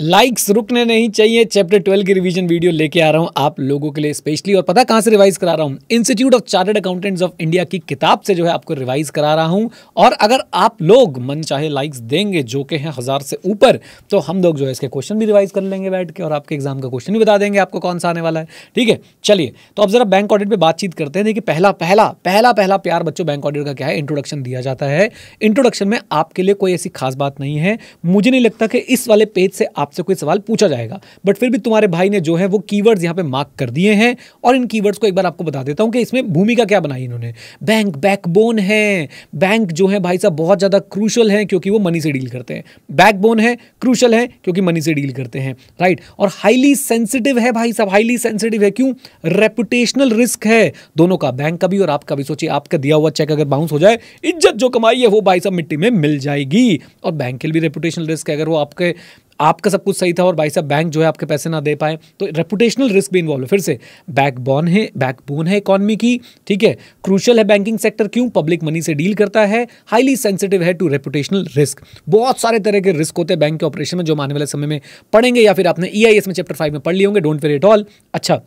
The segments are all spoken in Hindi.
लाइक्स रुकने नहीं चाहिए चैप्टर ट्वेल्व की रिवीजन वीडियो लेके आ रहा हूँ आप लोगों के लिए स्पेशली और पता कहाँ से रिवाइज करा रहा हूँ Institute of Chartered Accountants of India की किताब से जो है आपको रिवाइज करा रहा हूँ और अगर आप लोग मन चाहे लाइक्स देंगे जो के हैं हज़ार से ऊपर तो हम लोग जो है इसके क्वेश्चन भी रिवाइज कर लेंगे बैठ के और आपके एग्जाम का क्वेश्चन भी बता देंगे आपको कौन सा आने वाला है ठीक है चलिए तो अब ज़रा बैंक ऑडिट पर बातचीत करते हैं देखिए पहला पहला पहला पहला प्यार बच्चों बैंक ऑडिट का क्या है इंट्रोडक्शन दिया जाता है इंट्रोडक्शन में आपके लिए कोई ऐसी खास बात नहीं है मुझे नहीं लगता कि इस वाले पेज से आप आपसे कोई सवाल पूछा जाएगा बट फिर भी तुम्हारे भाई ने जो है वो कीवर्ड्स यहाँ पे मार्क कर दिए हैं और इन कीवर्ड्स को एक बार आपको बता देता हूँ कि इसमें भूमिका क्या बनाई इन्होंने बैंक बैकबोन है बैंक जो है भाई साहब बहुत ज़्यादा क्रूशल है क्योंकि वो मनी से डील करते हैं बैकबोन है क्रूशल है क्योंकि मनी से डील करते हैं राइट और हाईली सेंसिटिव है भाई साहब हाईली सेंसिटिव है क्यों रेपुटेशनल रिस्क है दोनों का बैंक का भी और आपका भी सोचिए आपका दिया हुआ चेक अगर बाउंस हो जाए इज्जत जो कमाई है वो भाई साहब मिट्टी में मिल जाएगी और बैंक के लिए भी रेपुटेशनल रिस्क है अगर वो आपके आपका सब कुछ सही था और भाई साहब बैंक जो है आपके पैसे ना दे पाए तो रेपुटेशनल रिस्क भी इन्वॉल्व है फिर से बैकबोन है बैकबोन है इकॉनमी की ठीक है क्रूशल है बैंकिंग सेक्टर क्यों पब्लिक मनी से डील करता है हाईली सेंसिटिव है टू रेपुटेशनल रिस्क बहुत सारे तरह के रिस्क होते हैं बैंक के ऑपरेशन में जो आने वाले समय में पढ़ेंगे या फिर आपने ई e में चैप्टर फाइव में पढ़ लिए होंगे डोंट फेर इट ऑल अच्छा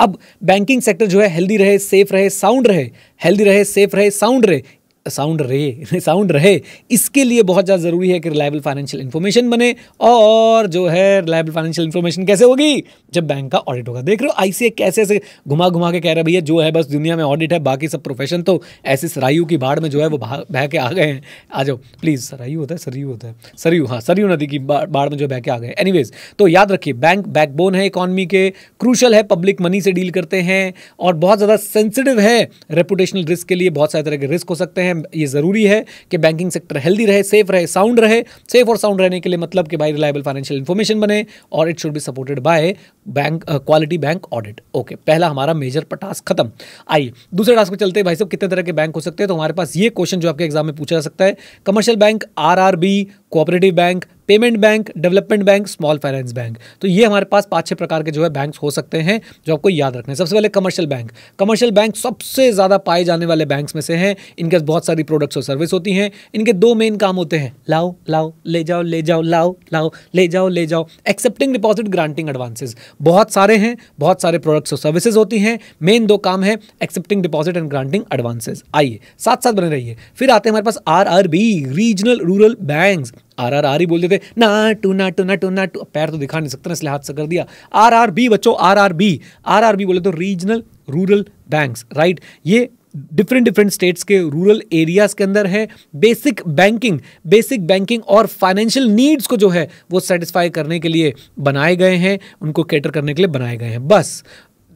अब बैंकिंग सेक्टर जो है हेल्दी रहे सेफ रहे साउंड रहे हेल्दी रहे सेफ रहे साउंड रहे साउंड रहे साउंड रहे इसके लिए बहुत ज़्यादा ज़रूरी है कि रिलायबल फाइनेंशियल इन्फॉर्मेशन बने और जो है रिलायबल फाइनेंशियल इन्फॉर्मेशन कैसे होगी जब बैंक का ऑडिट होगा देख रहे हो आईसीए कैसे ऐसे घुमा घुमा के कह रहे भैया जो है बस दुनिया में ऑडिट है बाकी सब प्रोफेशन तो ऐसे सरायू की बाढ़ में जो है वो बह के आ गए हैं आ जाओ प्लीज़ सरायू होता है सरयू होता है सरयू हाँ सरयू नदी की बाढ़ में जो बह के आ गए एनी तो याद रखिए बैंक बैकबोन है इकॉनमी के क्रूशल है पब्लिक मनी से डील करते हैं और बहुत ज़्यादा सेंसिटिव है रेपुटेशनल रिस्क के लिए बहुत सारे तरह के रिस्क हो सकते हैं ये ज़रूरी है कि बैंकिंग सेक्टर हेल्दी रहे सेफ रहे साउंड रहे सेफ और साउंड रहने के लिए मतलब कि भाई रिलायबल फाइनेंशियल इन्फॉर्मेशन बने और it should be supported by bank quality bank audit okay पहला हमारा मेजर टास्क खत्म आइए दूसरे टास्क पे चलते हैं भाई साहब कितने तरह के बैंक हो सकते हैं तो हमारे पास ये क्वेश्चन जो आपके एग्जाम में पूछा जा सकता है commercial bank or cooperative bank payment bank development bank small finance bank तो ये हमारे पास पाँच छः प्रकार के जो है बैंक्स हो सकते हैं जो आपको याद रखने सबसे पहले कमर्शियल बैंक कमर्शियल बैंक सबसे ज़्यादा पाए जाने वाले बैंक्स में से हैं इनके बहुत सारी प्रोडक्ट्स और सर्विस होती हैं इनके दो मेन काम होते हैं लाओ लाओ ले जाओ ले जाओ लाओ लाओ ले जाओ ले जाओ एक्सेप्टिंग डिपॉजिट ग्रांटिंग एडवांसेज बहुत सारे हैं बहुत सारे प्रोडक्ट्स और सर्विसेज होती हैं मेन दो काम है accepting deposit and granting advances आइए साथ साथ बने रहिए फिर आते हैं हमारे पास R regional rural banks R R R ही बोल देते ना टू ना टू ना टू ना टू पैर तो दिखा नहीं सकता ना इसलिए हाथ से कर दिया आर आर बी बच्चों R R B R R B बोले तो रीजनल रूरल बैंक्स राइट ये डिफरेंट डिफरेंट स्टेट्स के रूरल एरियाज के अंदर है बेसिक बैंकिंग बेसिक बैंकिंग और फाइनेंशियल नीड्स को जो है वो सेटिस्फाई करने के लिए बनाए गए हैं उनको कैटर करने के लिए बनाए गए हैं बस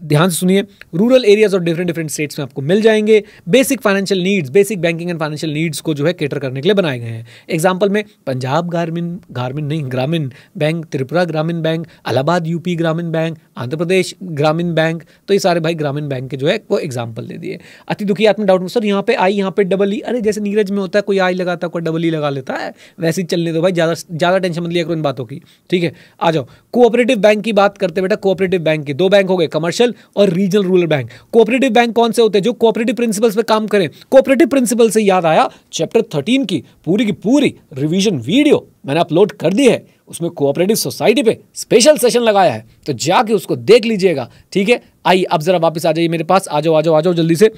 ध्यान से सुनिए रूरल एरियाज और डिफरेंट डिफरेंट स्टेट्स में आपको मिल जाएंगे basic financial needs basic banking and financial needs को जो है केटर करने के लिए बनाए गए हैं एग्जाम्पल में पंजाब ग्रामीण ग्रामीण नहीं ग्रामीण bank Tripura Gramin bank Allahabad UP Gramin bank Andhra Pradesh Gramin bank तो ये सारे भाई ग्रामीण बैंक के जो है वो एग्जाम्पल दे दिए अति दुखी आत्म डाउट सर यहाँ पे आई यहाँ पे डबल ई e? अरे जैसे नीरज में होता है कोई आई लगाता है कोई डबल ई e लगा लेता है वैसे ही चलने दो भाई ज़्यादा ज़्यादा टेंशन मत लिया करो इन बातों की ठीक है आ जाओ कोऑपरेटिव बैंक की बात करते बेटा कोऑपरेटिव बैंक की दो बैंक हो गए कमर्शियल सेंट्रल और regional rural bank cooperative bank कौन से होते हैं जो कोऑपरेटिव प्रिंसिपल्स पे काम करें कोऑपरेटिव प्रिंसिपल से याद आया चैप्टर थर्टीन की पूरी की पूरी रिविजन वीडियो मैंने अपलोड कर दी है उसमें कोऑपरेटिव सोसाइटी पे स्पेशल सेशन लगाया है तो जाके उसको देख लीजिएगा ठीक है आइए अब जरा वापस आ जाइए मेरे पास आ जाओ आ जाओ आ जाओ जल्दी से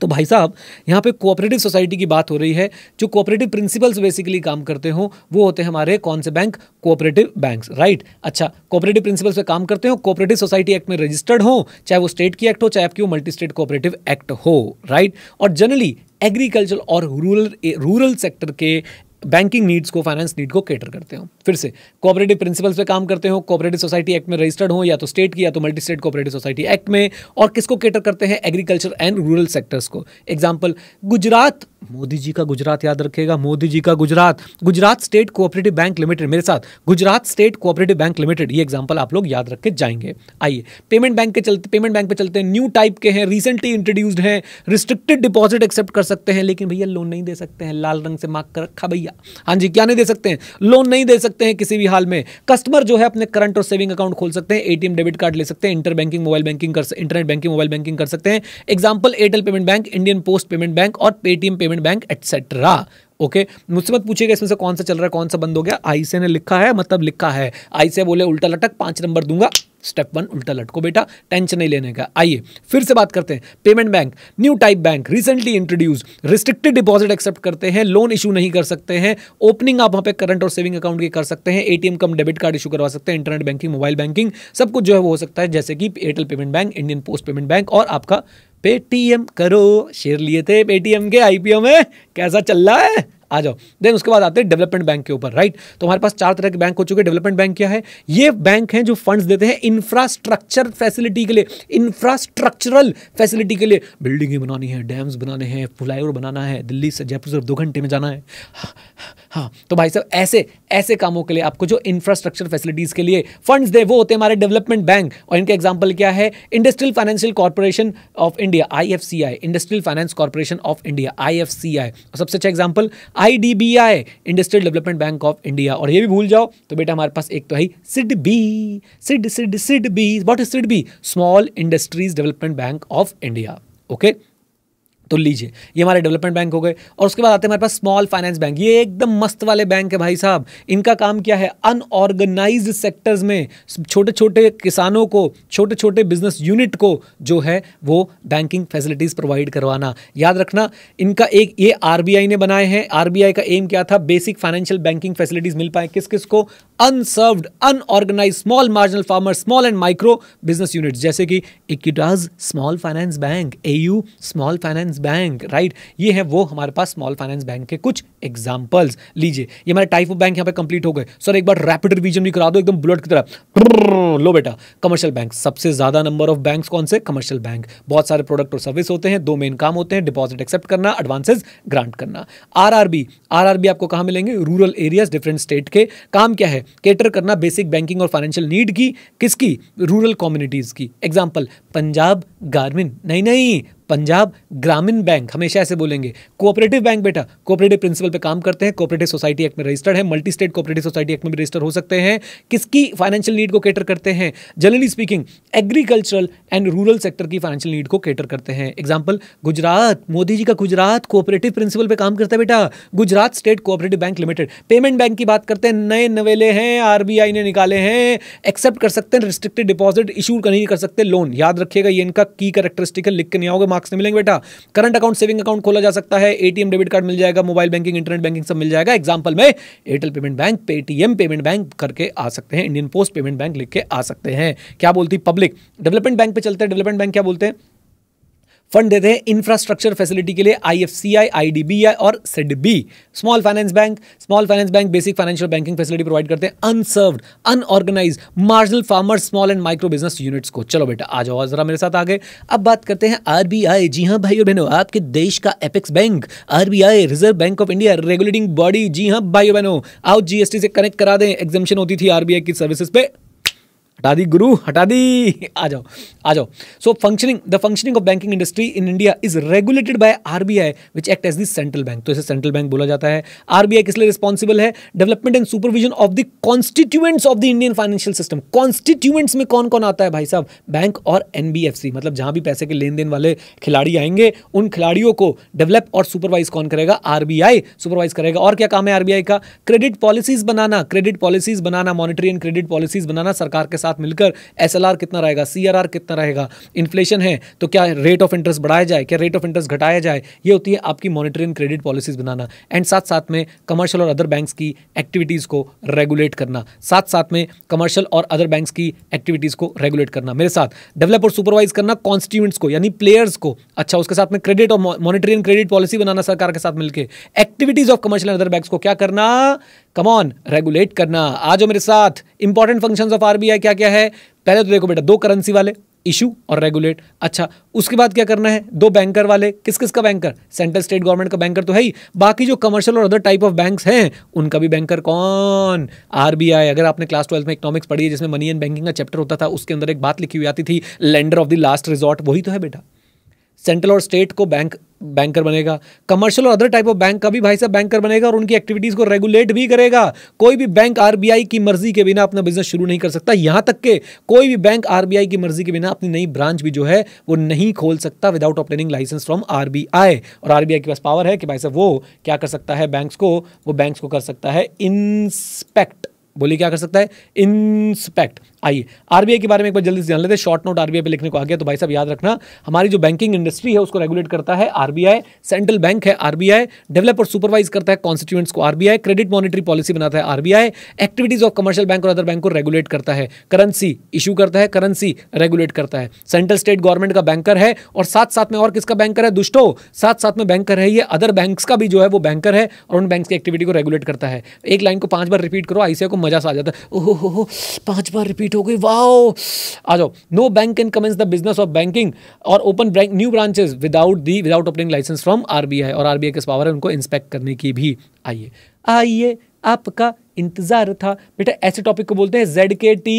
तो भाई साहब यहाँ पे कोऑपरेटिव सोसाइटी की बात हो रही है जो कोऑपरेटिव प्रिंसिपल्स बेसिकली काम करते हो वो होते हैं हमारे कौन से बैंक कोऑपरेटिव बैंक्स राइट अच्छा कोऑपरेटिव प्रिंसिपल्स पे काम करते हो कोऑपरेटिव सोसाइटी एक्ट में रजिस्टर्ड हो चाहे वो स्टेट की एक्ट हो चाहे आपकी वो मल्टी स्टेट कोऑपरेटिव एक्ट हो राइट और जनरली एग्रीकल्चर और रूरल रूरल सेक्टर के बैंकिंग नीड्स को फाइनेंस नीड को केटर करते हो फिर से कोऑपरेटिव प्रिंसिपल्स पे काम करते हो कोऑपरेटिव सोसाइटी एक्ट में रजिस्टर्ड हो या तो स्टेट की या तो multi state cooperative society act में और किसको केटर करते हैं एग्रीकल्चर एंड रूरल सेक्टर्स को एग्जाम्पल गुजरात मोदी जी का गुजरात याद रखेगा मोदी जी का Gujarat Gujarat state cooperative bank limited मेरे साथ Gujarat state cooperative bank limited ये एग्जाम्पल आप लोग याद रख के जाएंगे आइए पेमेंट बैंक के चलते पेमेंट बैंक पे चलते हैं न्यू टाइप के हैं रिसेंटली इंट्रोड्यूस्ड हैं रिस्ट्रिक्टेड डिपॉजिट एक्सेप्ट कर सकते हैं लेकिन भैया लोन नहीं दे सकते हैं लाल रंग से मार्क कर रखा भैया दिया हाँ जी क्या नहीं दे सकते हैं लोन नहीं दे सकते हैं किसी भी हाल में कस्टमर जो है अपने करंट और सेविंग अकाउंट खोल सकते हैं एटीएम डेबिट कार्ड ले सकते हैं इंटर बैंकिंग मोबाइल बैंकिंग कर इंटरनेट बैंकिंग मोबाइल बैंकिंग कर सकते हैं example Airtel payment bank Indian post payment bank और Paytm payment bank etcetera okay okay. मुझसे मत पूछेगा इसमें से कौन सा चल रहा है कौन सा बंद हो गया आई ने लिखा है मतलब लिखा है आई बोले उल्टा लटक पांच नंबर दूंगा स्टेप वन उल्टा लटको बेटा टेंशन नहीं लेने का आइए फिर से बात करते हैं payment bank new type bank recently introduce restricted deposit accept करते हैं लोन इशू नहीं कर सकते हैं ओपनिंग आप वहां पे करंट और सेविंग अकाउंट की कर सकते हैं ATM cum debit card issue करवा सकते हैं इंटरनेट बैंकिंग मोबाइल बैंकिंग सब कुछ जो है वो हो सकता है जैसे कि Airtel payment bank Indian post payment bank और आपका पेटीएम करो शेयर लिए थे पेटीएम के आईपीओ में कैसा चल रहा है आ जाओ देन उसके बाद आते हैं डेवलपमेंट बैंक के ऊपर राइट तो हमारे पास चार तरह के बैंक हो चुके हैं डेवलपमेंट बैंक क्या है ये बैंक हैं जो फंड्स देते हैं इंफ्रास्ट्रक्चर फैसिलिटी के लिए इंफ्रास्ट्रक्चरल फैसिलिटी के लिए बिल्डिंग बनानी है डैम्स बनाने हैं फ्लाईओवर बनाना है दिल्ली से जयपुर से दो घंटे में जाना है हाँ, हाँ, हाँ, तो भाई साहब ऐसे ऐसे कामों के लिए आपको जो इंफ्रास्ट्रक्चर फैसिलिटीज़ के लिए फंड्स दे वो होते हैं हमारे डेवलपमेंट बैंक और इनका एग्जाम्पल क्या है industrial financial corporation of India I industrial finance corporation of India I सबसे अच्छा example I industrial development bank of India और ये भी भूल जाओ तो बेटा हमारे पास एक तो है SIDBI sid sid SIDBI what is SIDBI small industries development bank of India okay okay? तो लीजिए ये हमारे डेवलपमेंट बैंक हो गए और उसके बाद आते हैं हमारे पास स्मॉल फाइनेंस बैंक ये एकदम मस्त वाले बैंक है भाई साहब इनका काम क्या है अनऑर्गेनाइज सेक्टर्स में छोटे छोटे किसानों को छोटे छोटे बिजनेस यूनिट को जो है वो बैंकिंग फैसिलिटीज़ प्रोवाइड करवाना याद रखना इनका एक ये आर ने बनाए हैं आर का एम क्या था बेसिक फाइनेंशियल बैंकिंग फैसिलिटीज़ मिल पाए किस किस को unserved unorganize small marginal farmer small and micro business unit जैसे कि Equitas small finance bank A small finance finance bank right ये है वो हमारे पास स्मॉल फाइनेंस बैंक के कुछ एग्जाम्पल्स लीजिए ये हमारे टाइप ऑफ बैंक यहाँ पे कंप्लीट हो गए सर एक बार रैपिड रिवीजन भी करा दो एकदम बुलेट की तरह लो बेटा कमर्शियल बैंक सबसे ज़्यादा नंबर ऑफ बैंक कौन से कमर्शियल बैंक बहुत सारे प्रोडक्ट और सर्विस होते हैं दो मेन काम होते हैं डिपॉजिट एक्सेप्ट करना एडवांसेज ग्रांट करना आरआरबी आरआरबी आपको कहाँ मिलेंगे रूरल एरियाज डिफरेंट स्टेट के काम क्या है केटर करना बेसिक बैंकिंग और फाइनेंशियल नीड की किसकी रूरल कम्युनिटीज़ की एग्जाम्पल पंजाब गारमिन नहीं नहीं पंजाब ग्रामीण बैंक हमेशा ऐसे बोलेंगे कोऑपरेटिव बैंक बेटा कोऑपरेटिव प्रिंसिपल पे काम करते हैं कोऑपरेटिव सोसाइटी एक्ट में रजिस्टर्ड है multi state cooperative society act में भी रजिस्टर हो सकते हैं किसकी फाइनेंशियल नीड को केटर करते हैं generally speaking agricultural and rural sector की फाइनेंशियल नीड को केटर करते हैं एग्जाम्पल गुजरात मोदी जी का गुजरात कोऑपरेटिव प्रिंसिपल पर काम करता है बेटा Gujarat state cooperative bank limited payment bank की बात करते हैं नए नवेले हैं आर ने निकाले हैं एक्सेप्ट कर सकते हैं रिस्ट्रिक्टेड डिपॉजिट इशू नहीं कर सकते लोन याद रखिएगा ये इनका की करेक्टरिस्टिक है लिख के नहीं आओगे मार्क्स नहीं मिलेंगे बेटा करंट अकाउंट सेविंग अकाउंट खोला जा सकता है एटीएम डेबिट कार्ड मिल जाएगा मोबाइल बैंकिंग इंटरनेट बैंकिंग सब मिल जाएगा एग्जाम्पल में Airtel payment bank Paytm payment bank करके आ सकते हैं इंडियन पोस्ट पेमेंट बैंक लिख के आ सकते हैं क्या बोलती पब्लिक डेवलपमेंट बैंक पे चलते हैं डेवलपमेंट बैंक क्या बोलते हैं फंड देते हैं इंफ्रास्ट्रक्चर फैसिलिटी के लिए I I I F C D B I और SIDBI small finance bank small finance bank basic financial banking facility provide करते हैं unserved unorganize marginal farmers small and micro business units को चलो बेटा आ जाओ जरा मेरे साथ आगे अब बात करते हैं आरबीआई जी हाँ भाई और बहनों आपके देश का apex bank RBI reserve bank of India regulating body जी हाँ भाई और बहनों आओ जीएसटी से कनेक्ट करा दें एग्जामेशन होती थी आरबीआई की सर्विसेज पे हटा दी गुरु हटा दी आ जाओ आ जाओ so functioning the functioning of banking industry in India is regulated by RBI which act as the central bank तो इसे सेंट्रल बैंक बोला जाता है आरबीआई किस लिए रिस्पॉन्सिबल है development and supervision of the constituents of the Indian financial system constituents में कौन कौन आता है भाई साहब बैंक और एनबीएफसी मतलब जहां भी पैसे के लेन देन वाले खिलाड़ी आएंगे उन खिलाड़ियों को डेवलप और सुपरवाइज कौन करेगा आरबीआई सुपरवाइज करेगा और क्या काम है आरबीआई का क्रेडिट पॉलिसीज बनाना क्रेडिट पॉलिसीज बनाना मॉनिटरी एंड क्रेडिट पॉलिसीज बनाना सरकार के साथ मिलकर एस कितना रहेगा सी कितना रहेगा इन्फ्लेशन है तो क्या रेट ऑफ इंटरेस्ट बढ़ाया जाए क्या रेट ऑफ इंटरेस्ट घटाया जाए ये होती है आपकी मॉनिटरिंग क्रेडिट पॉलिसीज बनाना एंड साथ साथ में कमर्शियल और अदर बैंक्स की एक्टिविटीज़ को रेगुलेट करना साथ साथ में कमर्शियल और अदर बैंक्स की एक्टिविटीज़ को रेगुलेट करना मेरे साथ डेवलप और सुपरवाइज करना कॉन्स्टिट्यूंट्स को यानी प्लेयर्स को अच्छा उसके साथ में क्रेडिट और मॉनिटरिंग क्रेडिट पॉलिसी बनाना सरकार के साथ मिलकर activities of commercial other banks को क्या करना कम ऑन रेगुलेट करना आज मेरे साथ इंपॉर्टेंट फंक्शंस ऑफ आरबीआई क्या क्या है पहले तो देखो बेटा दो करेंसी वाले इशू और रेगुलेट अच्छा उसके बाद क्या करना है दो बैंकर वाले किस किस का बैंकर सेंट्रल स्टेट गवर्नमेंट का बैंकर तो है ही बाकी जो कमर्शियल और अदर टाइप ऑफ बैंक्स हैं उनका भी बैंकर कौन आरबीआई अगर आपने क्लास ट्वेल्थ में इकोनॉमिक्स पढ़ी है जिसमें मनी एंड बैंकिंग का चैप्टर होता था उसके अंदर एक बात लिखी हुई आती थी lender of the last resort वही तो है बेटा सेंट्रल और स्टेट को बैंक बैंकर बनेगा कमर्शियल और अदर टाइप ऑफ बैंक का भी भाई साहब बैंकर बनेगा और उनकी एक्टिविटीज़ को रेगुलेट भी करेगा कोई भी बैंक आरबीआई की मर्जी के बिना अपना बिजनेस शुरू नहीं कर सकता यहाँ तक के कोई भी बैंक आरबीआई की मर्जी के बिना अपनी नई ब्रांच भी जो है वो नहीं खोल सकता without obtaining license from R और आर के पास पावर है कि भाई साहब वो क्या कर सकता है बैंक को वो बैंक को कर सकता है इंस्पेक्ट बोलिए क्या कर सकता है इंस्पेक्ट आइए आरबीआई के बारे में एक बार जल्दी से जान लेते हैं शॉर्ट नोट आरबीआई पे लिखने को आ गया तो भाई साहब याद रखना हमारी जो बैंकिंग इंडस्ट्री है उसको रेगुलेट करता है आरबीआई सेंट्रल बैंक है आरबीआई डेवलप और सुपरवाइज करता है कॉन्स्टिट्यूएंट्स को आरबीआई क्रेडिट मॉनिटरी पॉलिसी बनाता है RBI activities of commercial bank और अदर बैंक को रेगुलेट करता है करेंसी इशू करता है करेंसी रेगुलेट करता है सेंट्रल स्टेट गवर्नमेंट का बैंकर है और साथ साथ में और किसका बैंकर है दुष्टो साथ साथ में बैंकर है ये अदर बैंक का भी जो है वो बैंकर है और उन बैंक की एक्टिविटी को रेगुलेट करता है एक लाइन को पांच बार रिपीट करो आईसीआई को मजा सा आ जाता है ओहो पांच बार रिपीट हो गई वाह आ जाओ no bank can commence the business of banking और open new branches without the without opening license from RBI और आरबीआई के पावर है उनको इंस्पेक्ट करने की भी आइए आइए आपका इंतजार था बेटा ऐसे टॉपिक को बोलते हैं जेड के टी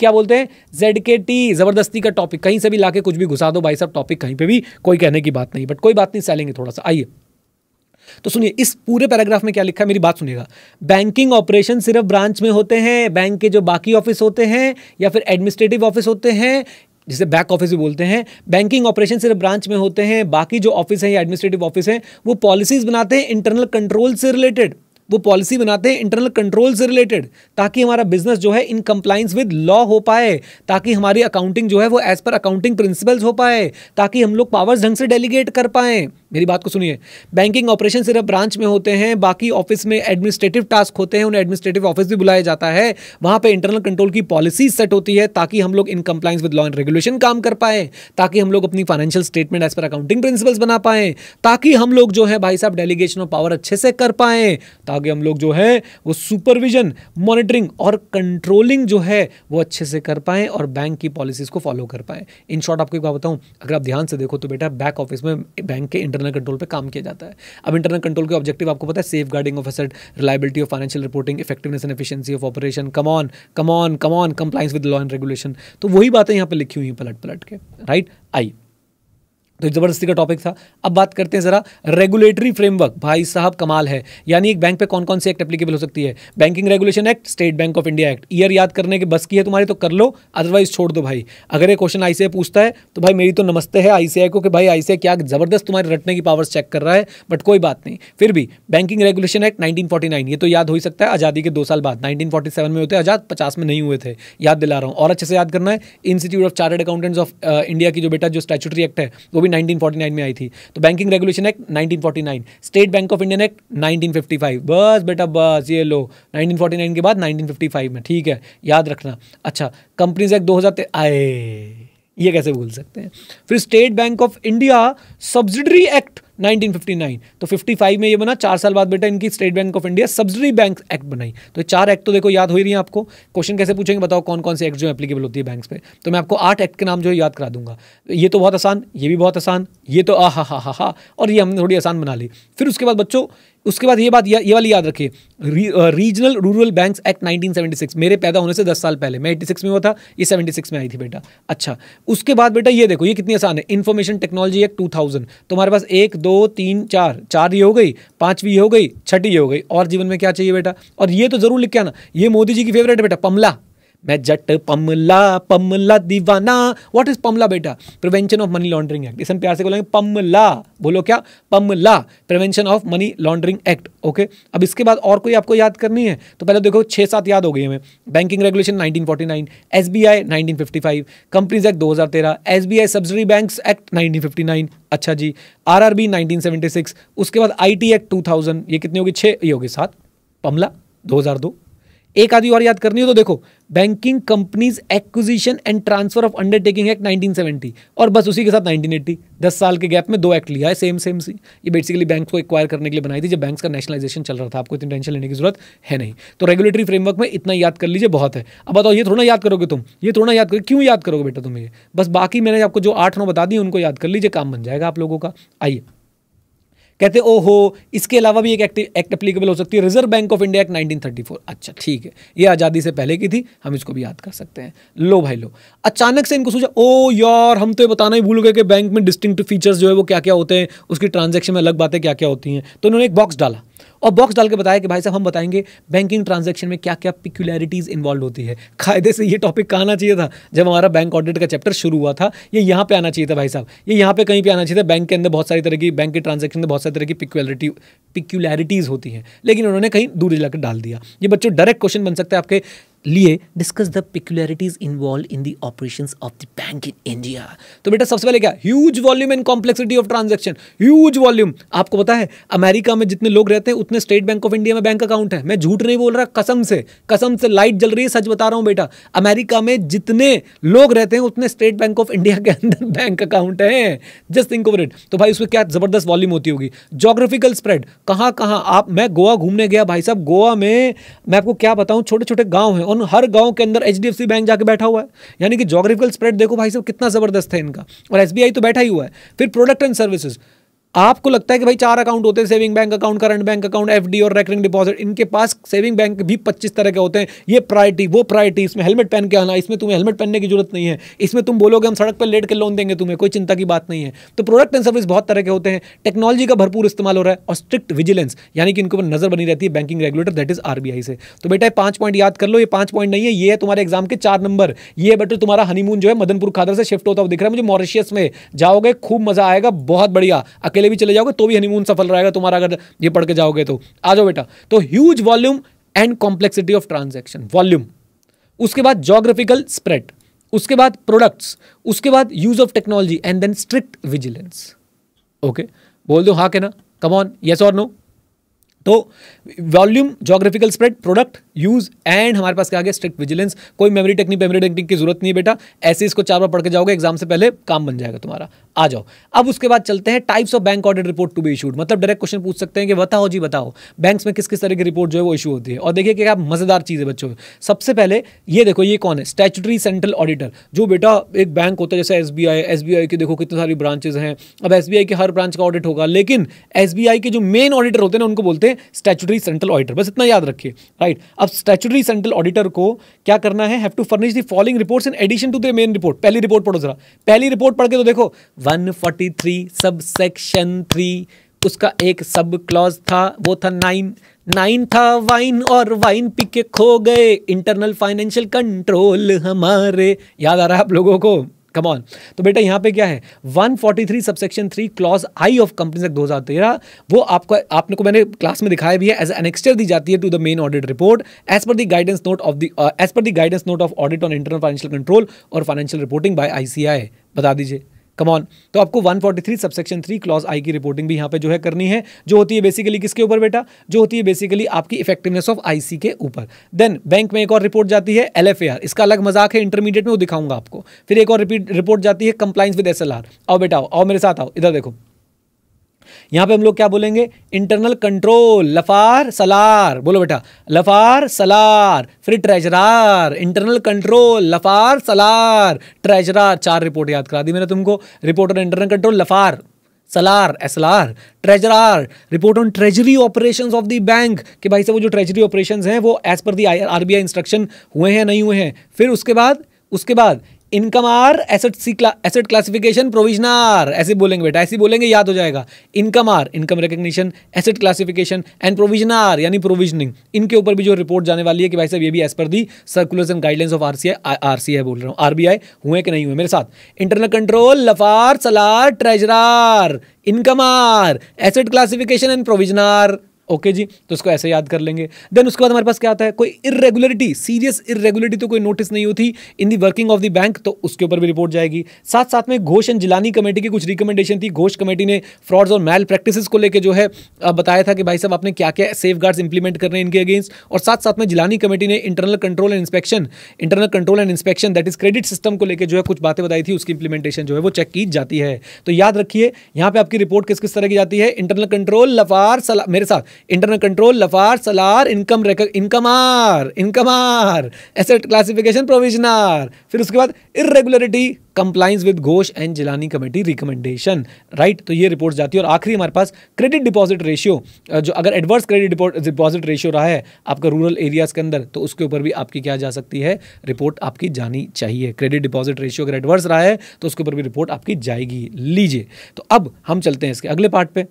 क्या बोलते हैं जेड के टी जबरदस्ती का टॉपिक कहीं से भी लाके कुछ भी घुसा दो भाई साहब टॉपिक कहीं पे भी कोई कहने की बात नहीं बट कोई बात नहीं सैलेंगे थोड़ा सा आइए तो सुनिए इस पूरे पैराग्राफ में क्या लिखा है मेरी बात सुनिएगा बैंकिंग ऑपरेशन सिर्फ ब्रांच में होते हैं बैंक के जो बाकी ऑफिस होते हैं या फिर एडमिनिस्ट्रेटिव ऑफिस होते हैं जिसे बैक ऑफिस भी बोलते हैं बैंकिंग ऑपरेशन सिर्फ ब्रांच में होते हैं बाकी जो ऑफिस हैं या एडमिनिस्ट्रेटिव ऑफिस हैं वो पॉलिसीज बनाते हैं इंटरनल कंट्रोल से रिलेटेड वो पॉलिसी बनाते हैं इंटरनल कंट्रोल से रिलेटेड ताकि हमारा बिजनेस जो है इन कंप्लाइंस विद लॉ हो पाए ताकि हमारी अकाउंटिंग जो है वो एज पर अकाउंटिंग प्रिंसिपल्स हो पाए ताकि हम लोग पावर्स ढंग से डेलीगेट कर पाएँ मेरी बात को सुनिए बैंकिंग ऑपरेशन सिर्फ ब्रांच में होते हैं बाकी ऑफिस में एडमिनिस्ट्रेटिव टास्क होते हैं उन्हें एडमिनिस्ट्रेटिव ऑफिस भी बुलाया जाता है वहां पर इंटरनल कंट्रोल की पॉलिसी सेट होती है ताकि हम लोग in compliance with law and regulation काम कर पाए ताकि हम लोग अपनी financial statement as per accounting principles बना पाए ताकि हम लोग जो है भाई साहब डेलीगेशन ऑफ पावर अच्छे से कर पाएँ ताकि आगे हम लोग जो है वो सुपरविजन मॉनिटरिंग और कंट्रोलिंग जो है वो अच्छे से कर पाए और बैंक की पॉलिसीज को फॉलो कर पाए इन शॉर्ट आपको एक बात बताऊं अगर आप ध्यान से देखो तो बेटा बैक ऑफिस में बैंक के इंटरनल कंट्रोल पर काम किया जाता है अब इंटरनल कंट्रोल के ऑब्जेक्टिव आपको पता है safeguarding of asset reliability of financial reporting effectiveness and efficiency of operation come on come on come on compliance with law and regulation तो वही बातें यहाँ पर लिखी हुई हैं पलट पलट के राइट आई तो ज़बरदस्ती का टॉपिक था अब बात करते हैं ज़रा रेगुलेटरी फ्रेमवर्क भाई साहब कमाल है यानी एक बैंक पे कौन कौन सी एक्ट एप्लीकेबल हो सकती है banking regulation act state bank of India act year याद करने के बस की है तुम्हारी तो कर लो अदरवाइज छोड़ दो भाई अगर ये क्वेश्चन आई पूछता है तो भाई मेरी तो नमस्ते है आई को कि भाई आई क्या ज़बरदस्त तुम्हारे रटने की पावर्स चेक कर रहा है बट कोई बात नहीं फिर भी बैंकिंग रेगुलेशन एक्ट नाइनटीन ये तो याद हो ही सकता है आज़ादी के दो साल बाद नाइनटीन में होते आज़ाद पचास में नहीं हुए थे याद दिला रहा हूँ और अच्छे से याद करना है institute of chartered accountants of India की जो बेटा जो स्टैचुटरी एक्ट है वो भी भी 1949 में आई थी तो banking regulation act 1949 state bank of Indian act 1955 बस बेटा बस ये लो 1949 के बाद 1955 में ठीक है याद रखना अच्छा कंपनीज एक्ट दो आए ये कैसे भूल सकते हैं फिर state bank of India subsidiary act 1959 तो 55 में ये बना चार साल बाद बेटा इनकी state bank of India subsidy bank act बनाई तो चार एक्ट तो देखो याद हो ही रही है आपको क्वेश्चन कैसे पूछेंगे बताओ कौन कौन से एक्ट जो एप्लीकेबल होती है बैंक्स पे तो मैं आपको आठ एक्ट के नाम जो है याद करा दूंगा ये तो बहुत आसान ये भी बहुत आसान ये तो आ हा हा हा हा और ये हमने थोड़ी आसान बना ली फिर उसके बाद बच्चों उसके बाद ये बात या, ये वाली याद रखिए रीजनल रूरल बैंक्स एक्ट 1976 मेरे पैदा होने से 10 साल पहले मैं 86 में हुआ था ये 76 में आई थी बेटा अच्छा उसके बाद बेटा ये देखो ये कितनी आसान है इन्फॉर्मेशन टेक्नोलॉजी एक्ट 2000 तुम्हारे पास एक दो तीन चार चार ये हो गई पांचवी हो गई छठी ये हो गई और जीवन में क्या चाहिए बेटा और ये तो जरूर लिख के आना ये मोदी जी की फेवरेट है बेटा पमला मैं जट पमला पमला दीवाना व्हाट इज पमला बेटा prevention of money laundering act इसमें प्यार से बोलेंगे पमला बोलो क्या PMLA prevention of money laundering act okay अब इसके बाद और कोई आपको याद करनी है तो पहले देखो छः सात याद हो गई हमें banking regulation 1949 nine S companies act दो हजार तेरह सब्सिडी बैंक एक्ट नाइनटीन अच्छा जी आर आर उसके बाद आई एक्ट टू ये कितनी होगी छः ये होगी सात पमला दो एक आदमी और याद करनी हो तो देखो banking companies acquisition and transfer of undertaking act 1970 और बस उसी के साथ 1980 दस साल के गैप में दो एक्ट लिया है सेम सेम सी ये बेसिकली बैंक को एक्वायर करने के लिए बनाई थी जब बैंक का नेशनलाइजेशन चल रहा था आपको इतनी टेंशन लेने की जरूरत है नहीं तो रेगुलेटरी फ्रेमवर्क में इतना याद कर लीजिए बहुत है अब बताओ ये थोड़ा याद करोगे तुम ये थोड़ा याद करोगे क्यों याद करोगे बेटा तुम ये बस बाकी मैंने आपको जो आठ नौ बता दी उनको याद कर लीजिए काम बन जाएगा आप लोगों का आइए कहते ओ हो इसके अलावा भी एक एक्ट अप्लीकेबल हो सकती है reserve bank of India act four अच्छा ठीक है ये आज़ादी से पहले की थी हम इसको भी याद कर सकते हैं लो भाई लो अचानक से इनको सोचा ओ यार हम तो ये बताना ही भूल गए कि बैंक में डिस्टिंक्ट फीचर्स जो है वो क्या क्या होते हैं उसकी ट्रांजेक्शन में अलग बातें क्या क्या होती हैं तो उन्होंने एक बॉक्स डाला और बॉक्स डाल के बताया कि भाई साहब हम बताएंगे बैंकिंग ट्रांजेक्शन में क्या क्या पिक्यूलैरिटीज़ इन्वॉल्व होती है कायदे से ये टॉपिक कहाँ आना चाहिए था जब हमारा बैंक ऑडिट का चैप्टर शुरू हुआ था ये यहाँ पे आना चाहिए था भाई साहब ये यहाँ पे कहीं पे आना चाहिए था बैंक के अंदर बहुत सारी तरह की बैंक के ट्रांजेक्शन में बहुत सारी तरह की पिक्यूलरिटी पिक्यूलैरिटीज़ होती हैं लेकिन उन्होंने कहीं दूर जाकर डाल दिया ये बच्चों डायरेक्ट क्वेश्चन बन सकता है आपके लिए discuss the peculiarities involve in the operation of the bank in India तो बेटा सबसे पहले क्या huge volume and complexity of transaction huge volume आपको पता है अमेरिका में जितने लोग रहते हैं उतने स्टेट बैंक ऑफ इंडिया में बैंक अकाउंट है मैं झूठ नहीं बोल रहा कसम से कसम से लाइट जल रही है सच बता रहा हूं बेटा अमेरिका में जितने लोग रहते हैं उतने स्टेट बैंक ऑफ इंडिया के अंदर बैंक अकाउंट है जस्ट थिंक ओवर इट तो भाई उसमें क्या जबरदस्त वॉल्यूम होती होगी जोग्राफिकल स्प्रेड कहां कहां आप मैं गोवा घूमने गया भाई साहब गोवा में मैं आपको क्या बताऊं छोटे छोटे गाँव हैं और हर गांव के अंदर एच बैंक जाके बैठा हुआ है यानी कि जोग्राफिकल स्प्रेड देखो भाई साहब कितना ज़बरदस्त है इनका और एस तो बैठा ही हुआ है फिर प्रोडक्ट एंड सर्विसेज आपको लगता है कि भाई चार अकाउंट होते हैं saving bank account current bank account FD और रेकरिंग डिपॉजिट इनके पास सेविंग बैंक भी 25 तरह के होते हैं ये प्रायोरिटी वो प्रायोरिटी इसमें हेलमेट पहन के आना इसमें तुम्हें हेलमेट पहनने की जरूरत नहीं है इसमें तुम बोलोगे हम सड़क पर लेट के लोन देंगे तुम्हें कोई चिंता की बात नहीं है तो प्रोडक्ट एंड सर्विस बहुत तरह के होते हैं टेक्नोलॉजी का भरपूर इस्तेमाल हो रहा है और स्ट्रिक्ट विजिलेंस यानी कि इनके ऊपर नजर बनी रहती है banking regulator that is RBI से तो बेटा पांच पॉइंट याद कर लो ये पांच पॉइंट नहीं है ये तुम्हारे एग्जाम के चार नंबर ये बेटा तुम्हारा हनीमून जो है मदनपुर खादर से शिफ्ट होता हुआ दिख रहा है मुझे मॉरिशियस में जाओगे खूब मजा आएगा बहुत बढ़िया अकेले भी चले जाओगे तो भी हनीमून सफल रहेगा तुम्हारा अगर ये पढ़ के जाओगे तो आ जाओ बेटा तो huge volume and complexity of transaction volume उसके बाद जोग्राफिकल स्प्रेड उसके बाद प्रोडक्ट्स उसके बाद use of technology and then strict vigilance okay बोल दो हाँ के ना कम ऑन यस और नो तो volume geographical spread product use and हमारे पास क्या गया स्ट्रिक्ट विजिलेंस कोई मेमोरी टेक्निक मेमोरी टेक्निक की जरूरत नहीं है बेटा ऐसे इसको चार बार पढ़ के जाओगे एग्जाम से पहले काम बन जाएगा तुम्हारा आ जाओ अब उसके बाद चलते हैं types of bank audit report to be issued मतलब डायरेक्ट क्वेश्चन पूछ सकते हैं कि बताओ जी बताओ बैंक में किस किस तरह की रिपोर्ट जो है वो इशू होती है और देखिए क्या मजेदार चीज़ है बच्चों सबसे पहले ये देखो ये कौन है स्टैचुटरी सेंट्रल ऑडिटर जो बेटा एक बैंक होता है जैसे S B I S B I की देखो कितनी सारी ब्रांचेज हैं अब एस बी आई की हर ब्रांच का ऑडिट होगा लेकिन एस बी आई के जो मेन ऑडिटर होते हैं ना उनको बोलते हैं से स्टैचूटरी सेंट्रल ऑडिटर बस इतना याद रखिए राइट अब स्टैचुटरी सेंट्रल ऑडिटर को क्या करना है have to furnish the following reports in addition to the main report पहली रिपोर्ट पढ़ो जरा पहली रिपोर्ट पढ़ के तो देखो 143 सब सेक्शन थ्री उसका एक सब क्लॉज था वो था नाइन नाइन था वाइन और वाइन पी के खो गए इंटरनल फाइनेंशियल कंट्रोल हमारे याद आ रहा है आप लोगों को कम ऑन तो बेटा यहाँ पे क्या है 143 subsection three clause I of दो एक्ट तेरह वो आपको आपने को मैंने क्लास में दिखाया भी है एज एनेक्स्टर दी जाती है to the main audit report as per the guidance note of the as per the guidance note of audit on internal financial control और फाइनेंशियल रिपोर्टिंग बाय आई बता दीजिए कमॉन तो आपको 143 सबसेक्शन थ्री क्लॉज आई की रिपोर्टिंग भी यहाँ पे जो है करनी है जो होती है बेसिकली किसके ऊपर बेटा जो होती है बेसिकली आपकी इफेक्टिवनेस ऑफ आईसी के ऊपर देन बैंक में एक और रिपोर्ट जाती है एल इसका अलग मजाक है इंटरमीडिएट में वो दिखाऊंगा आपको फिर एक और रिपोर्ट जाती है कंप्लाइंस विद एस आओ बेटा आओ मेरे साथ आओ इधर देखो यहां पे हम लोग क्या बोलेंगे इंटरनल कंट्रोल लफार सलार बोलो बेटा लफार सलार फिर ट्रेजरार इंटरनल कंट्रोल लफार सलार ट्रेजरार चार रिपोर्ट याद करा दी मैंने तुमको report on internal control LFAR सलार एसलार ट्रेजरार report on treasury operation of the bank कि भाई साहब वो जो ट्रेजरी ऑपरेशन हैं वो as per the R B I instruction हुए हैं नहीं हुए हैं फिर उसके बाद उसके बाद income R asset C asset classification provision R ऐसे बोलेंगे बेटा ऐसे बोलेंगे याद हो जाएगा income R income recognition asset classification and provision R यानी प्रोविजनिंग इनके ऊपर भी जो रिपोर्ट जाने वाली है कि भाई साहब ये भी as per the circulars and guidelines of RBI RBI बोल रहा हूँ आरबीआई हुए कि नहीं हुए मेरे साथ इंटरनल कंट्रोल लफार सलार ट्रेजरार income R asset classification and provision R okay जी तो उसको ऐसे याद कर लेंगे देन उसके बाद हमारे पास क्या आता है कोई इरेगुलरिटी सीरियस इरेगुलरिटी तो कोई नोटिस नहीं होती in the working of the bank तो उसके ऊपर भी रिपोर्ट जाएगी साथ साथ में घोष एंड जिलानी कमेटी की कुछ रिकमेंडेशन थी घोष कमेटी ने फ्रॉड्स और मैल प्रैक्टिसेस को लेकर जो है बताया था कि भाई साहब आपने क्या क्या सेफ गार्ड्स इंप्लीमेंट करने इनके अगेंस्ट और साथ साथ में जिलानी कमेटी ने internal control and inspection internal control and inspection that is credit system को लेकर जो है कुछ बातें बताई थी उसकी इंप्लीमेंटेशन जो है वो चेक की जाती है तो याद रखिए यहाँ पर आपकी रिपोर्ट किस किस तरह की जाती है इंटरनल कंट्रोल लफार मेरे साथ इंटरनल कंट्रोल लफार सलार income income income R asset classification provision R फिर उसके बाद irregularity compliance with Ghosh and Jilani committee recommendation right तो ये रिपोर्ट जाती है और आखिरी हमारे पास क्रेडिट डिपॉजिट रेशियो जो अगर एडवर्स क्रेडिट डिपॉजिट रेशियो रहा है आपका रूरल एरियाज के अंदर तो उसके ऊपर भी आपकी क्या जा सकती है रिपोर्ट आपकी जानी चाहिए क्रेडिट डिपॉजिट रेशियो अगर एडवर्स रहा है तो उसके ऊपर भी रिपोर्ट आपकी जाएगी लीजिए तो अब हम चलते हैं इसके अगले पार्ट पर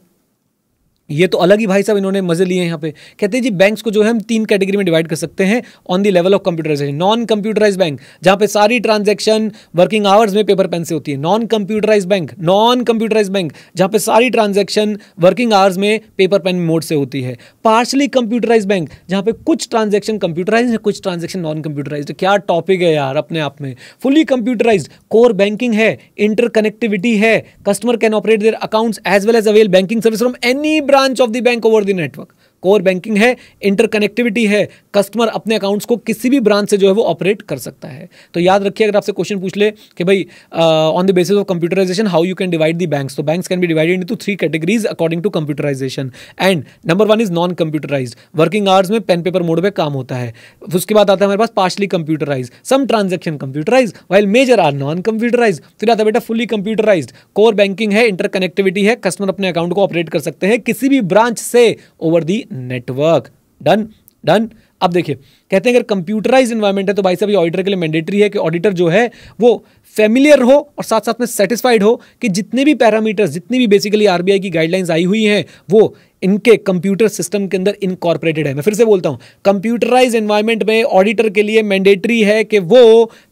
ये तो अलग ही भाई साहब इन्होंने मजे लिए यहाँ पे कहते हैं जी बैंक्स को जो है हम तीन कैटेगरी में डिवाइड कर सकते हैं on the level of computerisation non computerise bank जहाँ पे सारी ट्रांजैक्शन वर्किंग आवर्स में पेपर पेन से होती है non computerise bank non computerise bank जहाँ पे सारी ट्रांजेक्शन वर्किंग आवर्स में पेपर पेन मोड से होती है पार्शली कंप्यूटराइज बैंक जहाँ पे कुछ ट्रांजेक्शन कंप्यूटराइज है कुछ ट्रांजेक्शन नॉन कंप्यूटराइज क्या टॉपिक है यार अपने आप में फुली कंप्यूटराइज कोर बैंकिंग है इंटरकनेक्टिविटी है customer can operate their accounts as well as avail banking service from any ब्रांच branch of the bank over the network core banking है इंटरकनेक्टिविटी है कस्टमर अपने अकाउंट्स को किसी भी ब्रांच से जो है वो ऑपरेट कर सकता है तो याद रखिए अगर आपसे क्वेश्चन पूछ ले कि भाई on the basis of computerisation how you can divide the banks तो banks can be divided into three categories according to computerisation and number one is non computerise working hours में पेन पेपर मोड में काम होता है उसके बाद आता है हमारे पास partially computerise some transaction computerise while major are non computerise फिर आता है बेटा फुली कंप्यूटराइज कोर बैंकिंग है इंटरकनेक्टिविटी है कस्टमर अपने अकाउंट को ऑपरेट कर सकते हैं किसी भी ब्रांच से over the network done done अब देखिए कहते हैं अगर कंप्यूटराइज इन्वायरमेंट है तो भाई साहब ये ऑडिटर के लिए मैंडेटरी है कि ऑडिटर जो है वो फेमिलियर हो और साथ साथ में सेटिस्फाइड हो कि जितने भी पैरामीटर्स जितनी भी बेसिकली आरबीआई की गाइडलाइंस आई हुई हैं वो इनके कंप्यूटर सिस्टम के अंदर इनकॉर्पोरेटेड है मैं फिर से बोलता हूं कंप्यूटराइज एनवायरमेंट में ऑडिटर के लिए मैंडेटरी है कि वो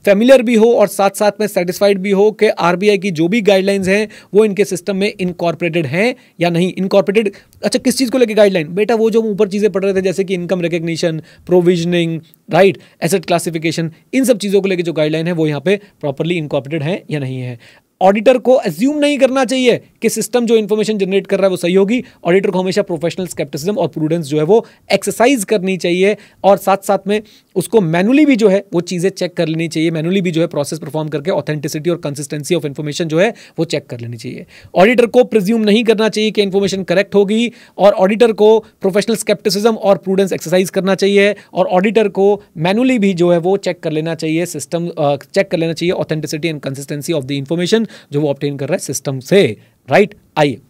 फेमिलियर भी हो और साथ साथ में सेटिस्फाइड भी हो कि आरबीआई की जो भी गाइडलाइंस हैं वो इनके सिस्टम में इनकॉर्पोरेटेड हैं या नहीं इनकॉर्पोरेटेड अच्छा किस चीज़ को लेकर गाइडलाइन बेटा वो जो ऊपर चीज़ें पढ़ रहे थे जैसे कि income recognition provisioning right asset classification इन सब चीज़ों को लेकर जो गाइडलाइन है वो यहाँ पर प्रॉपरली इनकॉर्पोरेटेड है या नहीं है ऑडिटर को एज्यूम नहीं करना चाहिए कि सिस्टम जो इन्फॉर्मेशन जनरेट कर रहा है वो सही होगी ऑडिटर को हमेशा प्रोफेशनल स्केप्टिसिज्म और प्रूडेंस जो है वो एक्सरसाइज करनी चाहिए और साथ साथ में उसको मैनुअली भी जो है वो चीज़ें चेक कर लेनी चाहिए मैनुअली भी जो है प्रोसेस परफॉर्म करके ऑथेंटिसिटी और कंसिस्टेंसी ऑफ इन्फॉर्मेशन जो है वो चेक कर लेनी चाहिए ऑडिटर को प्रिज्यूम नहीं करना चाहिए कि इन्फॉर्मेशन करेक्ट होगी और ऑडिटर को प्रोफेशनल स्केप्टिसिज्म और प्रूडेंस एक्सरसाइज करना चाहिए और ऑडिटर को मैनुअली भी जो है वो चेक कर लेना चाहिए सिस्टम चेक कर लेना चाहिए authenticity and consistency of the information जो वो ऑप्टेन कर रहा है सिस्टम से राइट आइए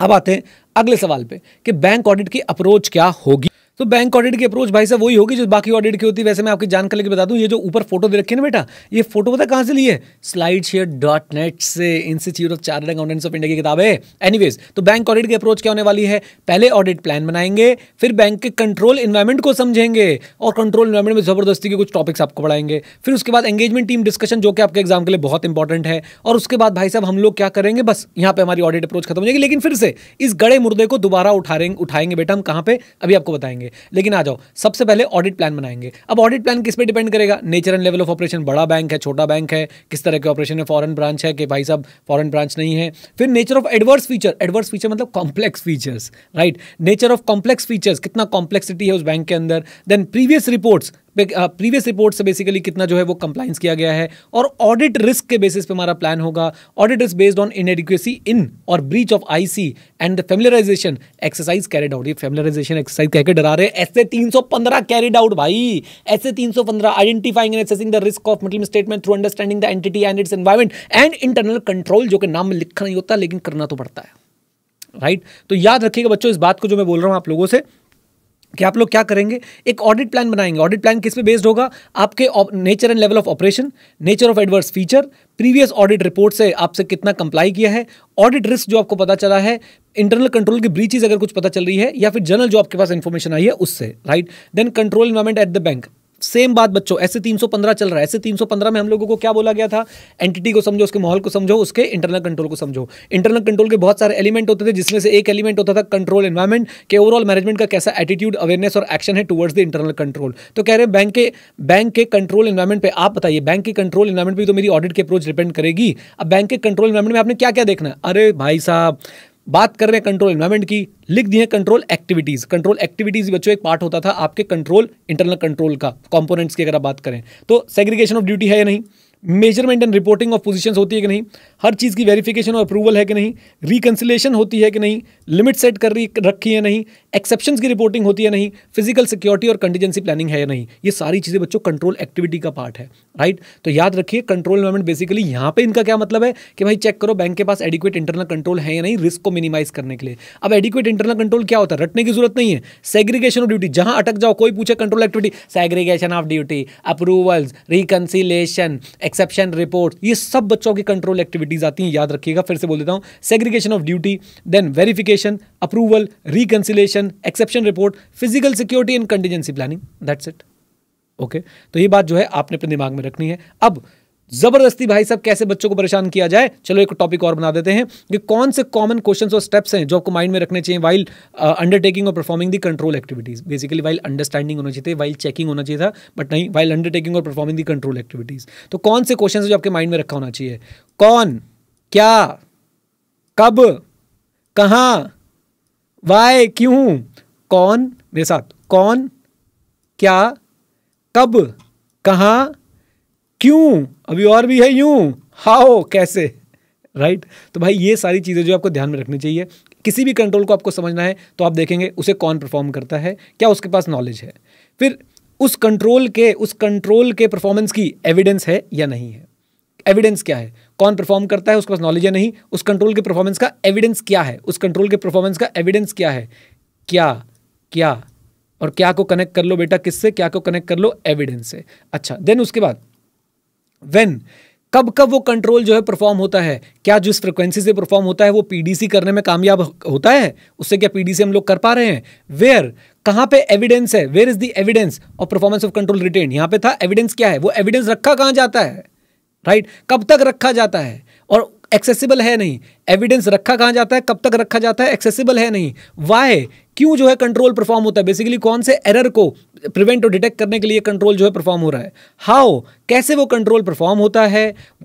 अब आते हैं अगले सवाल पे कि बैंक ऑडिट की अप्रोच क्या होगी तो बैंक ऑडिट की अप्रोच भाई साहब वही होगी जो बाकी ऑडिट की होती है वैसे मैं आपकी जानकारी लेकर बता दूं ये जो ऊपर फोटो दे रखी है ना बेटा ये फोटो पता कहाँ से लिए स्लाइड शेयर डॉट नेट से institute of chart accountants of India की किताब है एनीवेज तो बैंक ऑडिट की अप्रोच क्या होने वाली है पहले ऑडिट प्लान बनाएंगे फिर बैंक के कंट्रोल इन्वायरमेंट को समझेंगे और कंट्रोल इन्वायरमेंट में जबरदस्ती के कुछ टॉपिक्स आपको पढ़ाएंगे फिर उसके बाद एंगेजमेंट टीम डिस्कशन जो कि आपके एग्जाम के लिए बहुत इंपॉर्टेंट है और उसके बाद भाई साहब हम लोग क्या करेंगे बस यहाँ पे हमारी ऑडिट अप्रोच खत्म हो जाएगी लेकिन फिर से इस गड़े मुर्दे को दोबारा उठाएंगे उठाएंगे बेटा हम कहाँ पे अभी आपको बताएंगे करेंगे लेकिन आ जाओ सबसे पहले ऑडिट प्लान बनाएंगे अब ऑडिट प्लान किस पे डिपेंड करेगा nature and level of operation बड़ा बैंक है छोटा बैंक है किस तरह के ऑपरेशन है फॉरन ब्रांच है कि भाई साहब फॉरन ब्रांच नहीं है फिर nature of adverse feature adverse feature मतलब complex features right nature of complex features कितना कॉम्प्लेक्सिटी है उस बैंक के अंदर then previous reports previous report से बेसिकली कितना जो है वो कंप्लाइंस किया गया है और ऑडिट रिस्क के बेसिस पे हमारा प्लान होगा audit is based on inadequacy in और breach of IC and the familiarisation exercise carried out ये फेमुलराइजेशन एक्सरसाइज कहकर डरा रहे ऐसे तीन सौ पंद्रह कैरिड आउट भाई ऐसे तीन सौ पंद्रह identifying and assessing the risk of material statement through understanding the entity and its environment and internal control जो कि नाम में लिखा नहीं होता लेकिन करना तो पड़ता है राइट right? तो याद रखिएगा बच्चों इस बात को जो मैं बोल रहा हूं आप लोगों से कि आप लोग क्या करेंगे एक ऑडिट प्लान बनाएंगे ऑडिट प्लान किस पे बेस्ड होगा आपके nature and level of operation nature of adverse feature previous audit report से आपसे कितना कंप्लाई किया है ऑडिट रिस्क जो आपको पता चला है इंटरनल कंट्रोल की ब्रीचेज अगर कुछ पता चल रही है या फिर जनरल जो आपके पास इन्फॉर्मेशन आई है उससे right then control environment at the bank same बात बच्चों ऐसे 315 चल रहा है ऐसे 315 में हम लोगों को क्या बोला गया था एंटिटी को समझो उसके माहौल को समझो उसके इंटरनल कंट्रोल को समझो इंटरनल कंट्रोल के बहुत सारे एलिमेंट होते थे जिसमें से एक एलिमेंट होता था कंट्रोल एनवायरमेंट के ओवरऑल मैनेजमेंट का कैसा एटीट्यूड अवेयरनेस और एक्शन है टुवर्ड्स द इंटरनल कंट्रोल तो कह रहे हैं बैंक के बैंक के कंट्रोल इन्वायरमेंट पर आप बताइए बैंक के कंट्रोल इन्वायरमेंट भी तो मेरी ऑडिट की अप्रोच डिपेंड करेगी अब बैंक के कंट्रोल इन्वायरमेंट में आपने क्या क्या देखना है अरे भाई साहब बात कर रहे हैं कंट्रोल इन्वायरमेंट की लिख दिए कंट्रोल एक्टिविटीज कंट्रोल एक्टिविटीज बच्चों एक पार्ट होता था आपके कंट्रोल इंटरनल कंट्रोल का कंपोनेंट्स की अगर आप बात करें तो सेग्रीगेशन ऑफ ड्यूटी है या नहीं measurement and reporting of positions होती है कि नहीं हर चीज़ की वेरिफिकेशन और अप्रूवल है कि नहीं रिकन्सिलेशन होती है कि नहीं लिमिट सेट कर रही रखी है नहीं एक्सेप्शन की रिपोर्टिंग होती है नहीं फिजिकल सिक्योरिटी और कंटीजेंसी प्लानिंग है या नहीं ये सारी चीज़ें बच्चों कंट्रोल एक्टिविटी का पार्ट है राइट तो याद रखिए कंट्रोल इन्वायरमेंट बेसिकली यहाँ पर इनका क्या मतलब है कि भाई चेक करो बैंक के पास एडिक्वेट इंटरनल कंट्रोल है या नहीं रिस्क को मिनिमाइज करने के लिए अब एडिक्वेट इंटरनल कंट्रोल क्या होता है रटने की जरूरत नहीं है सेग्रीगेशन ऑफ ड्यूटी जहां अटक जाओ कोई पूछे control activity segregation of duty approvals reconciliation exception report ये सब बच्चों की कंट्रोल एक्टिविटी एक्टिविटीज़ आती हैं याद रखिएगा फिर से बोल देता हूँ segregation of duty then verification approval reconciliation exception report physical security and contingency planning that's it okay तो ये बात जो है आपने अपने दिमाग में रखनी है अब जबरदस्ती भाई साहब कैसे बच्चों को परेशान किया जाए चलो एक टॉपिक और बना देते हैं कि कौन से कॉमन क्वेश्चंस और स्टेप्स हैं जो आपको माइंड में रखने चाहिए वाइल अंडरटेकिंग uh, और performing the control activities basically while understanding होना चाहिए वाइल चेकिंग होना चाहिए था बट नहीं वाइल अंडरटेकिंग और परफॉर्मिंग दी कंट्रोल एक्टिविटीज तो कौन से क्वेश्चन जो आपके माइंड में रखा होना चाहिए कौन क्या कब कहाँ वाय क्यों कौन मेरे साथ कौन क्या कब कहाँ क्यों अभी और भी है यूं हाओ कैसे राइट तो भाई ये सारी चीज़ें जो आपको ध्यान में रखनी चाहिए किसी भी कंट्रोल को आपको समझना है तो आप देखेंगे उसे कौन परफॉर्म करता है क्या उसके पास नॉलेज है फिर उस कंट्रोल के उस कंट्रोल के परफॉर्मेंस की एविडेंस है या नहीं है एविडेंस क्या है कौन परफॉर्म करता है उसके पास नॉलेज या नहीं उस कंट्रोल के परफॉर्मेंस का एविडेंस क्या है उस कंट्रोल के परफॉर्मेंस का एविडेंस क्या है क्या क्या और क्या को कनेक्ट कर लो बेटा किससे क्या को कनेक्ट कर लो एविडेंस से अच्छा देन उसके बाद वेन कब कब वो कंट्रोल जो है परफॉर्म होता है क्या जिस फ्रिक्वेंसी से परफॉर्म होता है वो पीडीसी करने में कामयाब होता है उससे क्या पीडीसी हम लोग कर पा रहे हैं वेयर कहां पे एविडेंस है वेयर इज द एविडेंस और परफॉर्मेंस ऑफ कंट्रोल रिटेन यहां पे था एविडेंस क्या है वो एविडेंस रखा कहां जाता है राइट right? कब तक रखा जाता है और एक्सेसिबल है नहीं एविडेंस रखा कहां जाता है कब तक रखा जाता है एक्सेसिबल है नहीं वाई क्यों जो है कंट्रोल परफॉर्म होता है बेसिकली कौन से एरर को प्रिवेंट और डिटेक्ट करने के लिए कंट्रोल जो है परफॉर्म हो रहा है हाउ कैसे वो कंट्रोल परफॉर्म होता है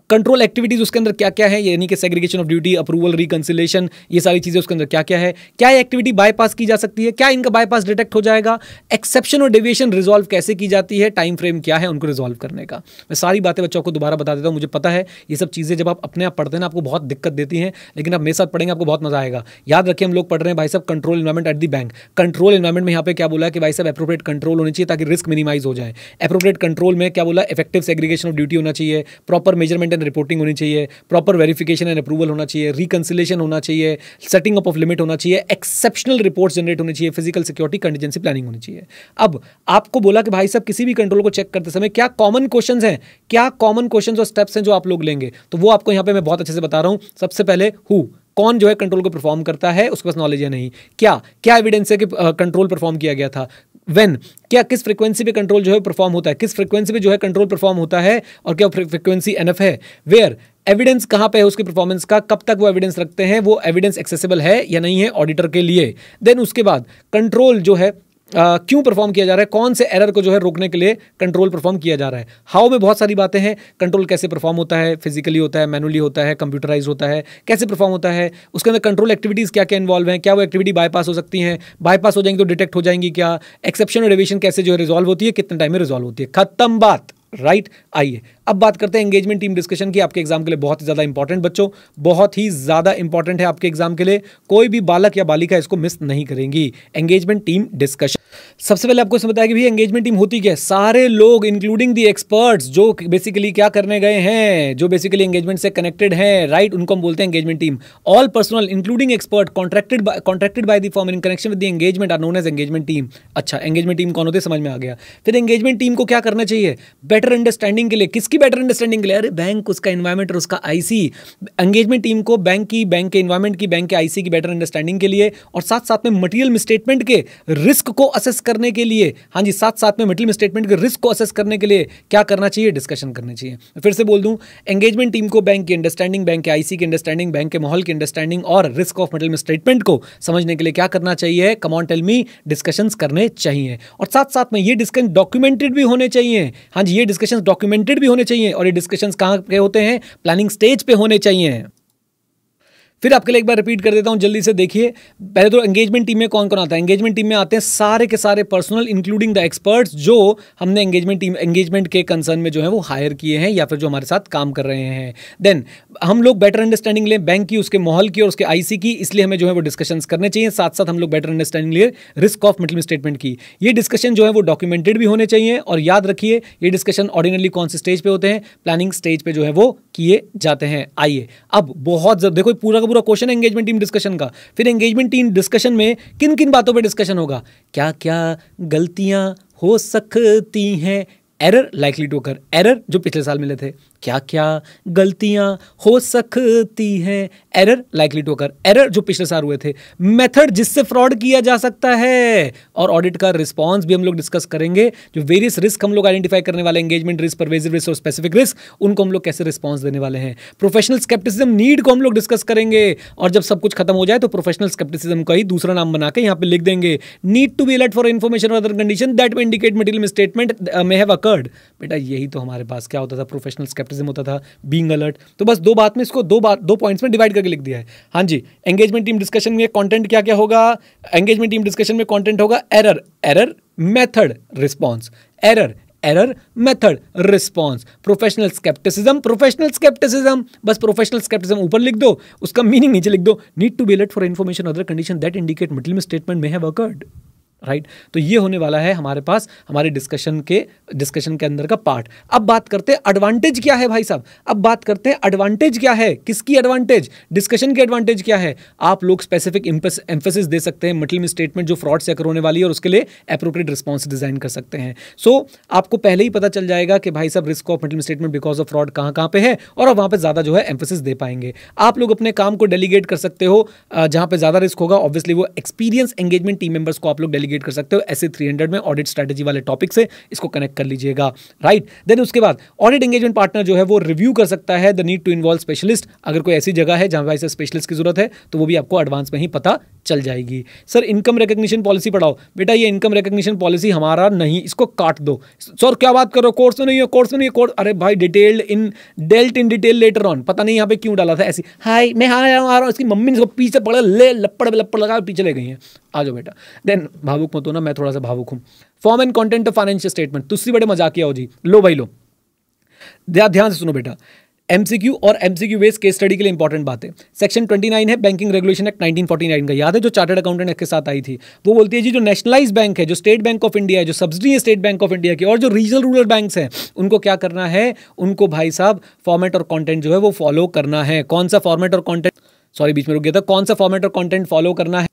कंट्रोल एक्टिविटीज़ उसके अंदर क्या क्या है यानी कि segregation of duty approval reconciliation ये सारी चीज़ें उसके अंदर क्या क्या है क्या एक्टिविटी बाईपास की जा सकती है क्या इनका बाईपास डिटेक्ट हो जाएगा एक्सेप्शन और डेविएशन रिजॉल्व कैसे की जाती है टाइम फ्रेम क्या है उनको रिजॉल्व करने का मैं सारी बातें बच्चों को दोबारा बता देता हूँ मुझे पता है ये सब चीज़ें जब आप अपने आप पढ़ते हैं आपको बहुत दिक्कत देती है लेकिन आप मेरे साथ पढ़ेंगे आपको बहुत मजा आएगा याद रखिए हम लोग पढ़ रहे हैं भाई साहब control environment at the bank bank control environment में यहाँ पे क्या बोला कि भाई साहब अप्रोप्रिएट कंट्रोल होनी चाहिए ताकि रिस्क मिनिमाइज हो जाए अप्रोप्रिएट कंट्रोल में क्या बोला इफेक्टिव सेग्रीगेशन ऑफ ड्यूटी होना चाहिए प्रॉपर मेजरमेंट एंड रिपोर्टिंग होनी चाहिए प्रॉपर वेरीफिकेशन एंड अप्रूवल होना चाहिए रिकनसिलेशन होना चाहिए सेटिंग अप ऑफ लिमिट होना चाहिए एक्सेप्शनल रिपोर्ट जनरेट होनी चाहिए फिजिकल सिक्योरिटी कंटीजेंसी प्लानिंग होनी चाहिए अब आपको बोला कि भाई साहब किसी भी कंट्रोल को चेक करते समय क्या कॉमन क्वेश्चन हैं क्या कॉमन क्वेश्चन और स्टेप्स हैं जो आप लोग लेंगे तो वो आपको यहाँ पे मैं बहुत अच्छे से बता रहा हूँ सबसे पहले हु कौन जो है कंट्रोल को परफॉर्म करता है उसके पास नॉलेज है नहीं क्या क्या एविडेंस है कि कंट्रोल परफॉर्म किया गया था वेन क्या किस फ्रीक्वेंसी पे कंट्रोल जो है परफॉर्म होता है किस फ्रीक्वेंसी पे जो है कंट्रोल परफॉर्म होता है और क्या फ्रीक्वेंसी एनएफ है वेयर एविडेंस कहाँ पे है उसकी परफॉर्मेंस का कब तक वो एविडेंस रखते हैं वो एविडेंस एक्सेसिबल है या नहीं है ऑडिटर के लिए देन उसके बाद कंट्रोल जो है क्यों परफॉर्म किया जा रहा है कौन से एरर को जो है रोकने के लिए कंट्रोल परफॉर्म किया जा रहा है हाउ में बहुत सारी बातें हैं कंट्रोल कैसे परफॉर्म होता है फिजिकली होता है मैनुअली होता है कंप्यूटराइज होता है कैसे परफॉर्म होता है उसके अंदर कंट्रोल एक्टिविटीज़ क्या क्या इन्वॉल्व हैं क्या वो एक्टिविटी बाईपास हो सकती हैं बायपास हो जाएंगी तो डिटेक्ट हो जाएंगी क्या एक्सेप्शन और रिवेशन कैसे जो है रिजॉल्व होती है कितने टाइम में रिजॉल्व होती है खत्म बात राइट आइए अब बात करते हैं एंगेजमेंट टीम डिस्कशन की आपके एग्जाम के लिए बहुत ही ज़्यादा इंपॉर्टेंट बच्चों बहुत ही ज़्यादा इंपॉर्टेंट है आपके एग्जाम के लिए कोई भी बालक या बालिका इसको मिस नहीं करेंगी एंगेजमेंट टीम डिस्कशन सबसे पहले आपको इसमें बताया कि भैया एंगेजमेंट टीम होती क्या है सारे लोग इंक्लूडिंग दी एक्सपर्ट्स जो बेसिकली क्या करने गए हैं जो बेसिकली एंगेजमेंट से कनेक्टेड हैं राइट उनको हम बोलते हैं engagement team all personnel including expert contracted contracted by the firm in connection with the engagement are known as engagement team अच्छा एंगेजमेंट टीम कौन होती समझ में आ गया फिर एंगेजमेंट टीम को क्या करना चाहिए बेटर अंडरस्टैंडिंग के लिए किस उसकी बेटर अंडरस्टैंडिंग क्लियर बैंक उसका इन्वायरमेंट और उसका आईसी एंगेजमेंट टीम को बैंक की बैंक के इन्वायरमेंट की बैंक के आईसी की बेटर अंडरस्टैंडिंग के लिए और साथ साथ में मटेरियल स्टेटमेंट के रिस्क को असेस करने के लिए हाँ जी साथ साथ में मटेरियल स्टेटमेंट के रिस्क को असेस करने के लिए क्या करना चाहिए डिस्कशन करना चाहिए फिर से बोल दूँ एंगेजमेंट टीम को बैंक की अंडरस्टैंडिंग बैंक के आईसी की अंडरस्टैंडिंग बैंक के माहौल की अंडरस्टैंडिंग और रिस्क ऑफ मटेरियल स्टेटमेंट को समझने के लिए क्या करना चाहिए कमॉन टेल मी डिस्कशन करने चाहिए और साथ साथ में ये डिस्कशन डॉक्यूमेंटेड भी होने चाहिए हाँ जी ये डिस्कशन डॉक्यूमेंटेड भी होने होने चाहिए और ये डिस्कशंस कहाँ पे होते हैं प्लानिंग स्टेज पे होने चाहिए फिर आपके लिए एक बार रिपीट कर देता हूँ जल्दी से देखिए पहले तो एंगेजमेंट टीम में कौन कौन आता है एंगेजमेंट टीम में आते हैं सारे के सारे पर्सनल इंक्लूडिंग द एक्सपर्ट्स जो हमने एंगेजमेंट टीम एंगेजमेंट के कंसर्न में जो है वो हायर किए हैं या फिर जो हमारे साथ काम कर रहे हैं देन हम लोग बेटर अंडरस्टैंडिंग लें बैंक की उसके माहौल की और उसके आईसी की इसलिए हमें जो है वो डिस्कशन करने चाहिए साथ साथ हम लोग बेटर अंडरस्टैंडिंग लिए रिस्क ऑफ मिटल स्टेटमेंट की ये डिस्कशन जो है वो डॉक्यूमेंटेड भी होने चाहिए और याद रखिए ये डिस्कशन ऑर्डिनरली कौन से स्टेज पे होते हैं प्लानिंग स्टेज पे जो है वो किए जाते हैं आइए अब बहुत देखो पूरा पूरा क्वेश्चन है एंगेजमेंट टीम डिस्कशन का फिर एंगेजमेंट टीम डिस्कशन में किन किन बातों पर डिस्कशन होगा क्या क्या गलतियाँ हो सकती हैं error likely to occur error जो पिछले साल मिले थे क्या क्या गलतियां हो सकती हैं error likely to occur error जो पिछले साल हुए थे मेथड जिससे फ्रॉड किया जा सकता है और ऑडिट का रिस्पॉन्स भी हम लोग डिस्कस करेंगे जो वेरियस रिस्क हम लोग आइडेंटिफाई करने वाले एंगेजमेंट रिस्क परवेजिव रिस्क और स्पेसिफिक रिस्क उनको हम लोग कैसे रिस्पॉन्स देने वाले हैं प्रोफेशनल स्केप्टिसिज्म नीड को हम लोग डिस्कस करेंगे और जब सब कुछ खत्म हो जाए तो प्रोफेशनल स्केप्टिसिज्म का ही दूसरा नाम बना के यहाँ पर लिख देंगे need to be alert for information other condition that may indicate material statement may have occurred बेटा यही तो हमारे पास क्या होता था प्रोफेशनल स्केप्ट ऑप्टिज्म होता था बींग अलर्ट तो बस दो बात में इसको दो बात दो पॉइंट्स में डिवाइड करके लिख दिया है हाँ जी एंगेजमेंट टीम डिस्कशन में कॉन्टेंट क्या क्या होगा एंगेजमेंट टीम डिस्कशन में कॉन्टेंट होगा error error method response error error method response professional scepticism professional scepticism बस प्रोफेशनल स्केप्टिसिज्म ऊपर लिख दो उसका मीनिंग नीचे लिख दो need to be alert for information other condition that indicate material में statement may have occurred right right? तो ये होने वाला है हमारे पास हमारे डिस्कशन के डिस्कशन के अंदर का पार्ट अब बात करते हैं एडवांटेज क्या है भाई साहब अब बात करते हैं एडवांटेज क्या है किसकी एडवांटेज डिस्कशन की एडवांटेज क्या है आप लोग स्पेसिफिक एम्फेसिस दे सकते हैं मिटल स्टेटमेंट जो फ्रॉड से अकर होने वाली है और उसके लिए अप्रोप्रिएट रिस्पॉन्स डिजाइन कर सकते हैं सो so, आपको पहले ही पता चल जाएगा कि भाई साहब risk of material statement because of fraud कहाँ कहाँ पे है और अब वहाँ पर ज़्यादा जो है एम्फोसिस दे पाएंगे आप लोग अपने काम को डेलीगेट कर सकते हो जहाँ पर ज़्यादा रिस्क होगा ऑब्वियसली वो एक्सपीरियंस एंगेजमेंट टीम मेंबर्स को आप लोग डेलीगेट नेविगेट कर सकते हो ऐसे 300 में ऑडिट स्ट्रैटेजी वाले टॉपिक से इसको कनेक्ट कर लीजिएगा राइट देन उसके बाद ऑडिट एंगेजमेंट पार्टनर जो है वो रिव्यू कर सकता है the need to involve specialist अगर कोई ऐसी जगह है जहाँ वैसे स्पेशलिस्ट की जरूरत है तो वो भी आपको एडवांस में ही पता चल जाएगी सर इनकम रिकग्निशन पॉलिसी पढ़ाओ बेटा ये इनकम रिकग्निशन पॉलिसी हमारा नहीं इसको काट दो सर क्या बात करो कोर्स में नहीं है कोर्स में नहीं है कोर्स अरे भाई detailed in dealt in detail later on पता नहीं यहाँ पे क्यों डाला था ऐसी हाय मैं हाँ आ रहा हूँ इसकी मम्मी ने इसको पीछे पड़ा ले लपड़ लपड़ लगा पीछे ले गई है आ जाओ बेटा देन भावुक मत हो ना मैं थोड़ा सा भावुक हूँ form and content of financial statement तुस्सी बड़े किया हो जी लो भाई लो ध्यान से सुनो बेटा एमसीक्यू और एमसीक्यू बेस केस स्टडी के लिए इंपॉर्टेंट बात है सेक्शन 29 है बैंकिंग रेगुलेशन एक्ट 1949 का याद है जो चार्टर्ड अकाउंटेंट के साथ आई थी वो बोलती है जी जो नेशनलाइज बैंक है जो स्टेट बैंक ऑफ इंडिया है जो सब्सिडी है स्टेट बैंक ऑफ इंडिया की और जो रीजनल रूरल बैंक है उनको क्या करना है उनको भाई साहब फॉर्मेट और कॉन्टेंट जो है वो फॉलो करना है कौन सा फॉर्मेट और कॉन्टेंट सॉरी बीच में रुक गया था कौन सा फॉर्मेट और कॉन्टेंट फॉलो करना है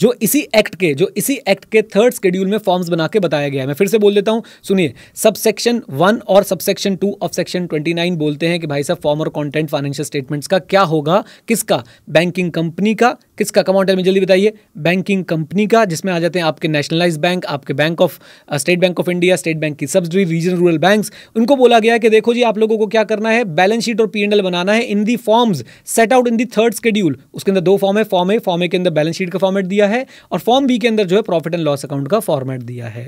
जो इसी एक्ट के जो इसी एक्ट के थर्ड स्केड्यूल में फॉर्म्स बना के बताया गया है मैं फिर से बोल देता हूँ सुनिए सब सेक्शन वन और sub section two of section twenty nine बोलते हैं कि भाई साहब फॉर्म और कॉन्टेंट फाइनेंशियल स्टेटमेंट्स का क्या होगा किसका बैंकिंग कंपनी का किसका कमाउंट है जल्दी बताइए बैंकिंग कंपनी का जिसमें आ जाते हैं आपके नेशनलाइज बैंक आपके bank of state bank of India state bank की सब्सिडी रीजन रूरल बैंक्स उनको बोला गया कि देखो जी आप लोगों को क्या करना है बैलेंस शीट और पी बनाना है in the forms set out in the third schedule उसके अंदर दो फॉर्म है फॉर्म ए फॉर्म ए के अंदर बैलेंस शीट का फॉर्मेट दिया दिया है और फॉर्म बी के अंदर जो है प्रॉफिट एंड लॉस अकाउंट का फॉर्मेट दिया है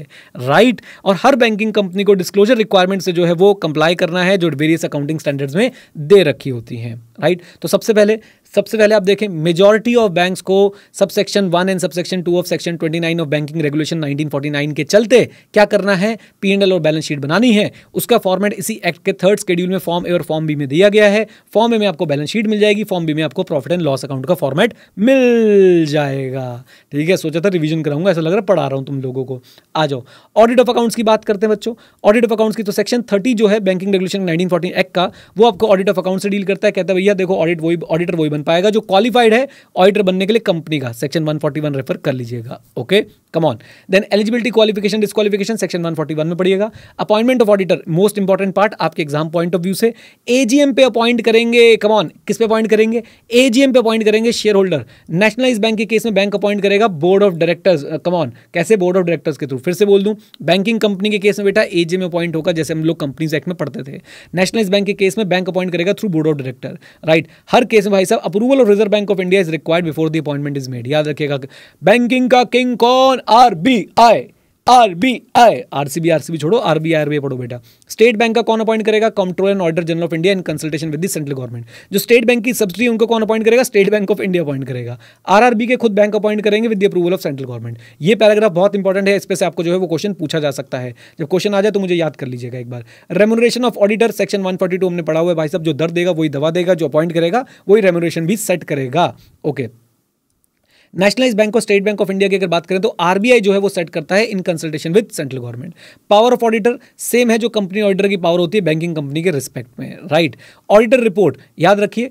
राइट और हर बैंकिंग कंपनी को डिस्क्लोजर रिक्वायरमेंट से जो है वो कंप्लाई करना है जो वेरियस अकाउंटिंग स्टैंडर्ड्स में दे रखी होती हैं राइट तो सबसे पहले सबसे पहले आप देखें मेजॉरिटी ऑफ बैंक्स को subsection one and subsection two of section twenty nine of banking regulation nineteen forty nine के चलते क्या करना है पी एंड एल और बैलेंस शीट बनानी है उसका फॉर्मेट इसी एक्ट के थर्ड स्केड्यूल में फॉर्म ए और फॉर्म बी में दिया गया है फॉर्म ए में आपको बैलेंस शीट मिल जाएगी फॉर्म बी में आपको प्रॉफिट एंड लॉस अकाउंट का फॉर्मेट मिल जाएगा ठीक है सोचा था रिविजन कराऊंगा ऐसा लग रहा पढ़ा रहा हूँ तुम लोगों को आ जाओ ऑडिट ऑफ अकाउंट्स की बात करते हैं बच्चों ऑडिट ऑफ अकाउंट्स की तो सेक्शन थर्टी जो है banking regulation nineteen forty act का वो आपको ऑडिट ऑफ अकाउंट से डील करता है कहता है भैया देखो ऑडिट वही ऑडिटर वही बनता पाएगा जो क्वालिफाइड है ऑडिटर बनने के लिए कंपनी का सेक्शन 141 रेफर कर लीजिएगा okay come on then eligibility qualification disqualification section 141 में पढ़िएगा appointment of auditor most important part आपके एग्जाम पॉइंट ऑफ व्यू से एजीएम पे अपॉइंट करेंगे कम ऑन किस पे अपॉइंट करेंगे एजीएम पे अपॉइंट करेंगे शेयर होल्डर नेशनलाइज बैंक के केस में बैंक अपॉइंट करेगा board of directors come on कैसे बोर्ड ऑफ डायरेक्टर्स के थ्रू फिर से बोल दूं बैंकिंग कंपनी के केस में बेटा एजीएम अपॉइंट होगा जैसे हम लोग कंपनीज एक्ट में पढ़ते थे नेशनलाइज बैंक के केस में बैंक अपॉइंट करेगा through board of director right हर केस में भाई साहब approval of reserve bank of India is required before the appointment is made याद रखिएगा बैंकिंग का किंग कौन आई आरबीआई आरसीबी आरसीबी छोड़ो आरबीआई आरबीआई पढ़ो बेटा स्टेट बैंक का कौन अपॉइंट करेगा control and order general of India in consultation with the central government जो स्टेट बैंक की सब्सिडी उनको कौन अपॉइंट करेगा state bank of India appoint करेगा आरआरबी के खुद बैंक अपॉइंट करेंगे with the approval of central government ये पैराग्राफ बहुत इंपॉर्टेंट है इस पर से आपको जो है वो क्वेश्चन पूछा जा सकता है जब क्वेश्चन आ जाए तो मुझे याद कर लीजिएगा एक बार remuneration of auditor section one हमने पढ़ा हुआ है भाई साहब जो दर देगा वही दवा देगा जो अपॉइंट करेगा वही रेमोरेशन भी सेट करेगा ओके okay. नेशनलाइज बैंक और स्टेट बैंक ऑफ इंडिया की अगर बात करें तो आरबीआई जो है वो सेट करता है in consultation with central government power of auditor same है जो कंपनी ऑडिटर की पावर होती है बैंकिंग कंपनी के रिस्पेक्ट में राइट ऑडिटर रिपोर्ट याद रखिए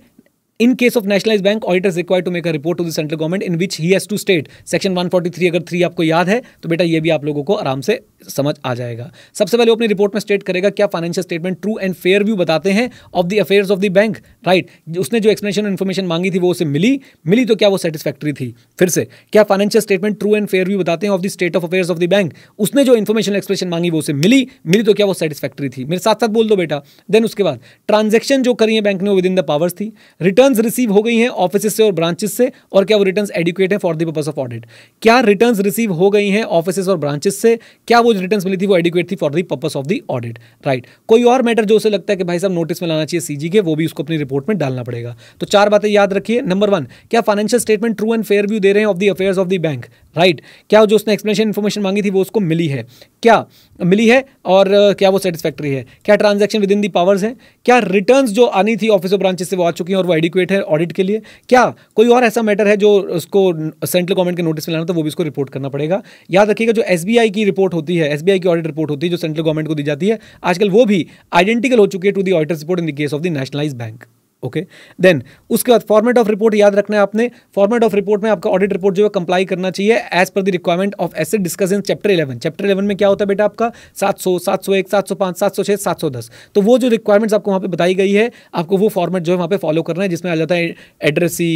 in case of nationalise bank auditor require to make a report to the central government in which he has to state section 143 अगर थ्री आपको याद है तो बेटा ये भी आप लोगों को आराम से समझ आ जाएगा सबसे पहले अपनी रिपोर्ट में स्टेट करेगा क्या financial statement true and fair view बताते हैं of the affairs of the bank right उसने जो एक्सप्लेनेशन इन्फॉर्मेशन मांगी थी वो उसे मिली मिली तो क्या वो सेटिस्फैक्ट्री थी फिर से क्या financial statement true and fair view बताते हैं of the state of affairs of the bank उसने जो इन्फॉर्मेशन एक्सप्रेशन मांगी वो उसे मिली मिली तो क्या वो सेटिस्फैक्ट्री थी मेरे साथ साथ बोल दो बेटा देन उसके बाद ट्रांजेक्शन जो करी है बैंक ने विद इन द पावर्स थी रिटर्न रिटर्न रिसीव हो गई हैं ऑफिस से और ब्रांचेस से और क्या वो रिटर्न एडुकेट है for the purpose of audit क्या रिटर्न रिसीव हो गई हैं ऑफिस और ब्रांचेस से क्या वो रिटर्न मिली थी वो एडुकेट थी for the purpose of the audit right कोई और मैटर जो उसे लगता है कि भाई साहब नोटिस में लाना चाहिए सीजी के वो भी उसको अपनी रिपोर्ट में डालना पड़ेगा तो चार बातें याद रखिए नंबर वन क्या financial statement true and fair view दे रहे हैं of the affairs of the bank right क्या जो उसने एक्सप्लेनेशन इन्फॉर्मेशन मांगी थी वो उसको मिली है क्या मिली है और क्या वो सेटिस्फैक्ट्री है क्या transaction within the powers है क्या रिटर्न जो आनी थी ऑफिस और ब्रांचेस से वो आ चुकी है और वो एडिक्वेट एडिक्वेट है ऑडिट के लिए क्या कोई और ऐसा मैटर है जो उसको सेंट्रल गवर्नमेंट के नोटिस में लाना तो वो भी उसको रिपोर्ट करना पड़ेगा याद रखिएगा जो एस की रिपोर्ट होती है एस की ऑडिट रिपोर्ट होती है जो सेंट्रल गवर्नमेंट को दी जाती है आजकल वो भी आइडेंटिकल हो चुकी है to the auditor's report in the case of the nationalise bank okay then उसके बाद फॉर्मेट ऑफ रिपोर्ट याद रखना है आपने फॉर्मेट ऑफ रिपोर्ट में आपका ऑडिट रिपोर्ट जो है कंप्लाई करना चाहिए as per the requirement of asset discuss in chapter eleven chapter eleven में क्या होता है बेटा आपका सात सौ सात सौ एक सात सौ पांच सात सौ छह सात सौ दस तो वो जो रिक्वायरमेंट्स आपको वहां पर बताई गई है आपको वो फॉर्मेट जो है वहां पर फॉलो करना है जिसमें आ जाता है addressee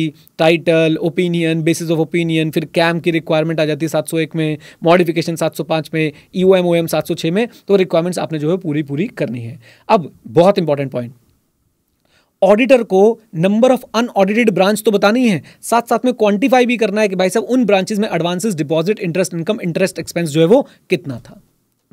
title opinion basis of opinion फिर कैम की रिक्वायरमेंट आ जाती है सात सौ एक में मॉडिफिकेशन सात सौ पांच में ई ओ एम ओ एम सात सौ छः में तो रिक्वायरमेंट्स आपने जो है पूरी पूरी करनी है अब बहुत इंपॉर्टेंट पॉइंट ऑडिटर को नंबर ऑफ अनऑडिटेड ब्रांच तो बतानी है साथ साथ में क्वांटिफाई भी करना है कि भाई साहब उन ब्रांचेस में advances deposit interest income interest expense जो है वो कितना था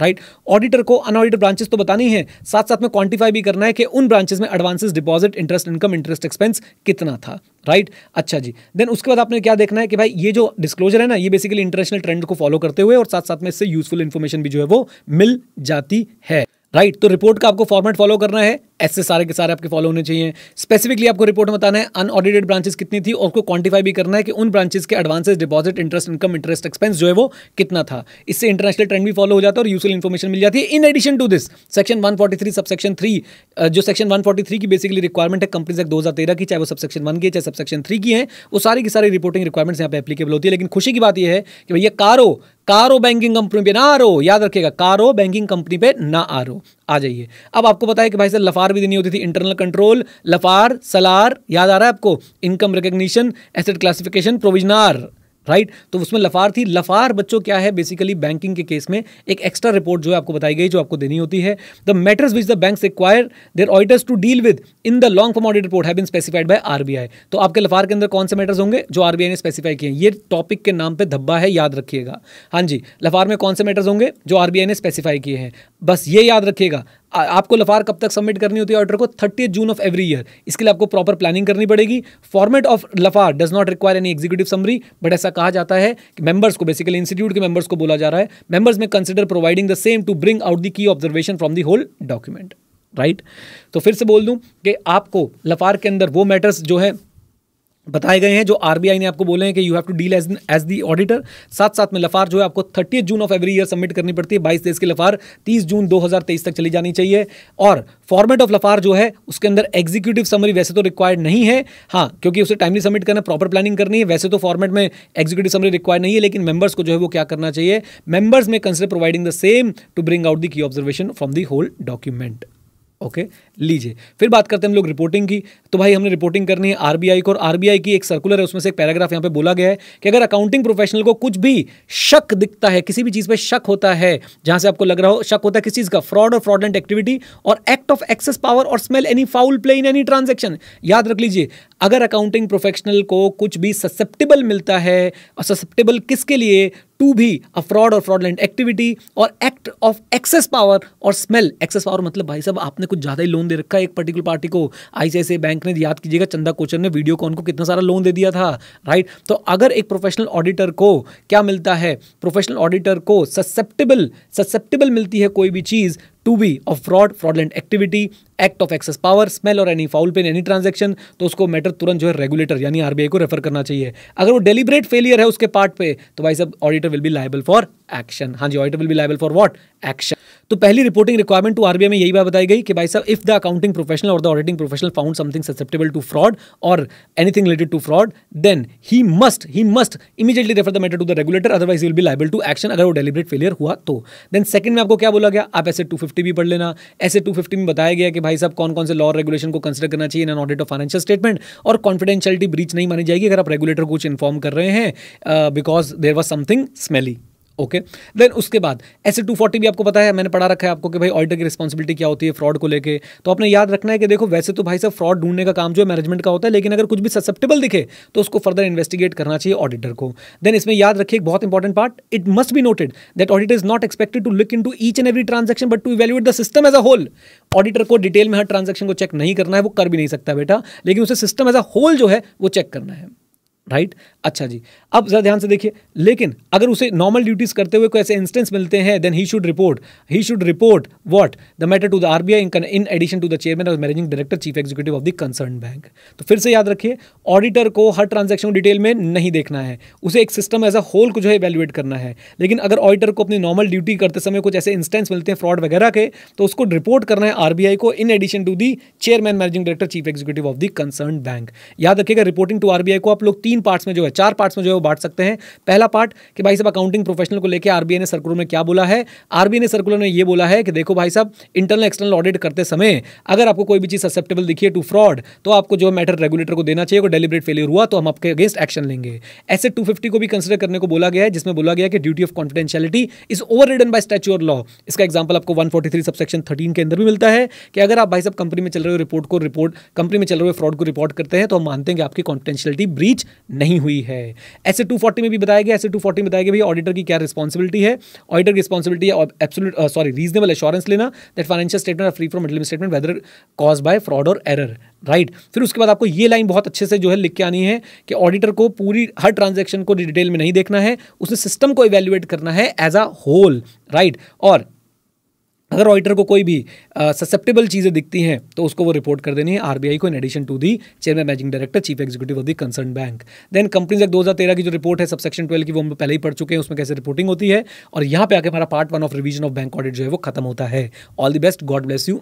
राइट right? ऑडिटर को अनऑडिटेड ब्रांचेस तो बतानी है साथ साथ में क्वांटिफाई भी करना है कि उन ब्रांचेस में advances deposit interest income interest expense कितना था राइट right? अच्छा जी देन उसके बाद आपने क्या देखना है कि भाई ये जो डिस्क्लोजर है ना ये बेसिकली इंटरनेशनल ट्रेंड को फॉलो करते हुए और साथ साथ में इससे यूजफुल इन्फॉर्मेशन भी जो है वो मिल जाती है राइट right, तो रिपोर्ट का आपको फॉर्मेट फॉलो करना है ऐसे सारे के सारे आपके फॉलो होने चाहिए स्पेसिफिकली आपको रिपोर्ट में बताना है अनऑडिटेड ब्रांचेस कितनी थी और उसको क्वांटिफाई भी करना है कि उन ब्रांचेस के advances deposit interest income interest expense जो है वो कितना था इससे इंटरनेशनल ट्रेंड भी फॉलो हो जाता है और यूजफुल इन्फॉर्मेशन मिल जाती है in addition to this section one forty three sub section three जो सेक्शन वन फोर्टी थ्री की बेसिकली रिक्वायरमेंट है कंपनीज एक दो हज़ार तेरह की चाहे वो सब सेक्शन वन की चाहे सब सेक्शन थ्री की है वो सारी की सारी रिपोर्टिंग रिक्वायरमेंट्स यहाँ पे एप्लीकेबल होती है लेकिन खुशी की बात यह है कि भैया कारो कारो बैंकिंग कंपनी पे ना रो याद रखिएगा कारो बैंकिंग कंपनी पे ना आरो आ जाइए अब आपको पता है कि भाई सर लफार भी देनी होती थी इंटरनल कंट्रोल लफार सलार याद आ रहा है आपको income recognition asset classification provisioning right right? तो उसमें लफार थी लफार बच्चों क्या है बेसिकली बैंकिंग के केस में एक एक्स्ट्रा रिपोर्ट जो है आपको बताई गई जो आपको देनी होती है the matters which the bank require their auditors to deal with in the long form audit report है स्पेसिफाइड बाय आरबीआई तो आपके लफार के अंदर कौन से मैटर्स होंगे जो आरबीआई ने स्पेसिफाई किए ये टॉपिक के नाम पर धब्बा है याद रखिएगा हाँ जी लफार में कौन से मैटर्स होंगे जो आरबीआई ने स्पेसिफाई किए हैं बस ये याद रखिएगा आपको लफार कब तक सबमिट करनी होती है ऑर्डर को thirty June of every year इसके लिए आपको प्रॉपर प्लानिंग करनी पड़ेगी format of LFAR does not require any executive summary but ऐसा कहा जाता है कि मेंबर्स को बेसिकली इंस्टीट्यूट के मेंबर्स को बोला जा रहा है मेंबर्स में consider providing the same to bring out the key observation from the whole document right तो फिर से बोल दूं कि आपको लफार के अंदर वो मैटर्स जो है बताए गए हैं जो आरबीआई ने आपको बोले हैं कि you have to deal as as the auditor साथ साथ में लफार जो है आपको thirty June of every year submit करनी पड़ती है बाईस देश की लफार तीस जून 2023 तक चली जानी चाहिए और फॉर्मेट ऑफ लफार जो है उसके अंदर एग्जीक्यूटिव समरी वैसे तो रिक्वायर्ड नहीं है हाँ क्योंकि उसे टाइमली सबमिट करना प्रॉपर प्लानिंग करनी है वैसे तो फॉर्मेट में एग्जीक्यूटिव समरी रिक्वायर्ड नहीं है लेकिन मेंबर्स को जो है वो क्या करना चाहिए मेंबर्स में consider providing the same to bring out the key observation from the whole document okay लीजिए फिर बात करते हैं हम लोग रिपोर्टिंग की तो भाई हमने रिपोर्टिंग करनी है आरबीआई को और आरबीआई की एक सर्कुलर है उसमें से एक पैराग्राफ यहाँ पे बोला गया है कि अगर अकाउंटिंग प्रोफेशनल को कुछ भी शक दिखता है किसी भी चीज़ पे शक होता है जहाँ से आपको लग रहा हो शक होता है किस चीज़ का फ्रॉड और फ्रॉडेंट एक्टिविटी और एक्ट ऑफ एक्सेस पावर और smell any foul play in any transaction याद रख लीजिए अगर अकाउंटिंग प्रोफेशनल को कुछ भी ससेप्टेबल मिलता है और ससेप्टेबल किसके लिए टू भी अ फ्रॉड और फ्रॉडलैंड एक्टिविटी और एक्ट ऑफ एक्सेस पावर और स्मेल एक्सेस पावर मतलब भाई साहब आपने कुछ ज़्यादा ही लोन दे रखा है एक पर्टिकुलर पार्टी को आईसीआईसी बैंक ने याद कीजिएगा चंदा कोचर ने वीडियो कॉन को कितना सारा लोन दे दिया था राइट तो अगर एक प्रोफेशनल ऑडिटर को क्या मिलता है प्रोफेशनल ऑडिटर को ससेप्टेबल ससेप्टेबल मिलती है कोई भी चीज़ to be of fraud fraudulent activity act of excess power smell और any foul pain any transaction तो उसको मैटर तुरंत जो है रेगुलेटर यानी आरबीआई को रेफर करना चाहिए अगर वो डेलीबरेट फेलियर है उसके पार्ट पे तो भाई सब auditor will be liable for action हाँ जी auditor will be liable for what action तो पहली रिपोर्टिंग रिक्वायरमेंट टू आरबीआई में यही बात बताई गई कि भाई साहब इफ द अकाउंटिंग प्रोफेशनल और the auditing professional found something susceptible to fraud और anything related to fraud then he must he must immediately refer the matter to the regulator otherwise will be liable to action अगर वो डेलीबरेट फेलियर हुआ तो देन सेकंड में आपको क्या बोला गया आप ऐसे 250 भी पढ़ लेना ऐसे 250 में बताया गया कि भाई साहब कौन कौन से लॉ रेगुलेशन को कंसिडर करना चाहिए in audit of financial statement और कॉन्फिडेंशियलिटी ब्रीच नहीं मानी जाएगी अगर आप रेगुलेटर को कुछ इन्फॉर्म कर रहे हैं because there was something smelly okay okay. Then उसके बाद ऐसे 240 भी आपको पता है मैंने पढ़ा रखा है आपको कि भाई ऑडिटर की रिस्पॉसिबिलिटी क्या होती है फ्रॉड को लेके तो आपने याद रखना है कि देखो वैसे तो भाई साहब फ्रॉड ढूंढने का काम जो है मैनेजमेंट का होता है लेकिन अगर कुछ भी ससेप्टेबल दिखे तो उसको फर्दर इन्वेस्टिगेट करना चाहिए ऑडिटर को देन इसमें याद रखिए एक बहुत important part it must be noted that auditor is not expected to look into each and every transaction but to evaluate the system as a whole auditor को डिटेल में हर ट्रांजेक्शन को चेक नहीं करना है वो कर भी नहीं सकता बेटा लेकिन उसे सिस्टम एज अ होल जो है वो चेक करना है राइट अच्छा जी अब ज़रा ध्यान से देखिए लेकिन अगर उसे नॉर्मल ड्यूटीज़ करते हुए कोई ऐसे इंस्टेंस मिलते हैं then he should report he should report what the matter to the RBI in addition to the chairman और managing director chief executive of the concern bank तो फिर से याद रखिए ऑडिटर को हर ट्रांजेक्शन डिटेल में नहीं देखना है उसे एक सिस्टम एज अ होल को जो है एवेल्युएट करना है लेकिन अगर ऑडिटर को अपनी नॉर्मल ड्यूटी करते समय कुछ ऐसे इंस्टेंस मिलते हैं फ्रॉड वगैरह के तो उसको रिपोर्ट करना है आरबीआई को in addition to the chairman managing director chief executive of the concern bank याद रखिएगा रिपोर्टिंग टू आरबीआई को आप लोग तीन तीन पार्ट्स में जो है चार पार्ट्स में जो है वो बांट सकते हैं पहला पार्ट कि भाई साहब अकाउंटिंग प्रोफेशनल को लेकर आरबीआई ने सर्कुलर में क्या बोला है आरबीआई ने सर्कुलर में ये बोला है कि देखो भाई साहब इंटरनल एक्सटर्नल ऑडिट करते समय अगर आपको कोई भी चीज़ ससेप्टेबल दिखी टू फ्रॉड तो आपको जो मैटर रेगुलेटर को देना चाहिए डेलीबरेट फेलियर हुआ तो हम आपके अगेंस्ट एक्शन लेंगे ऐसे टू को भी कंसिडर करने को बोला गया है जिसमें बोला गया कि duty of confidentiality is overridden by statutory law इसका एग्जाम्पल आपको वन फोर्टी सबसेक्शन थर्टीन के अंदर भी मिलता है कि अगर आप भाई साहब कंपनी में चल रहे हो रिपोर्ट को रिपोर्ट कंपनी में चल रहे हो फ्रॉड को रिपोर्ट करते हैं तो हम मानते हैं कि आपकी कॉन्फिडेंशियलिटी ब्रीच नहीं हुई है ऐसे 240 में भी बताया गया ऐसे 240 में बताया गया ऑडिटर की क्या रिस्पॉन्सिबिलिटी है ऑडिटर की रिस्पॉन्सिबिलिटी है एब्सोलूट सॉरी रीजनेबल एश्योरेंस लेना that financial statement free from middle statement whether cause by fraud और एरर राइट फिर उसके बाद आपको ये लाइन बहुत अच्छे से जो है लिख के आनी है कि ऑडिटर को पूरी हर ट्रांजेक्शन को डिटेल में नहीं देखना है उसे सिस्टम को इवेल्युएट करना है एज अ होल राइट और अगर ऑडिटर को कोई भी ससेप्टेबल चीज़ें दिखती हैं तो उसको वो रिपोर्ट कर देनी है आरबीआई को in addition to the chairman managing director chief executive of the concern bank then companies act दो की जो रिपोर्ट है सब सेक्शन ट्वेल्व की वो हम पहले ही पढ़ चुके हैं उसमें कैसे रिपोर्टिंग होती है और यहाँ पे आके हमारा part one of revision of bank audit जो है वो खत्म होता है all the best god bless you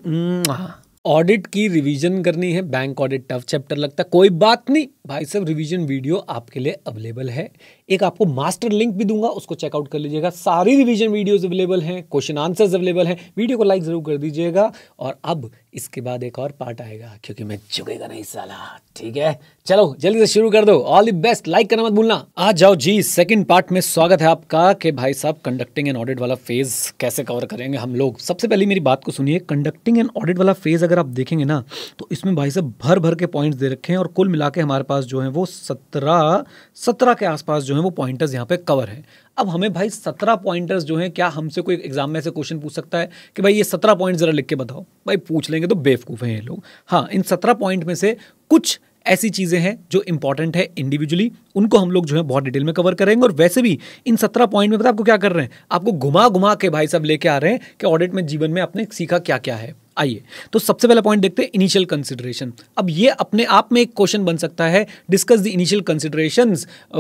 audit की रिवीजन करनी है बैंक ऑडिट टफ चैप्टर लगता है कोई बात नहीं भाई सब रिवीजन वीडियो आपके लिए अवेलेबल है एक आपको मास्टर लिंक भी दूंगा उसको चेकआउट कर लीजिएगा सारी रिवीजन वीडियोस अवेलेबल हैं क्वेश्चन आंसर्स अवेलेबल हैं वीडियो को लाइक ज़रूर कर दीजिएगा और अब इसके बाद एक और पार्ट आएगा क्योंकि मैं चुकेगा नहीं साला ठीक है चलो जल्दी से शुरू कर दो ऑल द बेस्ट लाइक करना मत भूलना आ जाओ जी सेकंड पार्ट में स्वागत है आपका कि भाई साहब कंडक्टिंग एंड ऑडिट वाला फेज कैसे कवर करेंगे हम लोग सबसे पहले मेरी बात को सुनिए कंडक्टिंग एंड ऑडिट वाला फेज अगर आप देखेंगे ना तो इसमें भाई साहब भर भर के पॉइंट्स दे रखे हैं और कुल मिला हमारे पास जो है वो सत्रह सत्रह के आसपास जो हैं वो पॉइंटर्स यहाँ पे कवर है अब हमें भाई सत्रह पॉइंटर्स जो हैं क्या हमसे कोई एग्जाम में ऐसे क्वेश्चन पूछ सकता है कि भाई ये सत्रह पॉइंट ज़रा लिख के बताओ भाई पूछ लेंगे तो बेवकूफ़ हैं ये लोग हाँ इन सत्रह पॉइंट में से कुछ ऐसी चीज़ें हैं जो इंपॉर्टेंट है इंडिविजुअली उनको हम लोग जो है बहुत डिटेल में कवर करेंगे और वैसे भी इन सत्रह पॉइंट में पता आपको क्या कर रहे हैं आपको घुमा घुमा के भाई साहब लेके आ रहे हैं कि ऑडिट में जीवन में आपने सीखा क्या क्या है आइए तो सबसे पहला पॉइंट देखते हैं इनिशियल कंसिडरेशन अब ये अपने आप में एक क्वेश्चन बन सकता है discuss the initial consideration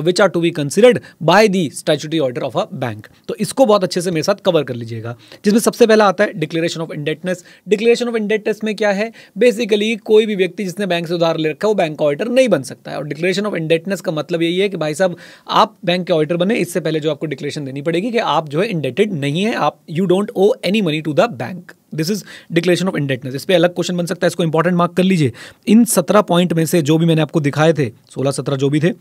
which are to be considered by the statutory order of a bank तो इसको बहुत अच्छे से मेरे साथ कवर कर लीजिएगा जिसमें सबसे पहला आता है declaration of indebtedness declaration of indebtedness में क्या है बेसिकली कोई भी व्यक्ति जिसने बैंक से उधार ले रखा है वो बैंक का ऑर्डर नहीं बन सकता है और डिक्लेरेशन ऑफ इंडेटनेस का मतलब यही है कि भाई साहब आप बैंक के ऑर्डर बने इससे पहले जो आपको डिक्लेरेशन देनी पड़ेगी कि आप जो है इंडेटेड नहीं है आप you don't owe any money to the bank this is declaration of indebtedness इस पर अलग क्वेश्चन बन सकता है इसको इंपॉर्टेंट मार्क कर लीजिए इन सत्रह पॉइंट में से जो भी मैंने आपको दिखाए थे सोलह सत्रह जो भी थे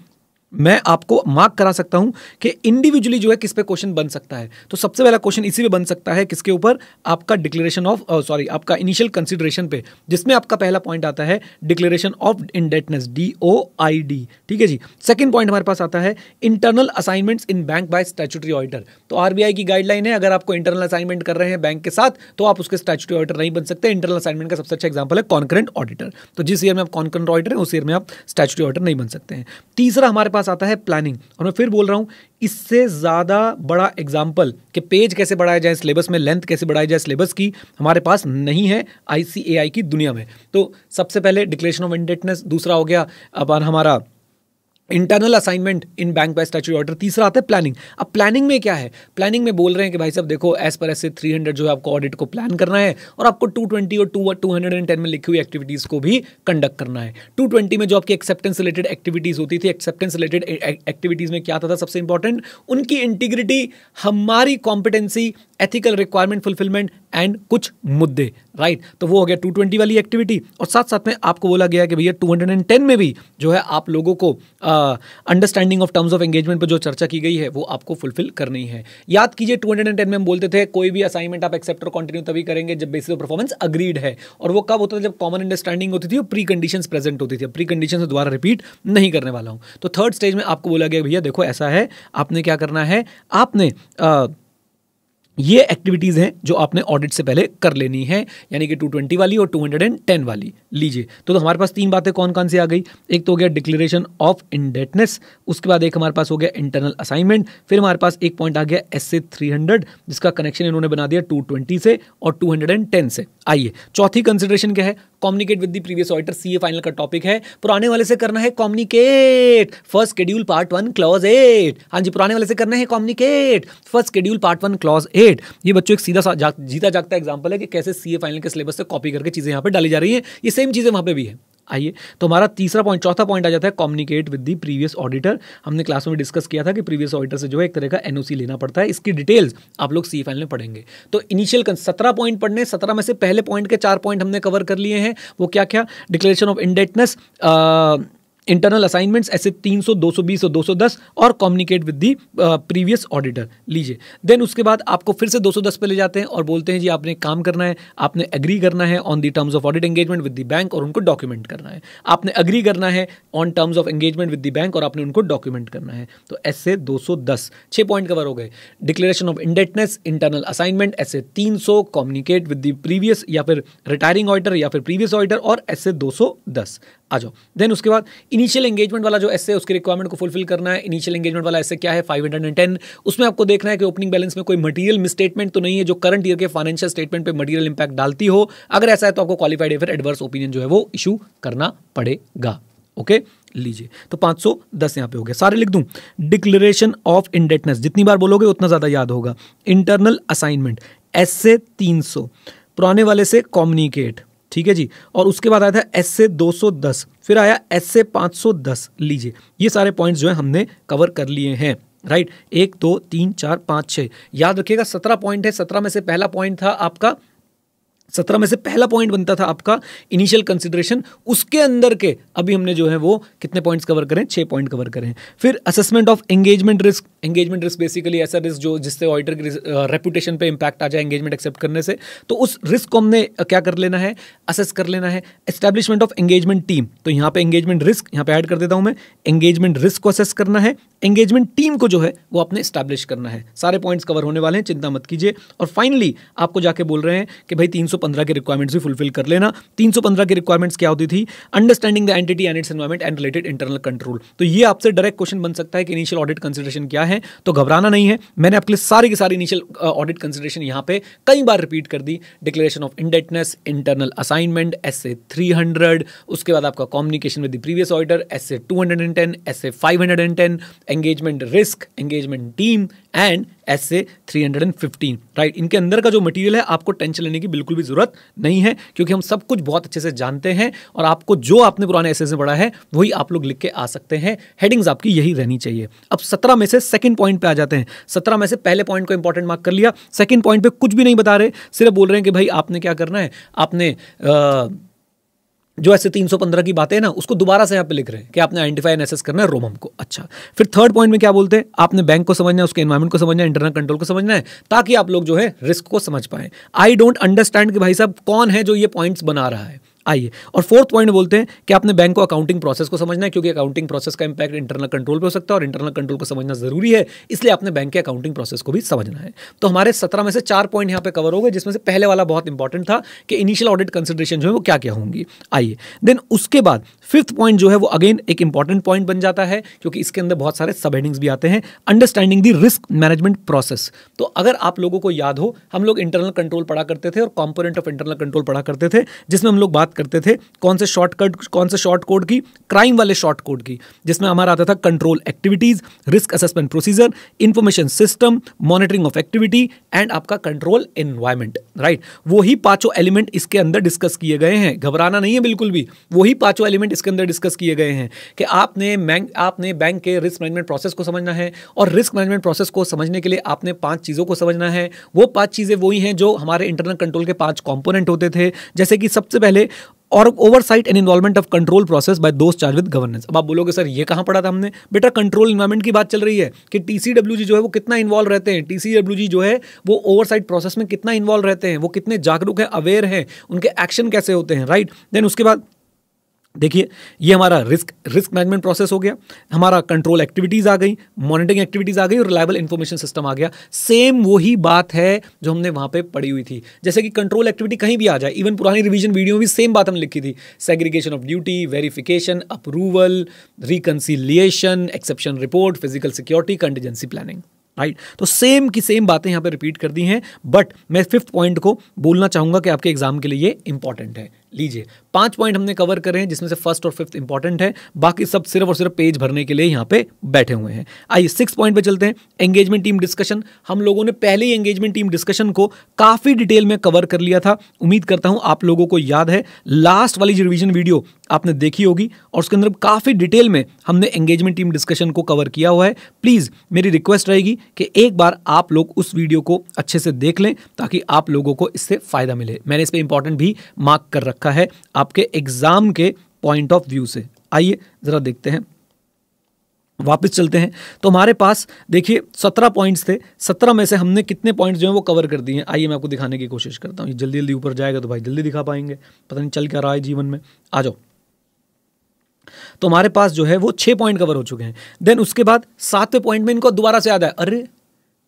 मैं आपको मार्क करा सकता हूं कि इंडिविजुअली जो है किस पे क्वेश्चन बन सकता है तो सबसे पहला क्वेश्चन इसी पे बन सकता है किसके ऊपर आपका डिक्लेरेशन ऑफ सॉरी आपका इनिशियल कंसिडरेशन पे जिसमें आपका पहला पॉइंट आता है declaration of indebtedness D O I D ठीक है जी सेकंड पॉइंट हमारे पास आता है internal assignments in bank by statutory auditor तो आरबीआई की गाइडलाइन है अगर आपको इंटरनल असाइनमेंट कर रहे हैं बैंक के साथ तो आप उसके स्टैचुटरी ऑडिटर नहीं बन सकते इंटरनल असाइनमेंट का सबसे अच्छा एग्जाम्पल है कॉन्करेंट ऑडिटर तो जिस ईयर में आप कॉन्करेंट ऑडिटर है उस ईयर में आप स्टैचुटरी ऑडिटर नहीं बन सकते हैं तीसरा हमारे पास पास आता है प्लानिंग और मैं फिर बोल रहा हूँ इससे ज़्यादा बड़ा एग्जाम्पल कि पेज कैसे बढ़ाया जाए सिलेबस में लेंथ कैसे बढ़ाया जाए सिलेबस की हमारे पास नहीं है आई की दुनिया में तो सबसे पहले डिक्लेरेशन ऑफ इंडेटनेस दूसरा हो गया अब हमारा internal assignment in bank by statue order तीसरा आता है प्लानिंग अब प्लानिंग में क्या है प्लानिंग में बोल रहे हैं कि भाई साहब देखो एज पर ऐसे 300 जो है आपको ऑडिट को प्लान करना है और आपको 220 और एंड 210 में लिखी हुई एक्टिविटीज़ को भी कंडक्ट करना है 220 में जो आपकी एक्सेप्टेंस रिलेटेड एक्टिविटीज़ होती थी एक्सेप्टेंस रिलेटेड एक्टिविटीज़ में क्या था सबसे इंपॉर्टेंट उनकी इंटीग्रिटी हमारी competency ethical requirement fulfilment and कुछ मुद्दे राइट तो वो हो गया टू ट्वेंटी वाली एक्टिविटी और साथ साथ में आपको बोला गया कि भैया टू हंड्रेड एंड टेन में भी जो है आप लोगों को understanding of terms of engagement पर जो चर्चा की गई है वो आपको फुलफिल करनी है याद कीजिए टू हंड्रेड एंड टेन में हम बोलते थे कोई भी असाइनमेंट आप एक्सेप्ट और कंटिन्यू तभी करेंगे जब बेसिस ऑफ परफॉर्मेंस अग्रीड है और वो कब होता था जब कॉमन अंडरस्टैंडिंग होती थी और प्री कंडीशन प्रेजेंट होती थी प्री कंडीशन से दोबारा रिपीट नहीं करने वाला हूँ तो थर्ड स्टेज में आपको बोला गया भैया देखो ऐसा है आपने क्या करना है आपने आ, ये एक्टिविटीज़ हैं जो आपने ऑडिट से पहले कर लेनी है यानी कि 220 वाली और 210 वाली लीजिए तो, तो हमारे पास तीन बातें कौन कौन सी आ गई एक तो हो गया डिक्लेरेशन ऑफ इंडेटनेस उसके बाद एक हमारे पास हो गया इंटरनल असाइनमेंट फिर हमारे पास एक पॉइंट आ गया एस ए थ्री जिसका कनेक्शन इन्होंने बना दिया टू से और टू से आइए चौथी कंसिडरेशन क्या है communicate with the previous auditor C final का टॉपिक है पुराने वाले से करना है communicate first schedule part one clause eight हाँ जी पुराने वाले से करना है communicate first schedule part one clause eight date ये बच्चों एक सीधा सा जाग, जीता जागता एग्जाम्पल है कि कैसे सी फाइनल के सिलेबस से कॉपी करके चीज़ें यहाँ पर डाली जा रही हैं ये सेम चीज़ें वहाँ पर भी है आइए तो हमारा तीसरा पॉइंट चौथा पॉइंट आ जाता है communicate with the previous auditor हमने क्लास में डिस्कस किया था कि प्रीवियस ऑडिटर से जो है एक तरह का एनओसी लेना पड़ता है इसकी डिटेल्स आप लोग सी फाइल में पढ़ेंगे तो इनिशियल सत्रह पॉइंट पढ़ने सत्रह में से पहले पॉइंट के चार पॉइंट हमने कवर कर लिए हैं वो क्या क्या declaration of indebtedness internal assignments ऐसे 300, 220 और 210 और communicate with the previous auditor लीजिए देन उसके बाद आपको फिर से 210 पे ले जाते हैं और बोलते हैं जी आपने काम करना है आपने एग्री करना है on the terms of audit engagement with the bank और उनको डॉक्यूमेंट करना है आपने एग्री करना है on terms of engagement with the bank और आपने उनको डॉक्यूमेंट करना है तो ऐसे दो सौ पॉइंट कवर हो गए declaration of indebtedness internal assignment ऐसे तीन सौ कम्युनिकेट विद दी प्रीवियस या फिर रिटायरिंग ऑडिटर या फिर प्रीवियस ऑडिटर और ऐसे दो सौ दस आ जाओ देन उसके बाद इनिशियल एंगेजमेंट वाला जो एस है उसके रिक्वायरमेंट को फुलफिल करना है इनिशियल एंगेजमेंट वाला ऐसे क्या है फाइव हंड्रेड एंड टेन उसमें आपको देखना है कि ओपनिंग बैलेंस में कोई मटीरियल मिसस्टेटमेंट तो नहीं है जो करंट ईयर के फाइनेंशियल स्टेटमेंट पर मटीरियल इंपैक्ट डालती हो अगर ऐसा है तो आपको क्वालिफाइड या फिर एडवर्स ओपिनियन जो है वो इशू करना पड़ेगा ओके लीजिए तो 510 यहां पर हो गया सारे लिख दूं डिक्लेरेशन ऑफ इंडेटनेस जितनी बार बोलोगे उतना ज़्यादा याद होगा इंटरनल असाइनमेंट एस से 300 पुराने वाले से कॉम्युनिकेट ठीक है जी और उसके बाद आया था एस से दो सौ दस फिर आया एस से पाँच सौ दस लीजिए ये सारे पॉइंट्स जो है हमने कवर कर लिए हैं राइट एक दो तीन चार पाँच छः याद रखिएगा सत्रह पॉइंट है सत्रह में से पहला पॉइंट था आपका सत्रह में से पहला पॉइंट बनता था आपका इनिशियल कंसिडरेशन उसके अंदर के अभी हमने जो है वो कितने पॉइंट्स कवर करें छः पॉइंट कवर करें फिर assessment of engagement risk engagement risk basically ऐसा रिस्क जो जिससे ऑडिटर की रेपुटेशन uh, पे इंपैक्ट आ जाए एंगेजमेंट एक्सेप्ट करने से तो उस रिस्क को हमने uh, क्या कर लेना है असेस कर लेना है एस्टैब्लिशमेंट ऑफ एंगेजमेंट टीम तो यहाँ पे एंगेजमेंट रिस्क यहाँ पे ऐड कर देता हूँ मैं एंगेजमेंट रिस्क को असेस करना है एंगेजमेंट टीम को जो है वो आपने इस्टेब्लिश करना है सारे पॉइंट्स कवर होने वाले हैं चिंता मत कीजिए और फाइनली आपको जाके बोल रहे हैं कि भाई 315 की रिक्वायरमेंट्स भी फुलफिल कर लेना 315 की रिक्वायरमेंट्स क्या होती थी understanding the entity and its environment and related internal control तो ये आपसे डायरेक्ट क्वेश्चन बन सकता है कि इनिशियल ऑडिट कंसिडरेशन क्या है है तो घबराना नहीं है मैंने आपके लिए सारी की सारी इनिशियल ऑडिट कंसिडरेशन यहाँ पे कई बार रिपीट कर दी declaration of indebtedness internal assignment S A three hundred उसके बाद आपका communication with the previous auditor S A two hundred and ten S A five hundred and ten engagement risk engagement team and S A three hundred and fifteen right इनके अंदर का जो मटेरियल है आपको टेंशन लेने की बिल्कुल भी जरूरत नहीं है क्योंकि हम सब कुछ बहुत अच्छे से जानते हैं और आपको जो आपने पुराने एस में पढ़ा है वही आप लोग लिख के आ सकते हैं हेडिंग्स आपकी यही रहनी चाहिए अब सत्रह में से सेकेंड पॉइंट पर आ जाते हैं सत्रह में से पहले पॉइंट को इंपॉर्टेंट मार्क कर लिया सेकेंड पॉइंट पर कुछ भी नहीं बता रहे सिर्फ बोल रहे हैं कि भाई आपने क्या करना है आपने आ, जो ऐसे 315 की बातें है ना उसको दोबारा से यहाँ पे लिख रहे हैं कि आपने आइडेंटिफाई एनएसएस करना है रोमम को अच्छा फिर थर्ड पॉइंट में क्या बोलते हैं आपने बैंक को समझना है उसके एनवायरमेंट को समझना है इंटरनल कंट्रोल को समझना है ताकि आप लोग जो है रिस्क को समझ पाए आई डोंट अंडरस्टैंड कि भाई साहब कौन है जो ये पॉइंट्स बना रहा है आइए और फोर्थ पॉइंट बोलते हैं कि आपने बैंक को अकाउंटिंग प्रोसेस को समझना है क्योंकि अकाउंटिंग प्रोसेस का इंपैक्ट इंटरनल कंट्रोल पर हो सकता है और इंटरनल कंट्रोल को समझना जरूरी है इसलिए आपने बैंक के अकाउंटिंग प्रोसेस को भी समझना है तो हमारे सत्रह में से चार पॉइंट यहाँ पे कवर हो गए जिसमें से पहले वाला बहुत इंपॉर्टेंट था कि इनिशियल ऑडिट कंसिडरेशन जो है वो क्या क्या होंगी आइए देन उसके बाद फिफ्थ पॉइंट जो है वो अगेन एक इंपॉर्टेंट पॉइंट बन जाता है क्योंकि इसके अंदर बहुत सारे सब हेडिंग्स भी आते हैं understanding the risk management process तो अगर आप लोगों को याद हो हम लोग इंटरनल कंट्रोल पढ़ा करते थे और कॉम्पोनेंट ऑफ इंटरनल कंट्रोल पढ़ा करते थे जिसमें हम लोग बात करते थे कौन से शॉर्टकट कौन से शॉर्ट कोड की क्राइम वाले शॉर्ट कोड की जिसमें हमारा आता था control activities risk assessment procedure information system monitoring of activity and आपका कंट्रोल एनवायरमेंट राइट वही पांचों एलिमेंट इसके अंदर डिस्कस किए गए हैं घबराना नहीं है बिल्कुल भी वही पांचों एलिमेंट इसके अंदर डिस्कस किए गए हैं कि आपने बैंक आपने बैंक के रिस्क मैनेजमेंट प्रोसेस को समझना है और रिस्क मैनेजमेंट प्रोसेस को समझने के लिए आपने पांच चीज़ों को समझना है वो पांच चीज़ें वही हैं जो हमारे इंटरनल कंट्रोल के पांच कॉम्पोनेंट होते थे जैसे कि सबसे पहले और oversight and involvement of control process by those charge with governance अब आप बोलोगे सर ये कहाँ पढ़ा था हमने बेटा कंट्रोल इन्वायरमेंट की बात चल रही है कि टीसीडब्ल्यूजी जो है वो कितना इन्वॉल्व रहते हैं टीसीडब्ल्यूजी जो है वो ओवरसाइट प्रोसेस में कितना इन्वॉल्व रहते हैं वो कितने जागरूक है अवेयर हैं उनके एक्शन कैसे होते हैं राइट देन उसके बाद देखिए ये हमारा रिस्क रिस्क मैनेजमेंट प्रोसेस हो गया हमारा कंट्रोल एक्टिविटीज़ आ गई मॉनिटरिंग एक्टिविटीज़ आ गई और रिलायबल इन्फॉर्मेशन सिस्टम आ गया सेम वही बात है जो हमने वहाँ पे पढ़ी हुई थी जैसे कि कंट्रोल एक्टिविटी कहीं भी आ जाए इवन पुरानी रिवीजन वीडियो में भी सेम बात हमने लिखी थी segregation of duty verification approval reconciliation exception report physical security contingency planning right right? तो सेम की सेम बातें यहाँ पे रिपीट कर दी हैं बट मैं फिफ्थ पॉइंट को बोलना चाहूँगा कि आपके एग्जाम के लिए ये इंपॉर्टेंट है लीजिए पांच पॉइंट हमने कवर करे हैं जिसमें से फर्स्ट और फिफ्थ इंपॉर्टेंट है बाकी सब सिर्फ और सिर्फ पेज भरने के लिए यहाँ पे बैठे हुए हैं आइए सिक्स पॉइंट पे चलते हैं एंगेजमेंट टीम डिस्कशन हम लोगों ने पहले ही एंगेजमेंट टीम डिस्कशन को काफ़ी डिटेल में कवर कर लिया था उम्मीद करता हूँ आप लोगों को याद है लास्ट वाली जो रिविजन वीडियो आपने देखी होगी और उसके अंदर काफ़ी डिटेल में हमने एंगेजमेंट टीम डिस्कशन को कवर किया हुआ है प्लीज़ मेरी रिक्वेस्ट रहेगी कि एक बार आप लोग उस वीडियो को अच्छे से देख लें ताकि आप लोगों को इससे फ़ायदा मिले मैंने इस पर इंपॉर्टेंट भी मार्क कर रखा रखा है आपके एग्ज़ाम के पॉइंट ऑफ व्यू से आइए ज़रा देखते हैं वापस चलते हैं तो हमारे पास देखिए सत्रह पॉइंट्स थे सत्रह में से हमने कितने पॉइंट्स जो हैं वो कवर कर दिए हैं आइए मैं आपको दिखाने की कोशिश करता हूँ जल्दी जल्दी ऊपर जाएगा तो भाई जल्दी दिखा पाएंगे पता नहीं चल क्या रहा है जीवन में आ जाओ तो हमारे पास जो है वो छः पॉइंट कवर हो चुके हैं देन उसके बाद सातवें पॉइंट में इनको दोबारा से याद आया अरे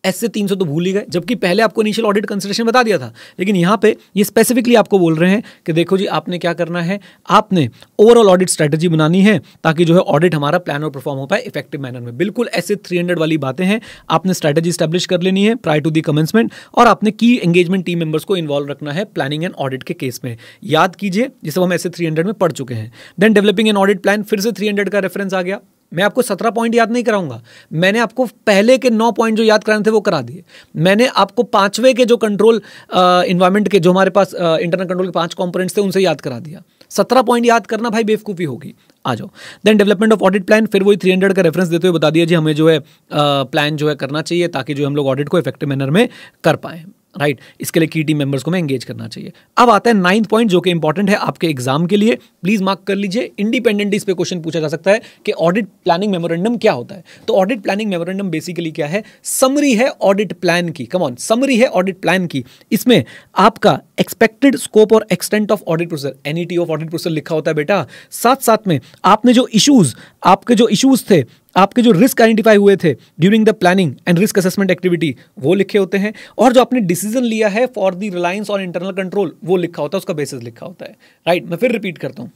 एस से तीन सौ तो भूल ही गए जबकि पहले आपको इनिशियल ऑडिट कंसिडरेशन बता दिया था लेकिन यहाँ पे ये स्पेसिफिकली आपको बोल रहे हैं कि देखो जी आपने क्या करना है आपने ओवरऑल ऑडिट स्ट्रैटेजी बनानी है ताकि जो है ऑडिट हमारा प्लान और परफॉर्म हो पाए इफेक्टिव मैनर में बिल्कुल ऐसे थ्री वाली बातें हैं आपने स्ट्रैटेजी स्टैब्लिश कर लेनी है प्राई टू दी कमेंसमेंट और आपने की एंगेजमेंट टीम मेंबर्स को इन्वॉल्व रखना है प्लानिंग एंड ऑडिट के केस में याद कीजिए जिसे हम ऐसे थ्री में पढ़ चुके हैं then developing an audit plan फिर से थ्री का रेफरेंस आ गया मैं आपको सत्रह पॉइंट याद नहीं कराऊंगा मैंने आपको पहले के नौ पॉइंट जो याद कराने थे वो करा दिए मैंने आपको पांचवे के जो कंट्रोल इन्वायरमेंट के जो हमारे पास इंटरनल कंट्रोल के पांच कॉम्पोनेट्स थे उनसे याद करा दिया सत्रह पॉइंट याद करना भाई बेवकूफ़ी होगी आ जाओ then development of audit plan फिर वही थ्री हंड्रेड का रेफरेंस देते हुए बता दिया जी हमें जो है प्लान जो है करना चाहिए ताकि जो हम लोग ऑडिट को इफेक्टिव मैनर में कर पाएँ राइट right. इसके लिए की टीम मेंबर्स को मैं एंगेज करना चाहिए अब आता है नाइन्थ पॉइंट जो कि इंपॉर्टेंट है आपके एग्जाम के लिए प्लीज मार्क कर लीजिए इंडिपेंडेंटली इस पर क्वेश्चन पूछा जा सकता है कि ऑडिट प्लानिंग मेमोरेंडम क्या होता है तो ऑडिट प्लानिंग मेमोरेंडम बेसिकली क्या है समरी है ऑडिट प्लान की कमॉन समरी है ऑडिट प्लान की इसमें आपका एक्सपेक्टेड स्कोप और extent of audit process an of audit process लिखा होता है बेटा साथ साथ में आपने जो इशूज आपके जो इशूज थे आपके जो रिस्क आइडेंटिफाई हुए थे during the planning and risk assessment activity वो लिखे होते हैं और जो आपने डिसीजन लिया है for the reliance on internal control वो लिखा होता है उसका बेसिस लिखा होता है राइट right, मैं फिर रिपीट करता हूँ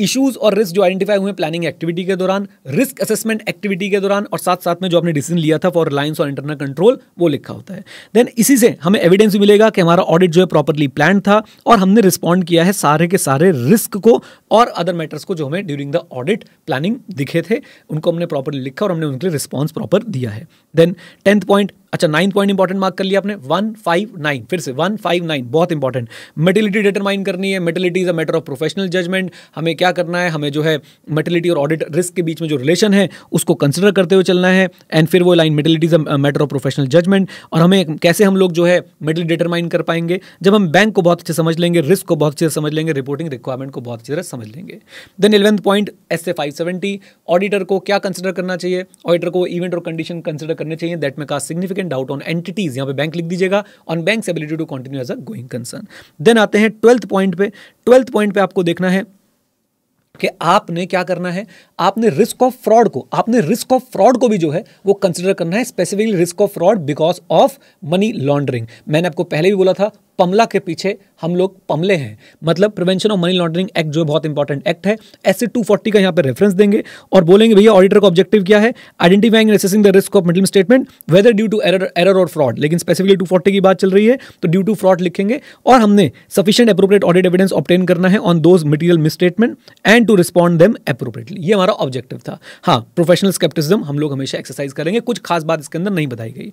इश्यूज और रिस्क जो आइडेंटिफाई हुए प्लानिंग एक्टिविटी के दौरान रिस्क असेसमेंट एक्टिविटी के दौरान और साथ साथ में जो आपने डिसीजन लिया था फॉर रिलायंस और इंटरनल कंट्रोल वो लिखा होता है देन इसी से हमें एविडेंस भी मिलेगा कि हमारा ऑडिट जो है प्रॉपरली प्लान था और हमने रिस्पॉन्ड किया है सारे के सारे रिस्क को और अदर मैटर्स को जो हमें ड्यूरिंग द ऑडिट प्लानिंग दिखे थे उनको हमने प्रॉपरली लिखा और हमने उनके लिए रिस्पॉन्स प्रॉपर दिया है देन टेंथ पॉइंट अच्छा नाइन पॉइंट इंपॉर्टेंट मार्क कर लिया आपने वन फाइव नाइन फिर से वन फाइव नाइन बहुत इंपॉर्टेंट मेटिलिटी डिटरमाइन करनी है materiality is a matter of professional judgement हमें क्या करना है हमें जो है मेटिलिटी और ऑडिट रिस्क के बीच में जो रिलेशन है उसको कंसिडर करते हुए चलना है एंड फिर वो line materiality is a matter of professional judgement और हमें कैसे हम लोग जो है मेटल डिटरमाइन कर पाएंगे जब हम बैंक को बहुत अच्छे समझ लेंगे रिस्क को बहुत अच्छे समझ लेंगे रिपोर्टिंग रिक्वायरमेंट को बहुत अच्छी तरह समझ लेंगे then eleventh point S A five seventy auditor को क्या कंसिडर करना चाहिए ऑडिटर को इवेंट और कंडीशन कंसिडर करने चाहिए दैट में का सिग्निफिकेंट डाउट ऑन एंटिटीज यहाँ पे बैंक लिख दीजिएगा on bank ability to continue as a going concern then आते हैं ट्वेल्थ पॉइंट पे ट्वेल्थ पॉइंट पे आपको देखना है कि आपने क्या करना है आपने रिस्क ऑफ फ्रॉड को आपने रिस्क ऑफ फ्रॉड को भी जो है वो कंसिडर करना है specifically risk of fraud because of money laundering मैंने आपको पहले भी बोला था पमला के पीछे हम लोग पमले हैं मतलब prevention of money laundering act जो बहुत इंपॉर्टेंट एक्ट है एस टू फोर्टी का यहाँ पर रेफरेंस देंगे और बोलेंगे भैया ऑडिटर का ऑब्जेक्टिव क्या है identifying assessing the risk of middle statement whether due to error error और फ्रॉड लेकिन स्पेसिफिकली टू फोर्टी की बात चल रही है तो ड्यू टू फ्रॉड लिखेंगे और हमने sufficient appropriate audit evidence obtain करना है on those material misstatement and to respond them appropriately ये हमारा ऑब्जेक्टिव था हाँ प्रोफेशनल स्केप्टिज्म हम लोग हमेशा एक्सरसाइज करेंगे कुछ खास बात इसके अंदर नहीं बताई गई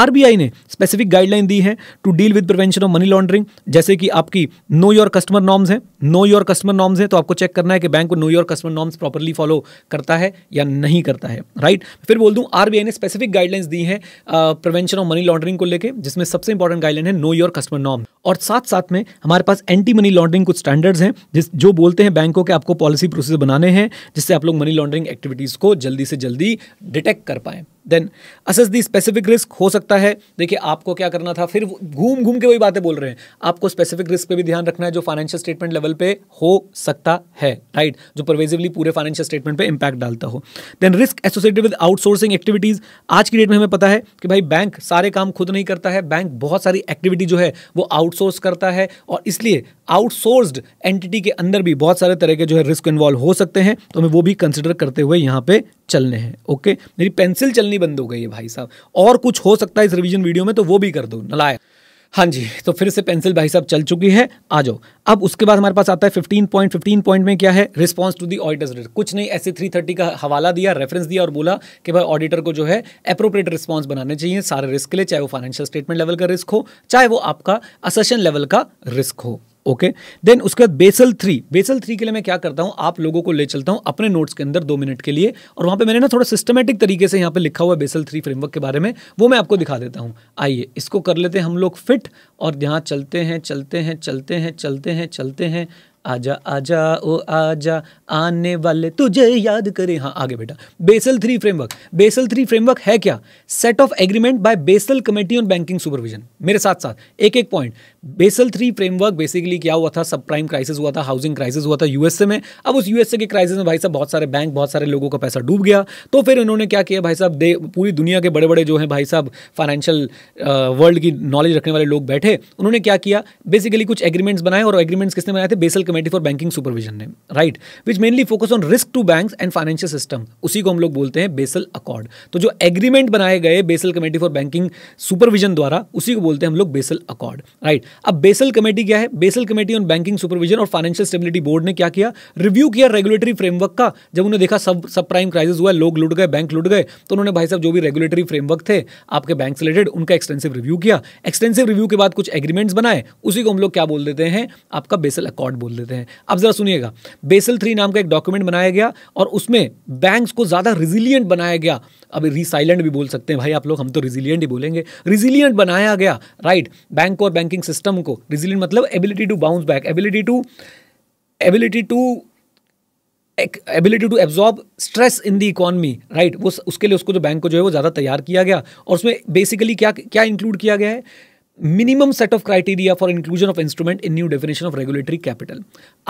आरबीआई ने स्पेसिफिक गाइडलाइन दी है to deal with prevention of money laundering जैसे कि आपकी नो योर कस्टमर नॉर्म्स हैं नो योर कस्टमर नॉर्म्स हैं तो आपको चेक करना है कि bank know your customer norms properly follow करता है या नहीं करता है राइट right? फिर बोल दूं आर ने स्पेसिफिक गाइडलाइंस दी हैं प्रिवेंशन ऑफ मनी लॉन्ड्रिंग को लेकर जिसमें सबसे इंपॉर्टेंट गाइडलाइन है नो योर कस्टमर नॉर्म और साथ साथ में हमारे पास एंटी मनी लॉन्ड्रिंग कुछ स्टैंडर्ड्स हैं जिस जो बोलते हैं बैंकों के आपको पॉलिसी प्रोसेस बनाने हैं जिससे आप लोग मनी लॉन्ड्रिंग एक्टिविटीज़ को जल्दी से जल्दी डिटेक्ट कर पाएँ देन असस दी स्पेसिफिक रिस्क हो सकता है देखिए आपको क्या करना था फिर घूम घूम के वही बातें बोल रहे हैं आपको स्पेसिफिक रिस्क पे भी ध्यान रखना है जो फाइनेंशियल स्टेटमेंट लेवल पे हो सकता है राइट जो प्रवेजिवली पूरे फाइनेंशियल स्टेटमेंट पे इंपैक्ट डालता हो then risk associated with outsourcing activities आज की डेट में हमें पता है कि भाई बैंक सारे काम खुद नहीं करता है बैंक बहुत सारी एक्टिविटी जो है वो आउटसोर्स करता है और इसलिए आउटसोर्स्ड एंटिटी के अंदर भी बहुत सारे तरह के जो है रिस्क इन्वॉल्व हो सकते हैं तो हमें वो भी कंसिडर करते हुए यहाँ पे चलने हैं ओके मेरी पेंसिल चलनी बंद हो गई है भाई साहब और कुछ हो सकता है इस रिविजन वीडियो में तो वो भी कर दो नलायक हाँ जी तो फिर से पेंसिल भाई साहब चल चुकी है आ जाओ अब उसके बाद हमारे पास आता है फिफ्टीन पॉइंट फिफ्टीन पॉइंट में क्या है रिस्पॉन्स टू दी ऑडिटर्स कुछ नहीं ऐसे थ्री थर्टी का हवाला दिया रेफरेंस दिया और बोला कि भाई ऑडिटर को जो है अप्रोप्रिएट रिस्पॉन्स बनाने चाहिए सारे रिस्क के लिए चाहे वो फाइनेंशियल स्टेटमेंट लेवल का रिस्क हो चाहे वो आपका असेशन लेवल का रिस्क हो ओके देन उसके बाद बेसल थ्री बेसल थ्री के लिए मैं क्या करता हूँ आप लोगों को ले चलता हूँ अपने नोट्स के अंदर दो मिनट के लिए और वहाँ पे मैंने ना थोड़ा सिस्टमेटिक तरीके से यहाँ पे लिखा हुआ है बेसल थ्री फ्रेमवर्क के बारे में वो मैं आपको दिखा देता हूँ आइए इसको कर लेते हैं हम लोग फिट और यहाँ चलते हैं चलते हैं चलते हैं चलते हैं चलते हैं आजा आजा ओ आजा आने वाले तुझे याद करे हाँ आगे बेटा Basel three framework Basel three framework है क्या set of agreement by Basel committee on banking supervision मेरे साथ साथ एक एक point Basel three framework basically क्या हुआ था सब प्राइम क्राइसिस हुआ था हाउसिंग क्राइसिस हुआ था यूएसए में अब उस यूएसए के क्राइसिस में भाई साहब बहुत सारे बैंक बहुत सारे लोगों का पैसा डूब गया तो फिर इन्होंने क्या किया भाई साहब पूरी दुनिया के बड़े बड़े जो हैं भाई साहब फाइनेंशियल वर्ल्ड की नॉलेज रखने वाले लोग बैठे उन्होंने क्या किया बेसिकली कुछ एग्रीमेंट्स बनाए और एग्रीमेंट्स किसने बनाए थे Basel committee committee for banking supervision ने right which mainly focus on risk to banks and financial system उसी को हम लोग बोलते हैं बेसल अकॉर्ड तो जो एग्रीमेंट बनाए गए Basel committee for banking supervision द्वारा उसी को बोलते हैं हम लोग बेसल अकॉर्ड राइट अब बेसल कमेटी क्या है Basel committee on banking supervision और फाइनेंशियल स्टेबिलिटी बोर्ड ने क्या किया रिव्यू किया रेगुलेटरी फ्रेमवर्क का जब उन्होंने देखा सब सब प्राइम क्राइसिस हुआ लोग लुट गए बैंक लुट गए तो उन्होंने भाई साहब जो भी रेगुलेटरी फ्रेमवर्क थे आपके बैंक से रिलेटेड उनका एक्सटेंसिव रिव्यू किया एक्सटेंसिव रिव्यू के बाद कुछ एग्रीमेंट्स बनाए उसी को हम लोग क्या बोल देते हैं आपका बेसल अकॉर्ड बोल देते हैं देते हैं अब ज़रा सुनिएगा बेसल थ्री नाम का एक डॉक्यूमेंट बनाया गया और उसमें बैंक्स को ज़्यादा रिजिलियंट बनाया गया अब रिसाइलेंट भी बोल सकते हैं भाई आप लोग हम तो रिजिलियंट ही बोलेंगे रिजिलियंट बनाया गया राइट बैंक और बैंकिंग सिस्टम को रिजिलियंट मतलब ability to bounce back ability to ability to एक ability to absorb stress in the economy right वो उसके लिए उसको जो बैंक को जो है वो ज़्यादा तैयार किया गया और उसमें बेसिकली क्या क्या इंक्लूड किया गया है minimum set of criteria for inclusion of instrument in new definition of regulatory capital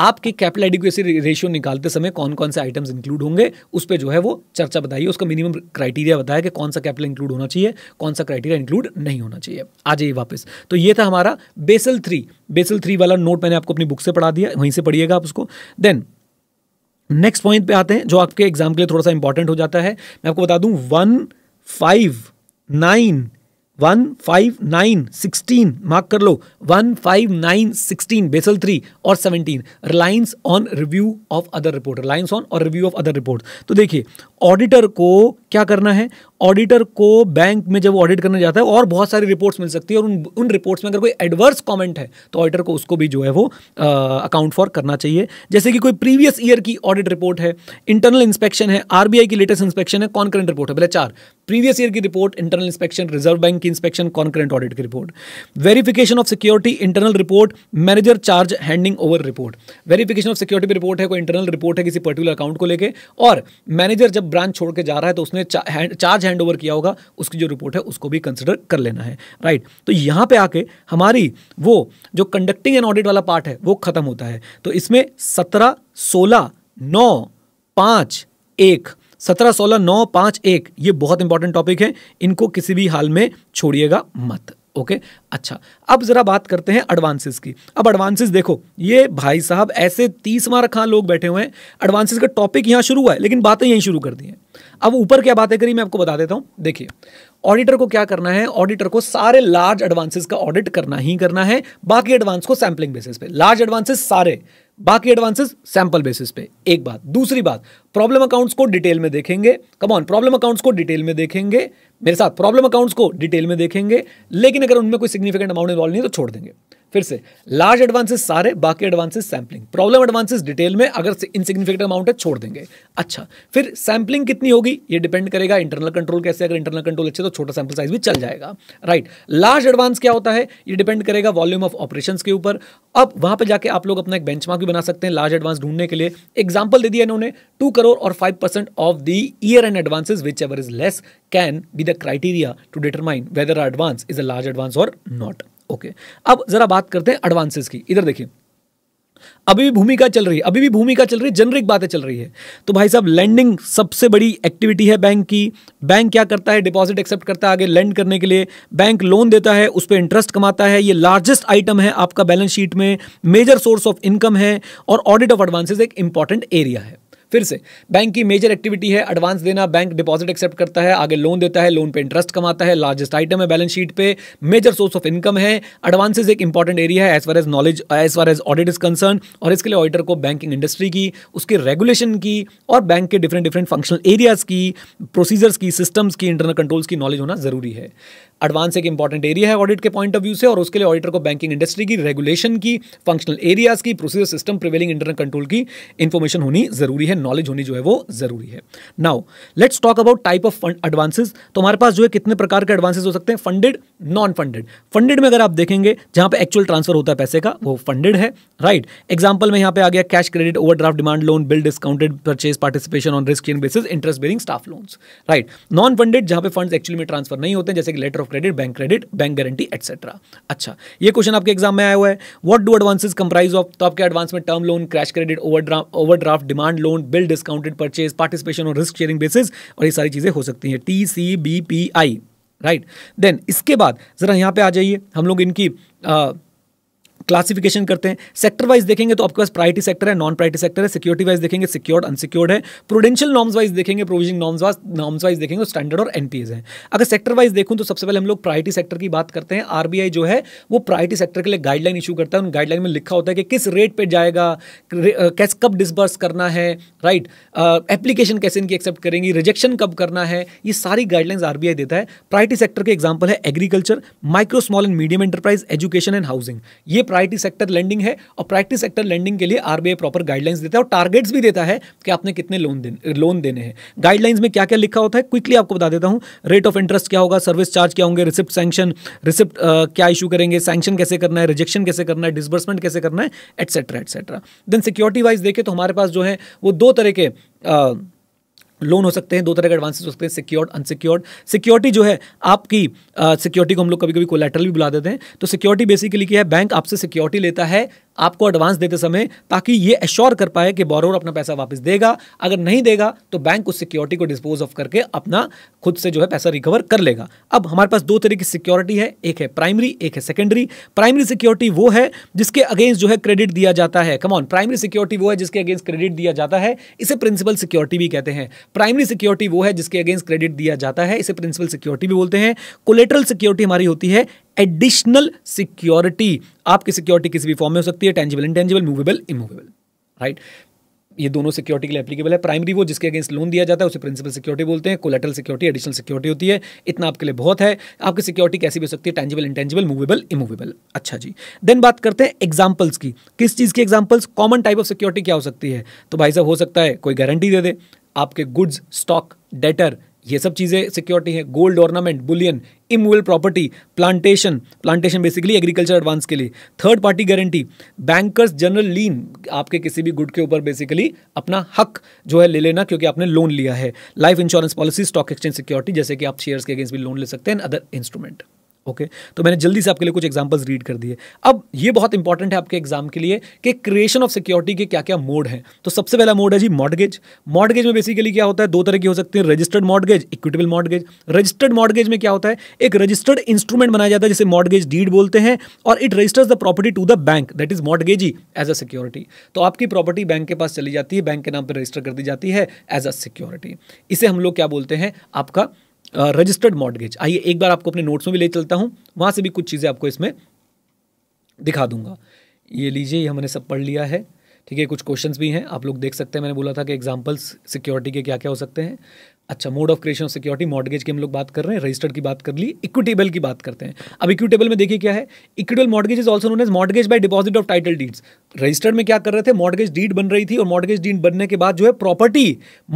आपके कैपिटल एडिक्वेसी रेशियो निकालते समय कौन कौन से आइटम्स इंक्लूड होंगे उस पर जो है वो चर्चा बताइए उसका मिनिमम क्राइटेरिया बताया कि कौन सा कैपिटल इंक्लूड होना चाहिए कौन सा क्राइटेरिया इंक्लूड नहीं होना चाहिए आ जाइए वापस तो ये था हमारा बेसल थ्री बेसल थ्री वाला नोट मैंने आपको अपनी बुक से पढ़ा दिया वहीं से पढ़िएगा आप उसको देन नेक्स्ट पॉइंट पे आते हैं जो आपके एग्जाम के लिए थोड़ा सा इंपॉर्टेंट हो जाता है मैं आपको बता दूं one five nine one five nine sixteen mark कर लो one five nine sixteen Basel three और seventeen reliance on review of other report reliance on और रिव्यू ऑफ अदर रिपोर्ट तो देखिए ऑडिटर को क्या करना है ऑडिटर को बैंक में जब ऑडिट करने जाता है और बहुत सारी रिपोर्ट्स मिल सकती है और उन उन रिपोर्ट्स में अगर कोई एडवर्स कमेंट है तो ऑडिटर को उसको भी जो है वो अकाउंट फॉर करना चाहिए जैसे कि कोई प्रीवियस ईयर की ऑडिट रिपोर्ट है इंटरनल इंस्पेक्शन है आरबीआई की लेटेस्ट इंस्पेक्शन है कॉन रिपोर्ट है पहले चार प्रीवियस ईयर की report internal inspection reserve bank की इंस्पेक्शन कॉन ऑडिट की report verification of security internal report manager charge handing over report verification of security report है कोई इंटरनल रिपोर्ट है किसी पर्टिकुलर अकाउंट को लेकर और मैनेजर जब ब्रांच छोड़ के जा रहा है तो उसने उसने चार्ज हैंड ओवर किया होगा उसकी जो रिपोर्ट है उसको भी कंसिडर कर लेना है राइट तो यहाँ पे आके हमारी वो जो कंडक्टिंग एंड ऑडिट वाला पार्ट है वो ख़त्म होता है तो इसमें सत्रह सोलह नौ पाँच एक सत्रह सोलह नौ पाँच एक ये बहुत इंपॉर्टेंट टॉपिक है इनको किसी भी हाल में छोड़िएगा मत ओके अच्छा अब जरा बात करते हैं एडवांसेस की अब एडवांसेस देखो ये भाई साहब ऐसे तीस मार खां लोग बैठे हुए हैं एडवांसेस का टॉपिक यहाँ शुरू हुआ है लेकिन बातें यहीं शुरू कर दी हैं अब ऊपर क्या बातें करी मैं आपको बता देता हूं देखिए ऑडिटर को क्या करना है ऑडिटर को सारे लार्ज एडवांसेस का ऑडिट करना ही करना है बाकी एडवांस को सैंपलिंग बेसिस पे लार्ज एडवांसेस सारे बाकी एडवांसेस सैंपल बेसिस पे एक बात दूसरी बात प्रॉब्लम अकाउंट्स को डिटेल में देखेंगे कम ऑन प्रॉब्लम अकाउंट्स को डिटेल में देखेंगे मेरे साथ प्रॉब्लम अकाउंट्स को डिटेल में देखेंगे लेकिन अगर उनमें कोई सिग्निफिकेंट अमाउंट इन्वॉल्व नहीं तो छोड़ देंगे फिर से लार्ज एडवांसेस सारे बाकी advances sampling problem advances detail में अगर इनसिग्निफिकेंट अमाउंट है छोड़ देंगे अच्छा फिर सैम्पलिंग कितनी होगी ये डिपेंड करेगा इंटरनल कंट्रोल कैसे अगर इंटरनल कंट्रोल अच्छे तो छोटा सैम्पल साइज भी चल जाएगा राइट लार्ज एडवांस क्या होता है ये डिपेंड करेगा वॉल्यूम ऑफ ऑपरेशन के ऊपर अब वहां पर जाकर आप लोग अपना एक बेंच भी बना सकते हैं लार्ज एडवांस ढूंढने के लिए एग्जाम्पल दे दिया इन्होंने टू करोड़ और five percent of the year end advances whichever is less can be the criteria to determine whether advance is a large advance और नॉट ओके अब जरा बात करते हैं एडवांसेस की इधर देखिए अभी भी भूमिका चल रही है अभी भी भूमिका चल रही है जनरिक बातें चल रही है तो भाई साहब लैंडिंग सबसे बड़ी एक्टिविटी है बैंक की बैंक क्या करता है डिपॉजिट एक्सेप्ट करता है आगे लैंड करने के लिए बैंक लोन देता है उस पर इंटरेस्ट कमाता है ये लार्जेस्ट आइटम है आपका बैलेंस शीट में मेजर सोर्स ऑफ इनकम है और ऑडिट ऑफ एडवांसेज एक इंपॉर्टेंट एरिया है फिर से बैंक की मेजर एक्टिविटी है एडवांस देना बैंक डिपॉजिट एक्सेप्ट करता है आगे लोन देता है लोन पे इंटरेस्ट कमाता है लार्जेस्ट आइटम है बैलेंस शीट पे मेजर सोर्स ऑफ इनकम है एडवांसेज एक इंपॉर्टेंट एरिया है as far as knowledge as far as audit is concern और इसके लिए ऑडिटर को बैंकिंग इंडस्ट्री की उसके रेगुलेशन की और बैंक के डिफरेंट डिफरेंट फंक्शनल एरियाज की प्रोसीजर्स की सिस्टम्स की इंटरनल कंट्रोल्स की नॉलेज होना जरूरी है एडवांस एक इंपॉर्टेंट एरिया है ऑडिट के पॉइंट ऑफ व्यू से और उसके लिए ऑडिटर को बैंकिंग इंडस्ट्री की रेगुलेशन की फंक्शनल एरियाज की procedure system prevailing internal control की इंफॉर्मेशन होनी जरूरी है नॉलेज होनी जो है वो जरूरी है now let's talk about type of fund advances तो हमारे पास जो है कितने प्रकार के एडवांसेज हो सकते हैं फंडेड नॉन फंडेड फंडेड में अगर आप देखेंगे जहां पे एक्चुअल ट्रांसफर होता है पैसे का वो फंडेड है राइट right? एग्जाम्पल में यहां पे आ गया cash credit over demand loan bill discounted purchase participation on risk basis interest bearing staff loans right non funded जहां पे फंड एक्चुअली में ट्रांसफर नहीं होते जैसे कि letter of of credit bank credit bank guarantee etcetera अच्छा ये क्वेश्चन आपके एग्जाम में आया हुआ है what do advance comprise of तो आपके एडवांस में term loan crash credit overdraft demand loan bill discounted purchase participation और रिस्क शेयरिंग बेसिस और ये सारी चीज़ें हो सकती हैं T C B P I right then इसके बाद ज़रा यहाँ पे आ जाइए हम लोग इनकी आ, क्लासिफिकेशन करते हैं सेक्टर वाइज देखेंगे तो आपके पास प्रायरिटी सेक्टर है नॉन प्रायरिटी सेक्टर है सिक्योरिटी वाइज देखेंगे सिक्योर्ड अनसिक्योर्ड है प्रोडेंशियल नॉर्म्स वाइज देखेंगे provision norms wise norms wise देखेंगे तो स्टैंडर्ड और एनपीएस है अगर सेक्टर वाइज देखूँ तो सबसे पहले हम लोग प्रायरिटी सेक्टर की बात करते हैं आरबीआई जो है वो प्रायरिटी सेक्टर के लिए गाइडलाइन इशू करता है उन गाइडलाइन में लिखा होता है कि किस रेट पर जाएगा कैस कब डिसबर्स करना है राइट एप्लीकेशन कैसे इनकी एक्सेप्ट करेंगी रिजेक्शन कब करना है ये सारी गाइडलाइंस आरबीआई देता है प्रायरिटी सेक्टर के एग्जाम्पल है agriculture micro small and medium enterprise education and housing ये प्रायरिटी सेक्टर लेंडिंग है और प्रायरिटी सेक्टर लेंडिंग के लिए आरबीआई प्रॉपर गाइडलाइंस देता है और टारगेट्स भी देता है कि आपने कितने लोन देने लोन देने हैं गाइडलाइंस में क्या क्या लिखा होता है क्विकली आपको बता देता हूँ रेट ऑफ इंटरेस्ट क्या होगा सर्विस चार्ज क्या होंगे रिसिप्ट सैंक्शन रिसिप्ट क्या इशू करेंगे सैंक्शन कैसे करना है रिजेक्शन कैसे करना है डिसबर्समेंट कैसे करना है etcetera etcetera then security wise देखें तो हमारे पास जो है वो दो तरह के uh, लोन हो सकते हैं दो तरह के एडवांसेस हो सकते हैं सिक्योर्ड अनसिक्योर्ड सिक्योरिटी जो है आपकी सिक्योरिटी को हम लोग कभी कभी कोलेटरल भी बुला देते हैं तो सिक्योरिटी बेसिकली क्या है बैंक आपसे सिक्योरिटी लेता है आपको एडवांस देते समय ताकि ये एश्योर कर पाए कि बॉरोर अपना पैसा वापस देगा अगर नहीं देगा तो बैंक उस सिक्योरिटी को डिस्पोज ऑफ करके अपना खुद से जो है पैसा रिकवर कर लेगा अब हमारे पास दो तरह की सिक्योरिटी है एक है प्राइमरी एक है सेकेंडरी प्राइमरी सिक्योरिटी वो है जिसके अगेंस्ट जो है क्रेडिट दिया जाता है कमॉन प्राइमरी सिक्योरिटी वो है जिसके अगेंस्ट क्रेडिट दिया जाता है इसे प्रिंसिपल सिक्योरिटी भी कहते हैं प्राइमरी सिक्योरिटी वो है जिसके अगेंस्ट क्रेडिट दिया जाता है इसे प्रिंसिपल सिक्योरिटी भी बोलते हैं कोलेटरल सिक्योरिटी हमारी होती है एडिशनल सिक्योरिटी आपकी सिक्योरिटी किसी भी फॉर्म में हो सकती है tangible intangible movable immovable right ये दोनों सिक्योरिटी के लिए एप्लीकेबल है प्राइमरी वो जिसके अगेंस्ट लोन दिया जाता है उसे प्रिंसिपल सिक्योरिटी बोलते हैं कोलेटल सिक्योरिटी एडिशनल सिक्योरिटी होती है इतना आपके लिए बहुत है आपकी सिक्योरिटी कैसी भी हो सकती है टेंजिबल इंटेंजिबल मूवेबल इमूवेबल अच्छा जी देन बात करते हैं एग्जाम्पल्स की किस चीज़ की examples common type of security क्या हो सकती है तो भाई साहब हो सकता है कोई गारंटी दे दे आपके गुड्स स्टॉक डेटर ये सब चीज़ें सिक्योरिटी है gold ornament bullion immovable property plantation plantation basically agriculture advance के लिए third party guarantee bankers general lien आपके किसी भी गुड के ऊपर बेसिकली अपना हक जो है ले लेना क्योंकि आपने लोन लिया है life insurance policy stock exchange security जैसे कि आप शेयर्स के अगेंस्ट भी लोन ले सकते हैं अदर इंस्ट्रूमेंट ओके तो मैंने जल्दी से आपके लिए कुछ एग्जाम्पल्स रीड कर दिए अब ये बहुत इंपॉर्टेंट है आपके एग्जाम के लिए कि क्रिएशन ऑफ सिक्योरिटी के क्या क्या मोड हैं तो सबसे पहला मोड है जी मॉडगेज मॉडगेज में बेसिकली क्या होता है दो तरह की हो सकती है registered mortgage equitable mortgage registered mortgage में क्या होता है एक रजिस्टर्ड इंस्ट्रूमेंट बनाया जाता है जिसे मॉडगेज डीड बोलते हैं और it registers the property to the bank that is mortgagee as a security तो आपकी प्रॉपर्टी बैंक के पास चली जाती है बैंक के नाम पर रजिस्टर कर दी जाती है एज अ सिक्योरिटी इसे हम लोग क्या बोलते हैं आपका रजिस्टर्ड मॉडगेज आइए एक बार आपको अपने नोट्स में भी ले चलता हूँ वहाँ से भी कुछ चीज़ें आपको इसमें दिखा दूंगा ये लीजिए ये हमने सब पढ़ लिया है ठीक है कुछ क्वेश्चंस भी हैं आप लोग देख सकते हैं मैंने बोला था कि एग्जांपल्स सिक्योरिटी के क्या क्या हो सकते हैं अच्छा mode of creation security mortgage की हम लोग बात कर रहे हैं रजिस्टर्ड की बात कर ली इक्विटेबल की बात करते हैं अब इक्विटेबल में देखिए क्या है equitable mortgage is also known as mortgage by deposit of title deeds registered में क्या कर रहे थे मॉडगेज डीड बन रही थी और मॉडगेज डीड बनने के बाद जो है प्रॉपर्टी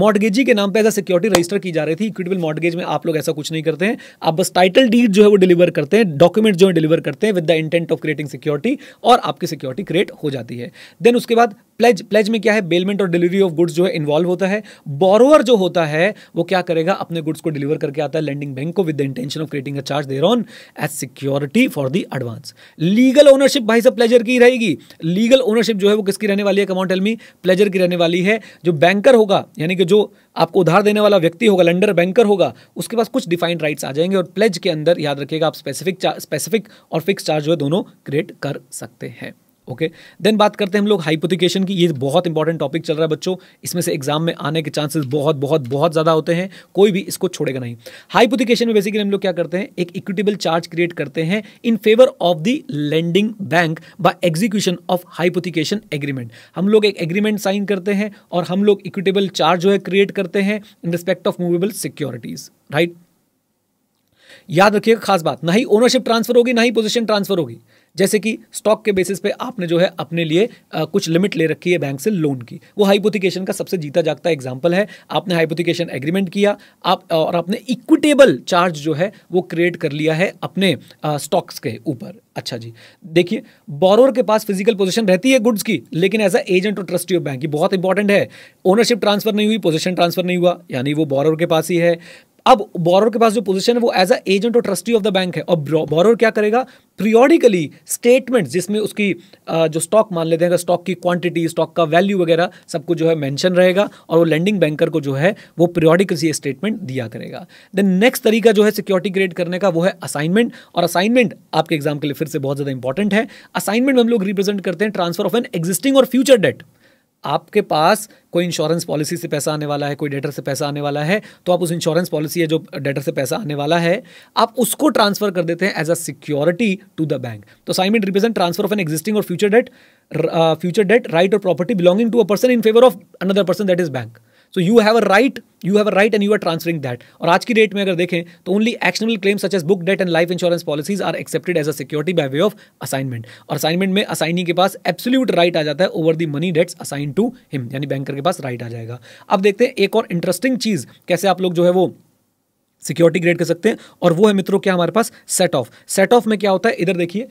मॉडगेजी के नाम पर एज अ सिक्योरिटी रजिस्टर की जा रही थी इक्विटेबल मॉडगेज में आप लोग ऐसा कुछ नहीं करते हैं आप बस टाइटल डीड जो है वो डिलीवर करते हैं डॉक्यूमेंट जो है डिलीवर करते हैं with the intent of creating security और आपकी सिक्योरिटी क्रिएट हो जाती है देन उसके बाद प्लेज प्लेज में क्या है बेलमेंट और डिलीवरी ऑफ गुड्स जो है इन्वॉल्व होता है बोरोवर जो होता है वो क्या करेगा अपने गुड्स को डिलीवर करके आता है लैंडिंग बैंक को with the intention of creating a charge thereon as security for the advance legal ownership भाई साहब प्लेजर की रहेगी लीगल ओनरशिप जो है वो किसकी रहने वाली है कमाउंट मी प्लेजर की रहने वाली है जो बैंकर होगा यानी कि जो आपको उधार देने वाला व्यक्ति होगा लेंडर बैंकर होगा उसके पास कुछ डिफाइंड राइट्स आ जाएंगे और प्लेज के अंदर याद रखिएगा आप स्पेसिफिक स्पेसिफिक और फिक्स चार्ज जो है दोनों क्रिएट कर सकते हैं ओके okay? देन बात करते हैं हम लोग हाइपोथिकेशन की ये बहुत इंपॉर्टेंट टॉपिक चल रहा है बच्चों इसमें से एग्जाम में आने के चांसेस बहुत बहुत बहुत ज़्यादा होते हैं कोई भी इसको छोड़ेगा नहीं हाइपोथिकेशन में बेसिकली हम लोग क्या करते हैं एक इक्विटेबल चार्ज क्रिएट करते हैं in favour of the lending bank by execution of hypothecation agreement हम लोग एक एग्रीमेंट साइन करते हैं और हम लोग इक्विटेबल चार्ज जो है क्रिएट करते हैं in respect of movable securities right याद रखिएगा खास बात ना ही ओनरशिप ट्रांसफर होगी ना ही पोजीशन ट्रांसफर होगी जैसे कि स्टॉक के बेसिस पे आपने जो है अपने लिए आ, कुछ लिमिट ले रखी है बैंक से लोन की वो हाइपोथिकेशन का सबसे जीता जागता एग्जाम्पल है आपने हाइपोथिकेशन एग्रीमेंट किया आप और आपने इक्विटेबल चार्ज जो है वो क्रिएट कर लिया है अपने स्टॉक्स के ऊपर अच्छा जी देखिए बोरोर के पास फिजिकल पोजीशन रहती है गुड्स की लेकिन एज अ एजेंट और ट्रस्टी ऑफ बैंक ये बहुत इंपॉर्टेंट है ओनरशिप ट्रांसफर नहीं हुई पोजीशन ट्रांसफर नहीं हुआ यानी वो बोरोर के पास ही है अब बोरोर के पास जो पोजीशन है वो एज अ एजेंट और ट्रस्टी ऑफ द बैंक है और बॉरर क्या करेगा पीरियोडिकली स्टेटमेंट जिसमें उसकी जो स्टॉक मान लेते हैं स्टॉक की क्वांटिटी स्टॉक का वैल्यू वगैरह सब कुछ जो है मेंशन रहेगा और वो लैंडिंग बैंकर को जो है वो पीरियोडिकली स्टेटमेंट दिया करेगा देन नेक्स्ट तरीका जो है सिक्योरिटी क्रिएट करने का वो है असाइनमेंट और असाइनमेंट आपके एग्जाम के लिए फिर से बहुत ज़्यादा इंपॉर्टेंट है असाइनमेंट में हम लोग रिप्रेजेंट करते हैं ट्रांसफर ऑफ एन एग्जिस्टिंग और फ्यूचर डेट आपके पास कोई इंश्योरेंस पॉलिसी से पैसा आने वाला है कोई डेटर से पैसा आने वाला है तो आप उस इंश्योरेंस पॉलिसी या जो डेटर से पैसा आने वाला है आप उसको ट्रांसफर कर देते हैं as a security to the bank तो assignment represent transfer of an existing और future debt future debt right और property belonging to a person in favour of another person that is bank so you have a right you have a right and you are transferring that और आज की डेट में अगर देखें तो only actionable claim such as book debt and life insurance policies are accepted as a security by way of assignment और असाइनमेंट में असाइनी के पास एब्सोल्यूट राइट आ जाता है over the money debts assigned to him यानी बैंकर के पास राइट आ जाएगा अब देखते हैं एक और इंटरेस्टिंग चीज़ कैसे आप लोग जो है वो सिक्योरिटी ग्रेड कर सकते हैं और वो है मित्रों क्या हमारे पास सेट ऑफ सेट ऑफ में क्या होता है इधर देखिए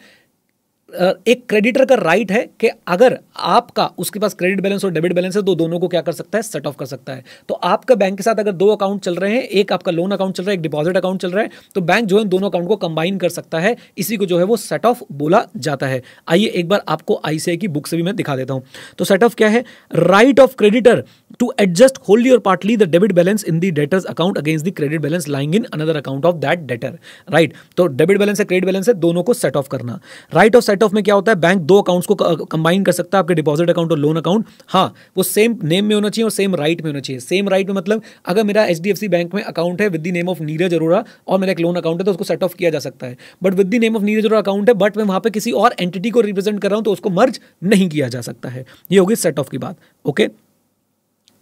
एक क्रेडिटर का राइट है कि अगर आपका उसके पास क्रेडिट बैलेंस और डेबिट बैलेंस है तो दोनों को क्या कर सकता है सेट ऑफ कर सकता है तो आपका बैंक के साथ अगर दो अकाउंट चल रहे हैं एक आपका लोन अकाउंट चल रहा है एक डिपॉजिट अकाउंट चल रहा है तो बैंक जो है दोनों अकाउंट को कंबाइन कर सकता है इसी को जो है वो सेट ऑफ बोला जाता है आइए एक बार आपको आईसीआई की बुक से भी मैं दिखा देता हूं तो सेट ऑफ क्या है right of creditor to adjust होल्डली और partly the debit balance in the debtor's account against the credit balance lying in another account of that debtor right तो डेबिट बैलेंस है क्रेडिट बैलेंस है दोनों को सेट ऑफ करना right of set cut off में क्या होता है बैंक दो अकाउंट्स को कंबाइन कर सकता है आपके डिपॉजिट अकाउंट और लोन अकाउंट हाँ वो सेम नेम में होना चाहिए और सेम राइट में होना चाहिए सेम राइट में मतलब अगर मेरा एच बैंक में अकाउंट है with the name of Neeraj Arora और मेरा एक लोन अकाउंट है तो उसको सेट ऑफ किया जा सकता है but with the name of Neeraj Arora account है बट मैं वहाँ पर किसी और एंटिटी को रिप्रेजेंट कर रहा हूँ तो उसको मर्ज नहीं किया जा सकता है ये होगी सेट ऑफ की बात okay okay?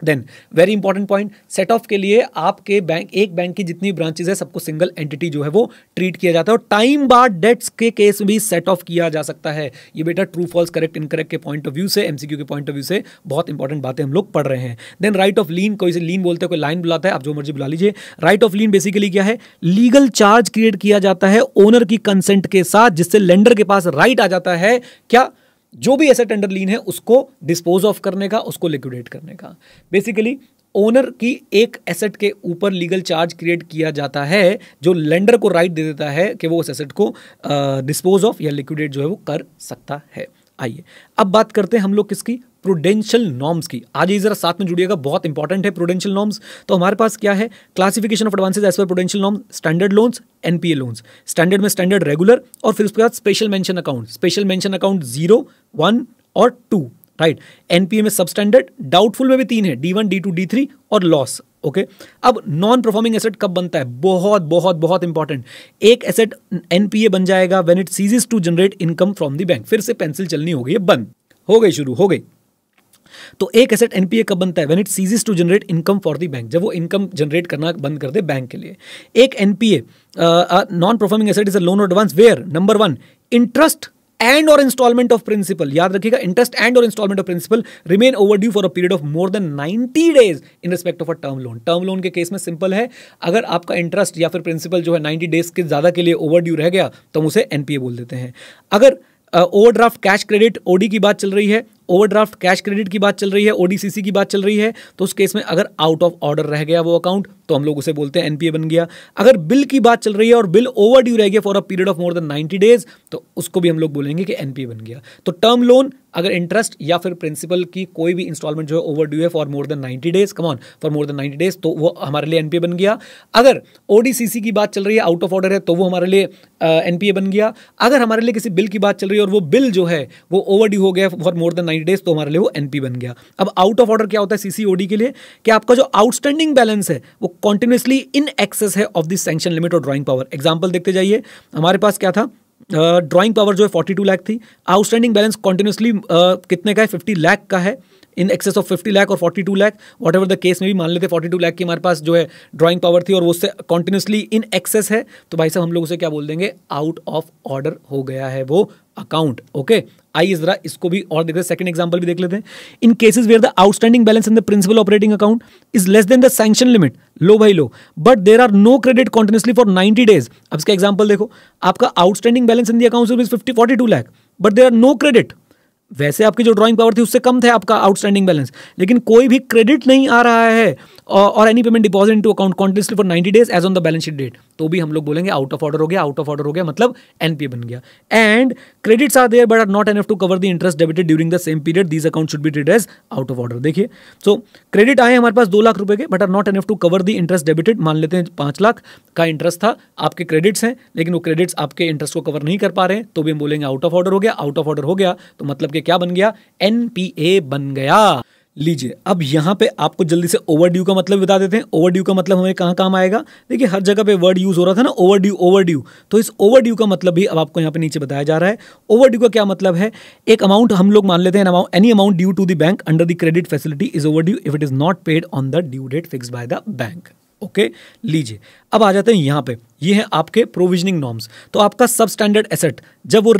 Then very important point set off के लिए आपके बैंक एक बैंक की जितनी ब्रांचेज है सबको सिंगल एंटिटी जो है वो ट्रीट किया जाता है और टाइम बार डेट्स के केस भी सेट ऑफ किया जा सकता है ये बेटा ट्रू फॉल्स करेक्ट इनकरेक्ट के पॉइंट ऑफ व्यू से एमसीक्यू के पॉइंट ऑफ व्यू से बहुत इंपॉर्टेंट बातें हम लोग पढ़ रहे हैं देन राइट ऑफ लीन कोई से लीन बोलते हैं कोई लाइन बुलाता है आप जो मर्जी बुला लीजिए राइट ऑफ लीन बेसिकली क्या है लीगल चार्ज क्रिएट किया जाता है ओनर की कंसेंट के साथ जिससे लेंडर के पास राइट right आ जाता है क्या जो भी एसेट अंडर लीन है उसको डिस्पोज ऑफ करने का उसको लिक्विडेट करने का बेसिकली ओनर की एक एसेट के ऊपर लीगल चार्ज क्रिएट किया जाता है जो लेंडर को राइट दे देता है कि वो उस एसेट को डिस्पोज ऑफ या लिक्विडेट जो है वो कर सकता है आइए अब बात करते हैं हम लोग किसकी प्रोडेंशियल नॉर्म्स की आज ही जरा साथ में जुड़िएगा बहुत इंपॉर्टेंट है प्रोडेंशियल नॉर्म्स तो हमारे पास क्या है classification of advances as per prudential norm standard loans NPA loans standard में स्टैंडर्ड रेगुलर और फिर उसके बाद special mention account special mention account zero one और टू राइट एनपीए में सब स्टैंडर्ड डाउटफुल में भी तीन है D one D two D three और लॉस ओके okay? अब नॉन परफॉर्मिंग एसेट कब बनता है बहुत बहुत बहुत इंपॉर्टेंट एक एसेट एनपीए बन जाएगा when it ceases to generate income from the bank फिर से पेंसिल चलनी हो गई है बंद हो गई शुरू हो गई तो एक एसेट एनपीए कब बनता है when it ceases to generate income for the bank जब वो इनकम जनरेट करना बंद कर दे बैंक के लिए एक NPA non performing asset is a loan advance where number one interest and और इंस्टॉलमेंट ऑफ प्रिंसिपल याद रखिएगा इंटरेस्ट एंड और instalment of principal remain due for a period of more than 90 days in respect of a term loan term loan के केस में सिंपल है अगर आपका इंटरेस्ट या फिर प्रिंसिपल जो है 90 डेज के ज़्यादा के लिए ओवर ड्यू रह गया तो हम उसे एनपीए बोल देते हैं अगर overdraft cash credit OD की बात चल रही है ओवरड्राफ्ट कैश क्रेडिट की बात चल रही है ओडीसीसी की बात चल रही है तो उस केस में अगर आउट ऑफ ऑर्डर रह गया वो अकाउंट तो हम लोग उसे बोलते हैं एनपीए बन गया अगर बिल की बात चल रही है और बिल ओवर ड्यू रह गया for a period of more than ninety days तो उसको भी हम लोग बोलेंगे कि एनपीए बन गया तो टर्म लोन अगर इंटरेस्ट या फिर प्रिंसिपल की कोई भी इंस्टॉलमेंट जो है ओवर ड्यू है for more than ninety days come on for more than ninety days तो वो हमारे लिए एनपीए बन गया अगर ओडीसीसी की बात चल रही है आउट ऑफ ऑर्डर है तो वो हमारे लिए एनपीए बन गया अगर हमारे लिए किसी बिल की बात चल रही है और वो बिल जो है वो ओवर ड्यू हो गया for more than nine days तो हमारे लिए वो एनपी बन गया अब आउट ऑफ ऑर्डर क्या होता है सीसीओडी के लिए कि आपका जो आउटस्टैंडिंग बैलेंस है वो कॉन्टिन्यूसली इन एक्सेस है ऑफ दिस सेंशन लिमिट और ड्राइंग पावर एग्जाम्पल देखते जाइए हमारे पास क्या था ड्राइंग uh, पावर जो है फोर्टी टू लैख थी आउटस्टैंडिंग बैलेंस कॉन्टिन्यूसली कितने का है फिफ्टी लैख का है in excess of fifty lakh और forty two lakh whatever the case में भी मान लेते फोर्टी टू लैख की हमारे पास जो है ड्राइंग पावर थी और वो उससे कॉन्टिन्यूसली इन एक्सेस है तो भाई साहब हम लोग उसे क्या बोल देंगे आउट ऑफ ऑर्डर हो गया है वो अकाउंट ओके आइए जरा इसको भी और देखते हैं सेकंड एग्जांपल भी देख लेते हैं in cases where the outstanding balance in the principal operating account is less than the sanction limit लो भाई लो but there are no credit continuously for ninety days अब इसका एग्जाम्पल देखो आपका outstanding balance in the account is fifty forty two lakh but there are no credit वैसे आपकी जो ड्रॉइंग पावर थी उससे कम था आपका आउटस्टैंडिंग बैलेंस लेकिन कोई भी क्रेडिट नहीं आ रहा है और any payment deposit to account continuously for ninety days as on the balance sheet date तो भी हम लोग बोलेंगे आउट ऑफ ऑर्डर हो गया आउट ऑफ ऑर्डर हो गया मतलब एनपीए बन गया and credits are there but are not enough to cover the interest debited during the same period this account should be treated as out of order देखिए सो क्रेडिट आए हमारे पास दो लाख रुपए के but are not enough to cover the interest debited मान लेते हैं पांच लाख का इंटरेस्ट था आपके क्रेडिट्स हैं लेकिन वो क्रेडिट्स आपके इंटरेस्ट को कवर नहीं कर पा रहे हैं तो भी हम बोलेंगे आउट ऑफ ऑर्डर हो गया आउट ऑफ ऑर्डर हो गया तो मतलब कि क्या बन गया एनपीए बन गया लीजिए अब यहाँ पे आपको जल्दी से ओवरड्यू का मतलब बता देते हैं ओवरड्यू का मतलब हमें कहाँ काम आएगा देखिए हर जगह पे वर्ड यूज़ हो रहा था ना ओवरड्यू ओवरड्यू तो इस ओवरड्यू का मतलब भी अब आपको यहाँ पे नीचे बताया जा रहा है ओवरड्यू का क्या मतलब है एक अमाउंट हम लोग मान लेते हैं any amount due to the bank under the credit facility is over if it is not paid on the due date fix by the bank okay लीजिए अब आ जाते हैं यहाँ पे ये है आपके प्रोविजनिंग नॉर्म्स तो आपका सब स्टैंडर्ड एसेट जब वो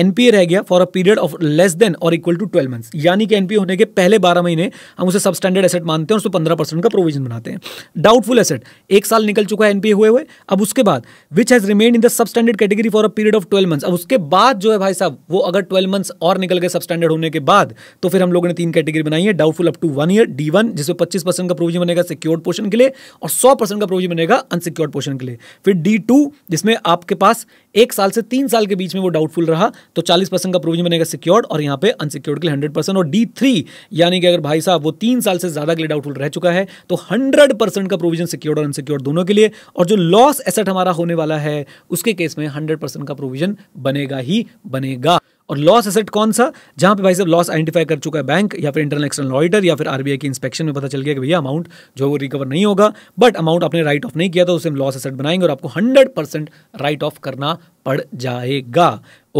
एन पी रह गया for a period of less than और इक्वल टू ट्वेल्व मंथ्स यानी कि एन होने के पहले बारह महीने हम उसे सब स्टैंडर्ड एसेट मानते हैं और उसको पंद्रह परसेंट का प्रोविजन बनाते हैं डाउटफुल एसेट एक साल निकल चुका है एन हुए हुए अब उसके बाद which has remain in the sub standard category for a period of twelve months अब उसके बाद जो है भाई साहब वो अगर ट्वेल्व मंथ्स और निकल गए सब स्टैंडर्ड होने के बाद तो फिर हम लोगों ने तीन कैटेगरी बनाई है doubtful up to one year D one जिसमें पच्चीस परसेंट का प्रोविजन बनेगा सिक्योर्ड पोर्शन के लिए और सौ परसेंट का प्रोविजन बनेगा मिलेगा अनसिक्योर्ड पोर्शन के लिए फिर डी टू जिसमें आपके पास एक साल से तीन साल के बीच में वो डाउटफुल रहा तो चालीस परसेंट का प्रोविजन बनेगा सिक्योर्ड और यहाँ पे अनसिक्योर्ड के लिए हंड्रेड परसेंट और डी थ्री यानी कि अगर भाई साहब वो तीन साल से ज्यादा के लिए डाउटफुल रह चुका है तो हंड्रेड परसेंट का प्रोविजन सिक्योर्ड और अनसिक्योर्ड दोनों के लिए और जो लॉस एसेट हमारा होने वाला है उसके केस में हंड्रेड परसेंट का प्रोविजन बनेगा ही बनेगा और लॉस एसेट कौन सा जहां पे भाई साहब लॉस आइडेंटिफाई कर चुका है बैंक या फिर इंटरनल एक्सटर्नल ऑडिटर या फिर आरबीआई की इंस्पेक्शन में पता चल गया कि भैया अमाउंट जो वो रिकवर नहीं होगा बट अमाउंट आपने राइट ऑफ नहीं किया था तो उसे हम लॉस एसेट बनाएंगे और आपको हंड्रेड परसेंट राइट ऑफ करना पड़ जाएगा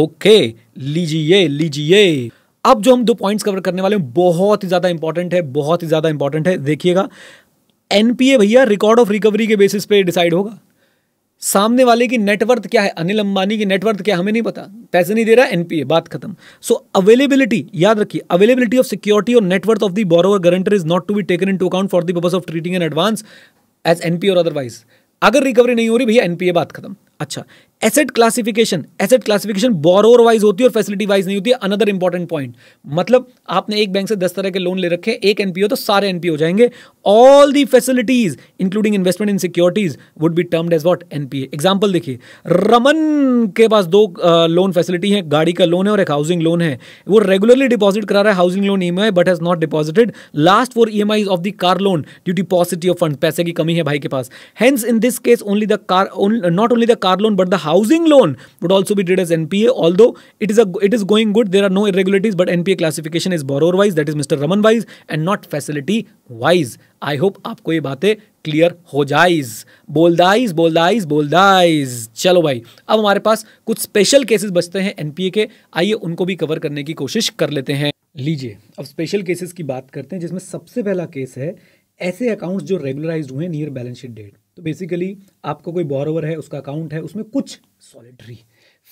ओके लीजिए लीजिए अब जो हम दो पॉइंट्स कवर करने वाले हैं बहुत ही ज़्यादा इंपॉर्टेंट है बहुत ही ज़्यादा इंपॉर्टेंट है देखिएगा एनपीए भैया रिकॉर्ड ऑफ रिकवरी के बेसिस पे डिसाइड होगा सामने वाले की नेटवर्थ क्या है अनिल अंबानी की नेटवर्थ क्या हमें नहीं पता पैसे नहीं दे रहा एनपीए बात खत्म सो अवेलेबिलिटी याद रखिए अवेलेबिलिटी ऑफ सिक्योरिटी और net worth of the borrower guarantor is not to be taken into account for the purpose of treating an advance as NPA और अदरवाइज अगर रिकवरी नहीं हो रही भैया एनपीए बात खत्म अच्छा asset classification asset classification borrower wise होती है और फैसिलिटी वाइज नहीं होती है अनदर इंपॉर्टेंट पॉइंट मतलब आपने एक बैंक से दस तरह के लोन ले रखे एक एनपीओ तो सारे एनपीओ हो जाएंगे all the facilities including investment in securities would be termed as what NPA example देखिए रमन के पास दो लोन फैसिलिटी है गाड़ी का लोन है और एक हाउसिंग लोन है वो रेगुलरली डिपॉजिट करा रहा है हाउसिंग लोन ई but has not deposited last for ई of the car loan due to paucity of fund पैसे की कमी है भाई के पास hence in this case only the car not only the car loan but the housing loan would also be treated as NPA, although it is a it is going good. There are no irregularities, but NPA classification is borrower wise, that is Mr. Raman wise, and not facility wise. I hope आपको ये बातें क्लियर हो जाइज बोलदाइज बोलदाइज बोलदाइज चलो भाई अब हमारे पास कुछ स्पेशल केसेस बचते हैं एनपीए के आइए उनको भी कवर करने की कोशिश कर लेते हैं लीजिए अब स्पेशल केसेस की बात करते हैं जिसमें सबसे पहला केस है ऐसे अकाउंट्स जो रेगुलराइज हुए हैं नियर बैलेंस शीट डेट तो बेसिकली आपका कोई बॉरोवर है उसका अकाउंट है उसमें कुछ सॉलिटरी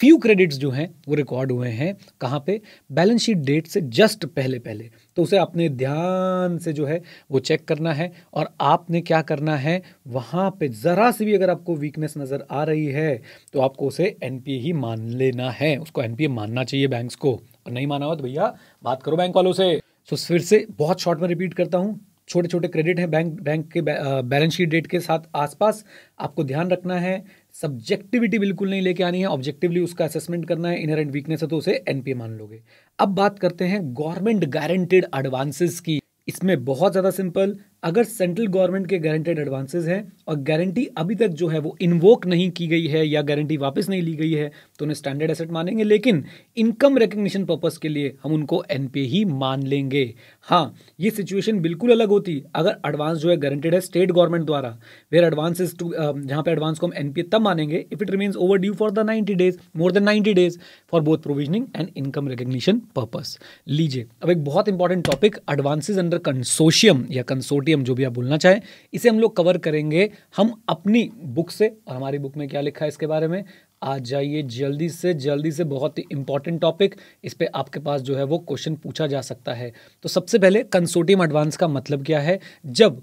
फ्यू क्रेडिट्स जो हैं वो रिकॉर्ड हुए हैं कहाँ पे बैलेंस शीट डेट से जस्ट पहले पहले तो उसे अपने ध्यान से जो है वो चेक करना है और आपने क्या करना है वहाँ पे ज़रा सी भी अगर आपको वीकनेस नज़र आ रही है तो आपको उसे एन ही मान लेना है उसको एन मानना चाहिए बैंक्स को और नहीं माना हुआ तो भैया बात करो बैंक वालों से सो so, फिर से बहुत शॉर्ट में रिपीट करता हूँ छोटे छोटे क्रेडिट हैं बैंक बैंक के बैलेंस शीट डेट के साथ आसपास आपको ध्यान रखना है सब्जेक्टिविटी बिल्कुल नहीं लेके आनी है ऑब्जेक्टिवली उसका असेसमेंट करना है इनर एंड वीकनेस है तो उसे एनपीए मान लोगे अब बात करते हैं गवर्नमेंट गारंटेड एडवांसेस की इसमें बहुत ज़्यादा सिंपल अगर सेंट्रल गवर्नमेंट के गारंटेड एडवांसेस हैं और गारंटी अभी तक जो है वो इन्वोक नहीं की गई है या गारंटी वापस नहीं ली गई है तो उन्हें स्टैंडर्ड एसेट मानेंगे लेकिन इनकम रिकग्निशन पर्पज़ के लिए हम उनको एन ही मान लेंगे हाँ ये सिचुएशन बिल्कुल अलग होती अगर एडवांस जो है गारंटेड है स्टेट गवर्नमेंट द्वारा वेयर एडवांस टू जहाँ पर एडवांस को हम एन तब मानेंगे if it remains over due for the ninety days more than ninety days for both provisioning and income recognition purpose लीजिए अब एक बहुत important topic advances under consortium या कंसोटियम मीडियम जो भी आप बोलना चाहें इसे हम लोग कवर करेंगे हम अपनी बुक से और हमारी बुक में क्या लिखा है इसके बारे में आ जाइए जल्दी से जल्दी से बहुत ही इंपॉर्टेंट टॉपिक इस पर आपके पास जो है वो क्वेश्चन पूछा जा सकता है तो सबसे पहले कंसोटियम एडवांस का मतलब क्या है जब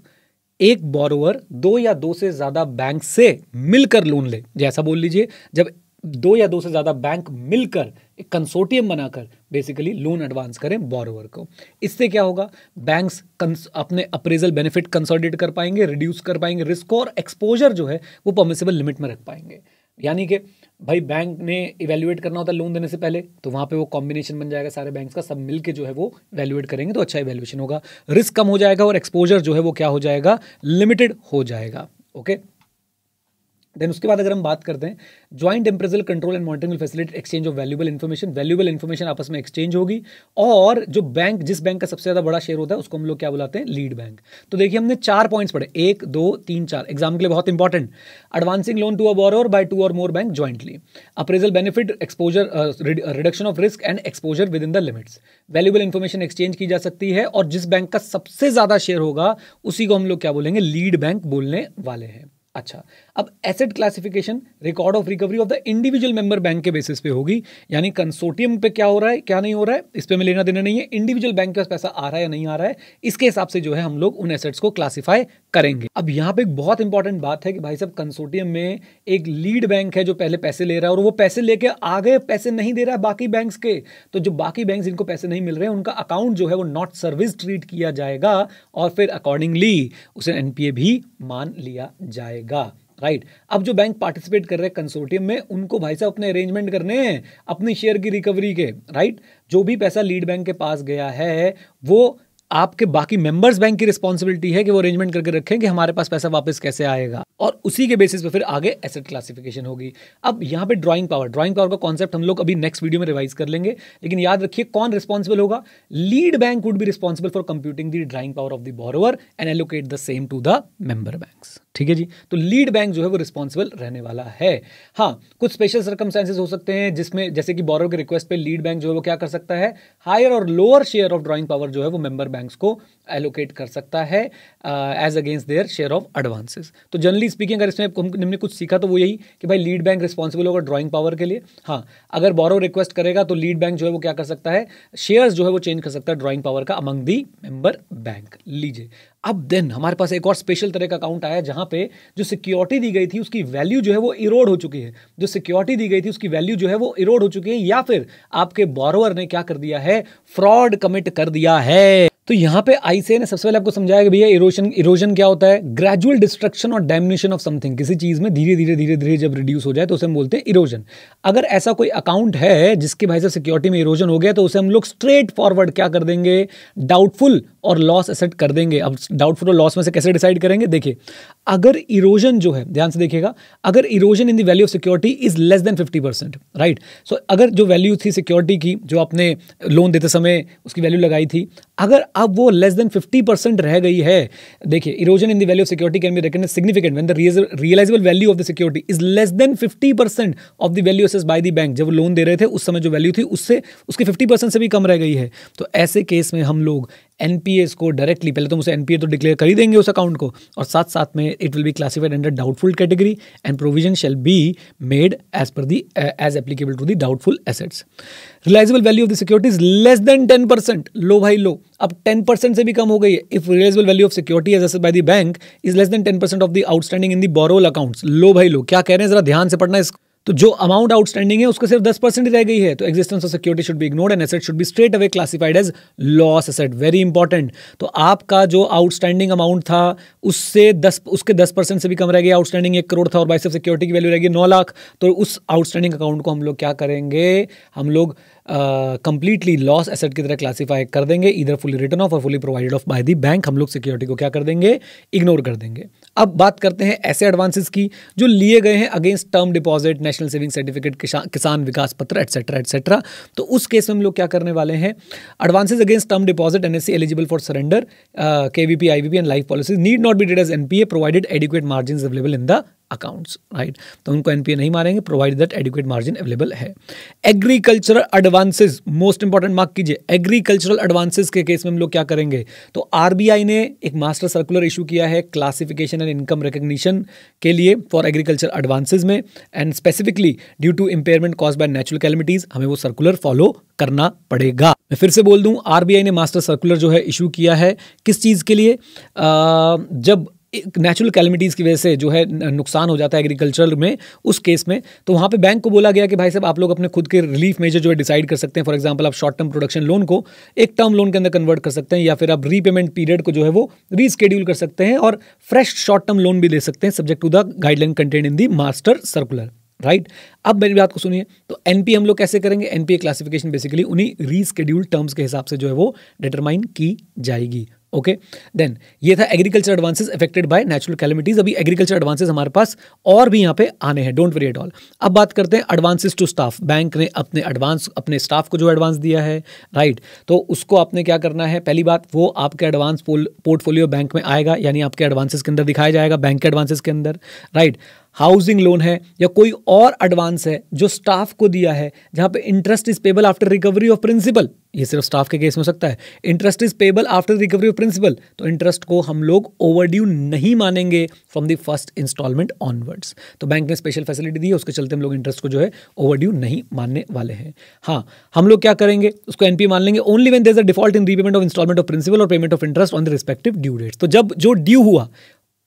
एक बोरोवर दो या दो से ज़्यादा बैंक से मिलकर लोन ले जैसा बोल लीजिए जब दो या दो से ज़्यादा बैंक मिलकर एक कंसोटियम बनाकर बेसिकली लोन एडवांस करें बॉरोवर को इससे क्या होगा बैंक्स अपने अप्रेजल बेनिफिट कंसोलिडेट कर पाएंगे रिड्यूस कर पाएंगे रिस्क और एक्सपोजर जो है वो परमिसेबल लिमिट में रख पाएंगे यानी कि भाई बैंक ने इवेल्युएट करना होता है लोन देने से पहले तो वहाँ पे वो कॉम्बिनेशन बन जाएगा सारे बैंक्स का सब मिलके जो है वो वैल्यूएट करेंगे तो अच्छा इवेल्युएशन होगा रिस्क कम हो जाएगा और एक्सपोजर जो है वो क्या हो जाएगा लिमिटेड हो जाएगा ओके okay? देन उसके बाद अगर हम बात करते हैं joint appraisal control and monitoring facility exchange of valuable information valuable information आपस में एक्सचेंज होगी और जो बैंक जिस बैंक का सबसे ज्यादा बड़ा शेयर होता है उसको हम लोग क्या बुलाते हैं लीड बैंक तो देखिए हमने चार पॉइंट्स पढ़े एक दो तीन चार एग्जाम के लिए बहुत important advancing loan to a borrower by two और more bank jointly appraisal benefit exposure reduction of risk and exposure with in the limits valuable information exchange की जा सकती है और जिस बैंक का सबसे ज्यादा शेयर होगा उसी को हम लोग क्या बोलेंगे लीड बैंक बोलने वाले हैं अच्छा अब asset classification record of recovery of the individual member bank के बेसिस पे होगी यानी कंसोटियम पे क्या हो रहा है क्या नहीं हो रहा है इस पर हमें लेना देना नहीं है इंडिविजुअल बैंक के पास पैसा आ रहा है या नहीं आ रहा है इसके हिसाब से जो है हम लोग उन एसेट्स को क्लासीफाई करेंगे अब यहाँ पे एक बहुत इंपॉर्टेंट बात है कि भाई साहब कंसोटियम में एक लीड बैंक है जो पहले पैसे ले रहा है और वो पैसे लेके आगे पैसे नहीं दे रहा है बाकी बैंक के तो जो बाकी बैंक जिनको पैसे नहीं मिल रहे हैं उनका अकाउंट जो है वो नॉट सर्विस ट्रीट किया जाएगा और फिर अकॉर्डिंगली उसे एनपीए भी मान लिया जाएगा राइट अब जो बैंक पार्टिसिपेट कर रहे हैं कंसोर्टियम में उनको भाई साहब अपने अरेंजमेंट करने हैं अपने शेयर की रिकवरी के राइट जो भी पैसा लीड बैंक के पास गया है वो आपके बाकी मेंबर्स बैंक की रिस्पॉन्सिबिलिटी है कि वो अरेंजमेंट करके रखें कि हमारे पास पैसा वापस कैसे आएगा और उसी के बेसिस पे फिर आगे एसेट क्लासिफिकेशन होगी अब यहाँ पे ड्राइंग पावर ड्राइंग पावर का कॉन्सेप्ट हम लोग अभी नेक्स्ट वीडियो में रिवाइज कर लेंगे लेकिन याद रखिए कौन रिस्पॉन्सिबल होगा lead bank would be responsible for computing the drawing power of the borrower and allocate the same to the member banks ठीक है जी तो लीड बैंक जो है वो रिस्पॉन्सिबल रहने वाला है हाँ कुछ स्पेशल सर्कमस्टेंसेज हो सकते हैं जिसमें जैसे कि बोरो के रिक्वेस्ट पे लीड बैंक जो है वो क्या कर सकता है हायर और lower share of drawing power जो है वो मेंबर बैंक्स को एलोकेट कर सकता है as against their share of advances तो जनरली स्पीकिंग अगर इसमें हमने कुछ सीखा तो वो यही कि भाई लीड बैंक रिस्पॉन्सिबल होगा ड्रॉइंग पावर के लिए हाँ अगर बॉरो रिक्वेस्ट करेगा तो लीड बैंक जो है वो क्या कर सकता है शेयर जो है वो चेंज कर सकता है ड्रॉइंग पावर का अमंग दी मेंबर बैंक लीजिए अब देन हमारे पास एक और स्पेशल तरह का अकाउंट आया जहां पे जो सिक्योरिटी दी गई थी उसकी वैल्यू जो है वो इरोड हो चुकी है जो सिक्योरिटी दी गई थी उसकी वैल्यू जो है वो इरोड हो चुकी है या फिर आपके बॉरोअर ने क्या कर दिया है फ्रॉड कमिट कर दिया है तो यहाँ पे आईसीए ने सबसे पहले आपको समझाया कि भैया इरोशन इरोजन क्या होता है ग्रेजुअल डिस्ट्रक्शन और डेमिनेशन ऑफ समथिंग किसी चीज़ में धीरे धीरे धीरे धीरे जब रिड्यूस हो जाए तो उसे हम बोलते हैं इरोजन अगर ऐसा कोई अकाउंट है जिसके भाई साहब सिक्योरिटी में इरोजन हो गया तो उसे हम लोग स्ट्रेट फॉरवर्ड क्या कर देंगे डाउटफुल और लॉस एसेट कर देंगे अब डाउटफुल और लॉस में से कैसे डिसाइड करेंगे देखिए अगर इरोजन जो है ध्यान से देखिएगा अगर erosion in the value of security is less than fifty percent right so अगर जो वैल्यू थी सिक्योरिटी की जो आपने लोन देते समय उसकी वैल्यू लगाई थी अगर अब वो लेस देन फिफ्टी परसेंट रह गई है देखिए erosion in the value of security can be recognise significant when the realisable value of the security is less than fifty percent of the value of by the bank जब लोन दे रहे थे उस समय जो वैल्यू थी उससे उसके फिफ्टी परसेंट से भी कम रह गई है तो ऐसे केस में हम लोग एन को डायरेक्टली पहले तो उसे एन तो डिक्लेयर कर ही देंगे उस अकाउंट को और साथ साथ में it will be classified under doubtful category and provision shall be made as per the as applicable to the doubtful assets realisable value of the securities less than ten percent लो भाई लो अब टेन परसेंट से भी कम हो गई है if realisable value of security as by by the bank is less than ten percent of the outstanding in the borrower accounts लो भाई लो क्या कह रहे हैं जरा ध्यान से पढ़ना इसको तो जो अमाउंट आउटस्टैंडिंग है उसका सिर्फ दस परसेंट रह गई है तो existence of security should be ignored and asset should be straight away classified as loss asset very important तो आपका जो आउटस्टैंडिंग अमाउंट था उससे दस उसके दस परसेंट से भी कम रह गया आउटस्टैंडिंग एक करोड़ था और बाइस सिक्योरिटी की वैल्यू रहेगी नौ लाख तो उस आउटस्टैंडिंग अकाउंट को हम लोग क्या करेंगे हम लोग कंप्लीटली लॉस एसेट की तरह क्लासीफाई कर देंगे इधर फुली रिटर्न ऑफ और fully provided of by the bank हम लोग सिक्योरिटी को क्या कर देंगे इग्नोर कर देंगे अब बात करते हैं ऐसे एडवांसेस की जो लिए गए हैं against term deposit national saving certificate Kisan Vikas पत्र एटसेट्रा एटसेट्रा तो उस केस में हम लोग क्या करने वाले हैं advances against term deposit N eligible for surrender K V P I V P and life policy need not be dead as N P A provided adequate margin available in the accounts right तो उनको एनपीए नहीं मारेंगे provide that adequate margin available है agricultural advances most important mark कीजिए एग्रीकल्चरल एडवांसेस के केस में हम लोग क्या करेंगे तो आरबीआई ने एक मास्टर सर्कुलर इशू किया है क्लासिफिकेशन एंड इनकम रिकग्निशन के लिए फॉर एग्रीकल्चर एडवांसेज में and specifically due to impairment cause by natural calamities हमें वो सर्कुलर फॉलो करना पड़ेगा मैं फिर से बोल दूं आरबीआई ने मास्टर सर्कुलर जो है इशू किया है किस चीज़ के लिए आ, जब नेचुरल कैलमिटीज़ की वजह से जो है नुकसान हो जाता है एग्रीकल्चर में उस केस में तो वहाँ पे बैंक को बोला गया कि भाई साहब आप लोग अपने खुद के रिलीफ मेजर जो है डिसाइड कर सकते हैं फॉर एग्जांपल आप शॉर्ट टर्म प्रोडक्शन लोन को एक टर्म लोन के अंदर कन्वर्ट कर सकते हैं या फिर आप रीपेमेंट पीरियड को जो है वो रीस्केड्यूल कर सकते हैं और फ्रेश शॉर्ट टर्म लोन भी दे सकते हैं subject to the guideline content in the master circular right right? अब मेरी बात को सुनिए तो एनपी हम लोग कैसे करेंगे एनपीए क्लासिफिकेशन बेसिकली उन्हीं रीस्केड्यूल टर्म्स के हिसाब से जो है वो डिटरमाइन की जाएगी ओके देन ये था agriculture advances affected by natural calamities अभी एग्रीकल्चर एडवांसेस हमारे पास और भी यहाँ पे आने हैं डोंट वरी एट ऑल अब बात करते हैं एडवांसेस टू स्टाफ बैंक ने अपने एडवांस अपने स्टाफ को जो एडवांस दिया है राइट तो उसको आपने क्या करना है पहली बात वो आपके एडवांस पोर्टफोलियो बैंक में आएगा यानी आपके एडवांसेस के अंदर दिखाया जाएगा बैंक के एडवांसेस के अंदर राइट हाउसिंग लोन है या कोई और एडवांस है जो स्टाफ को दिया है जहां पे interest is payable after recovery of principal ये सिर्फ स्टाफ के केस में हो सकता है interest is payable after recovery of principal तो इंटरेस्ट को हम लोग ओवरड्यू नहीं मानेंगे from the first installment onwards तो बैंक ने स्पेशल फैसिलिटी दी है उसके चलते हम लोग इंटरेस्ट को जो है ओवरड्यू नहीं मानने वाले हैं हाँ हम लोग क्या करेंगे उसको एनपी मान लेंगे only when there a default in repayment of installment of principal और payment of interest on the respective due date तो जब जो ड्यू हुआ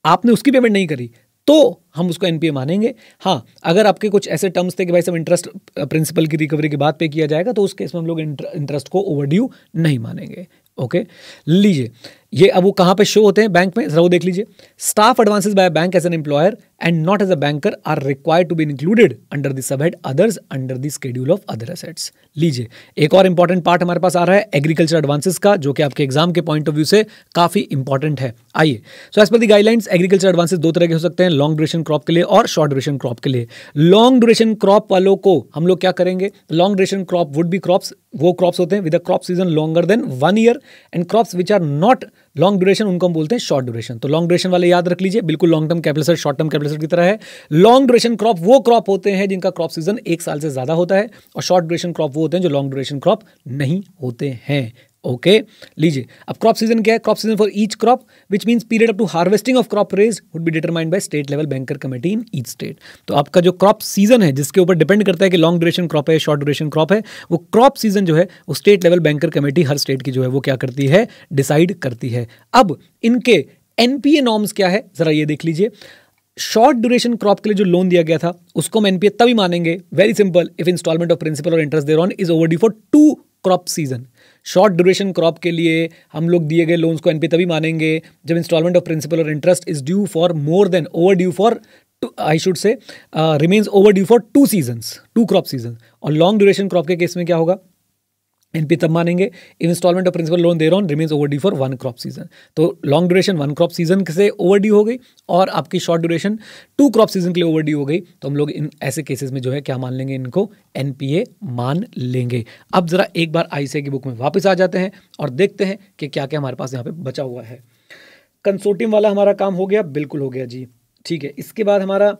आपने उसकी पेमेंट नहीं करी तो हम उसको एनपीए मानेंगे हाँ अगर आपके कुछ ऐसे टर्म्स थे कि भाई सब इंटरेस्ट प्रिंसिपल की रिकवरी के बाद पे किया जाएगा तो उस केस में हम लोग इंटरेस्ट को ओवरड्यू नहीं मानेंगे ओके लीजिए ये अब वो कहाँ पे शो होते हैं बैंक में जरा वो देख लीजिए staff advances by bank as an employer and not as a banker are required to be included under this sub head others under the schedule of other assets लीजिए एक और इंपॉर्टेंट पार्ट हमारे पास आ रहा है एग्रीकल्चर एडवांसेस का जो कि आपके एग्जाम के पॉइंट ऑफ व्यू से काफी इंपॉर्टेंट है आइए so as per the guidelines agriculture advances दो तरह के हो सकते हैं लॉन्ग ड्यूरेशन क्रॉप के लिए और शॉर्ट ड्यूरेशन क्रॉप के लिए लॉन्ग ड्यूरेशन क्रॉप वालों को हम लोग क्या करेंगे long duration crop would be crops वो क्रॉप्स होते हैं with a crop season longer than one year and crops which are not long duration उनको हम बोलते हैं शॉर्ट ड्यूरेशन तो लॉन्ग ड्यूरेशन वाले याद रख लीजिए बिल्कुल long term capital short term capital की तरह है लॉन्ग ड्यूरेशन क्रॉप वो क्रॉप होते हैं जिनका क्रॉप सीजन एक साल से ज़्यादा होता है और शॉर्ट ड्यूरेशन क्रॉप वो होते हैं जो लॉन्ग ड्यूरेशन क्रॉप नहीं होते हैं ओके लीजिए अब क्रॉप सीजन क्या है crop season for each crop which means period up to harvesting of crop raised would be determined by state level banker committee in each state तो आपका जो क्रॉप सीजन है जिसके ऊपर डिपेंड करता है कि लॉन्ग ड्यूरेशन क्रॉप है शॉर्ट ड्यूरेशन क्रॉप है वो क्रॉप सीजन जो है वो स्टेट लेवल बैंकर कमेटी हर स्टेट की जो है वो क्या करती है डिसाइड करती है अब इनके एनपीए नॉर्म्स क्या है जरा ये देख लीजिए शॉर्ट ड्यूरेशन क्रॉप के लिए जो लोन दिया गया था उसको हम एनपीए तभी मानेंगे very simple if instalment of principal और interest thereon is overdue for two crop season short duration crop के लिए हम लोग दिए गए लोन्स को एनपी तभी मानेंगे जब इंस्टॉलमेंट ऑफ प्रिंसिपल और interest is due for more than over due for I should say remains over due for two seasons two crop season और लॉन्ग ड्यूरेशन क्रॉप के केस में क्या होगा एन पी तब मानेंगे इंस्टॉलमेंट और प्रिंसिपल लोन दे रहा हूँ remains over for one crop season तो long duration one crop season से ओवर डी हो गई और आपकी short duration two crop season के लिए ओवर डी हो गई तो हम लोग इन ऐसे केसेस में जो है क्या मान लेंगे इनको एन पी ए मान लेंगे अब ज़रा एक बार आई सी की बुक में वापस आ जाते हैं और देखते हैं कि क्या क्या हमारे पास यहाँ पे बचा हुआ है कंसोटिम वाला हमारा काम हो गया बिल्कुल हो गया जी ठीक है इसके बाद हमारा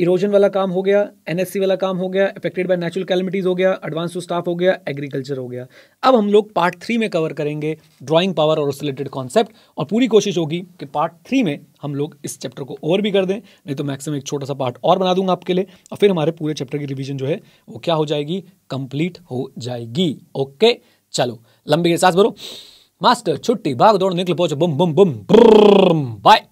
इरोजन वाला काम हो गया एनएससी वाला काम हो गया अफेक्टेड बाय नेचुरल कैलमिटीज़ हो गया एडवांस टू स्टाफ हो गया एग्रीकल्चर हो गया अब हम लोग पार्ट थ्री में कवर करेंगे ड्राइंग पावर और उससे रिलेटेड कॉन्सेप्ट और पूरी कोशिश होगी कि पार्ट थ्री में हम लोग इस चैप्टर को ओवर भी कर दें नहीं तो मैक्सिमम एक छोटा सा पार्ट और बना दूंगा आपके लिए और फिर हमारे पूरे चैप्टर की रिविजन जो है वो क्या हो जाएगी कंप्लीट हो जाएगी ओके चलो लंबी के साथ भरो मास्टर छुट्टी भाग दौड़ निकल पहुंचो बुम बुम बुम बाय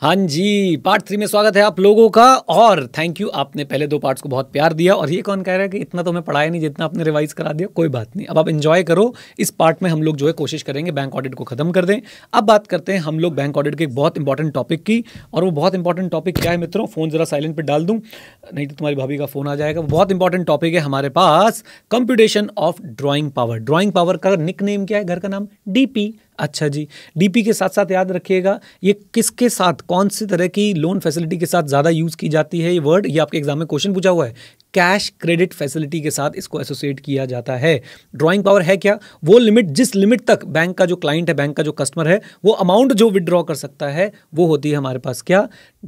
हाँ जी पार्ट थ्री में स्वागत है आप लोगों का और थैंक यू आपने पहले दो पार्ट्स को बहुत प्यार दिया और ये कौन कह रहा है कि इतना तो मैं पढ़ाया नहीं जितना आपने रिवाइज करा दिया कोई बात नहीं अब आप इन्जॉय करो इस पार्ट में हम लोग जो है कोशिश करेंगे बैंक ऑडिट को खत्म कर दें अब बात करते हैं हम लोग बैंक ऑडिट के एक बहुत इंपॉर्टेंट टॉपिक की और वो बहुत इंपॉर्टेंट टॉपिक क्या है मित्रों फ़ोन ज़रा साइलेंट पर डाल दूँ नहीं तो तुम्हारी भाभी का फ़ोन आ जाएगा बहुत इंपॉर्टेंट टॉपिक है हमारे पास computation of drawing power drawing power का निक नेम क्या है घर का नाम डी अच्छा जी डीपी के साथ साथ याद रखिएगा ये किसके साथ कौन सी तरह की लोन फैसिलिटी के साथ ज़्यादा यूज़ की जाती है ये वर्ड ये आपके एग्जाम में क्वेश्चन पूछा हुआ है कैश क्रेडिट फैसिलिटी के साथ इसको एसोसिएट किया जाता है ड्राइंग पावर है क्या वो लिमिट जिस लिमिट तक बैंक का जो क्लाइंट है बैंक का जो कस्टमर है वो अमाउंट जो विदड्रॉ कर सकता है वो होती है हमारे पास क्या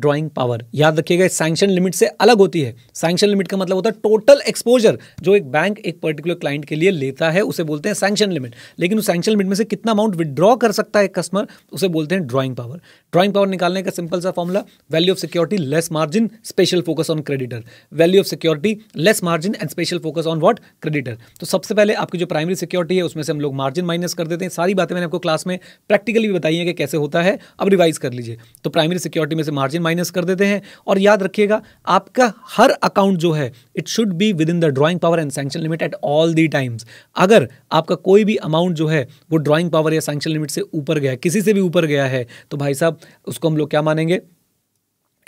ड्राइंग पावर याद रखिएगा सैंक्शन लिमिट से अलग होती है सैंक्शन लिमिट का मतलब होता है टोटल एक्सपोजर जो एक बैंक एक पर्टिकुलर क्लाइंट के लिए लेता है उसे बोलते हैं सैंक्शन लिमिट लेकिन उस सैंक्शन लिमिट में से कितना अमाउंट विदड्रॉ कर सकता है कस्टमर उसे बोलते हैं ड्रॉइंग पावर ड्राइंग पावर निकालने का सिंपल सा formula value of security less margin special focus on creditor value of security less margin and special focus on what creditor तो सबसे पहले आपकी जो प्राइमरी सिक्योरिटी है उसमें से हम लोग मार्जिन माइनस कर देते हैं सारी बातें मैंने आपको क्लास में प्रैक्टिकली भी बताई है कि कैसे होता है अब रिवाइज कर लीजिए तो प्राइमरी सिक्योरिटी में से मार्जिन माइनस कर देते हैं और याद रखिएगा आपका हर अकाउंट जो है it should be with in the drawing power and sanction limit at all the times अगर आपका कोई भी अमाउंट जो है वो ड्रॉइंग पावर या सेंशन लिमिट से ऊपर गया किसी से भी ऊपर गया है तो भाई साहब उसको हम लोग क्या मानेंगे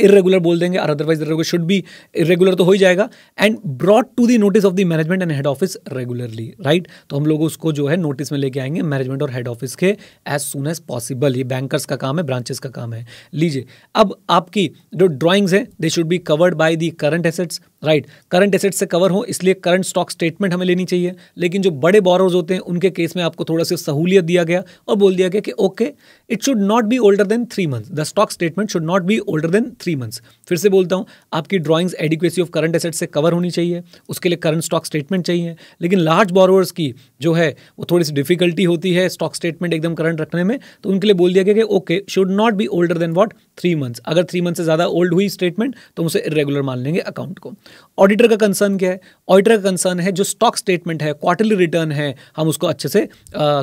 इरेगुलर बोल देंगे और अदरवाइज शुड बी इरेगुलर तो हो ही जाएगा and brought to the notice of the management and head office regularly right तो हम लोग उसको जो है नोटिस में लेके आएंगे मैनेजमेंट और हेड ऑफिस के एज सुन एज पॉसिबल ये बैंकर्स का काम है ब्रांचेस का काम है लीजिए अब आपकी जो ड्राॅइंग्स हैं they should be covered by the current assets right current asset से कवर हो इसलिए करंट स्टॉक स्टेटमेंट हमें लेनी चाहिए लेकिन जो बड़े बॉरर्स होते हैं उनके केस में आपको थोड़ा सा सहूलियत दिया गया और बोल दिया गया कि okay it should not be older than three months the stock statement should not be older than three months फिर से बोलता हूँ आपकी drawings adequacy of current asset से कवर होनी चाहिए उसके लिए करंट स्टॉक स्टेटमेंट चाहिए लेकिन लार्ज बोरोवर्स की जो है वो थोड़ी सी डिफिकल्टी होती है स्टॉक स्टेटमेंट एकदम करंट रखने में तो उनके लिए बोल दिया गया कि okay should not be older than what three months अगर थ्री मंथ से ज़्यादा ओल्ड हुई स्टेटमेंट तो उसे इरेगुलर मान लेंगे अकाउंट को ऑडिटर का कंसर्न क्या है ऑडिटर का कंसर्न है जो स्टॉक स्टेटमेंट है क्वार्टरली रिटर्न है हम उसको अच्छे से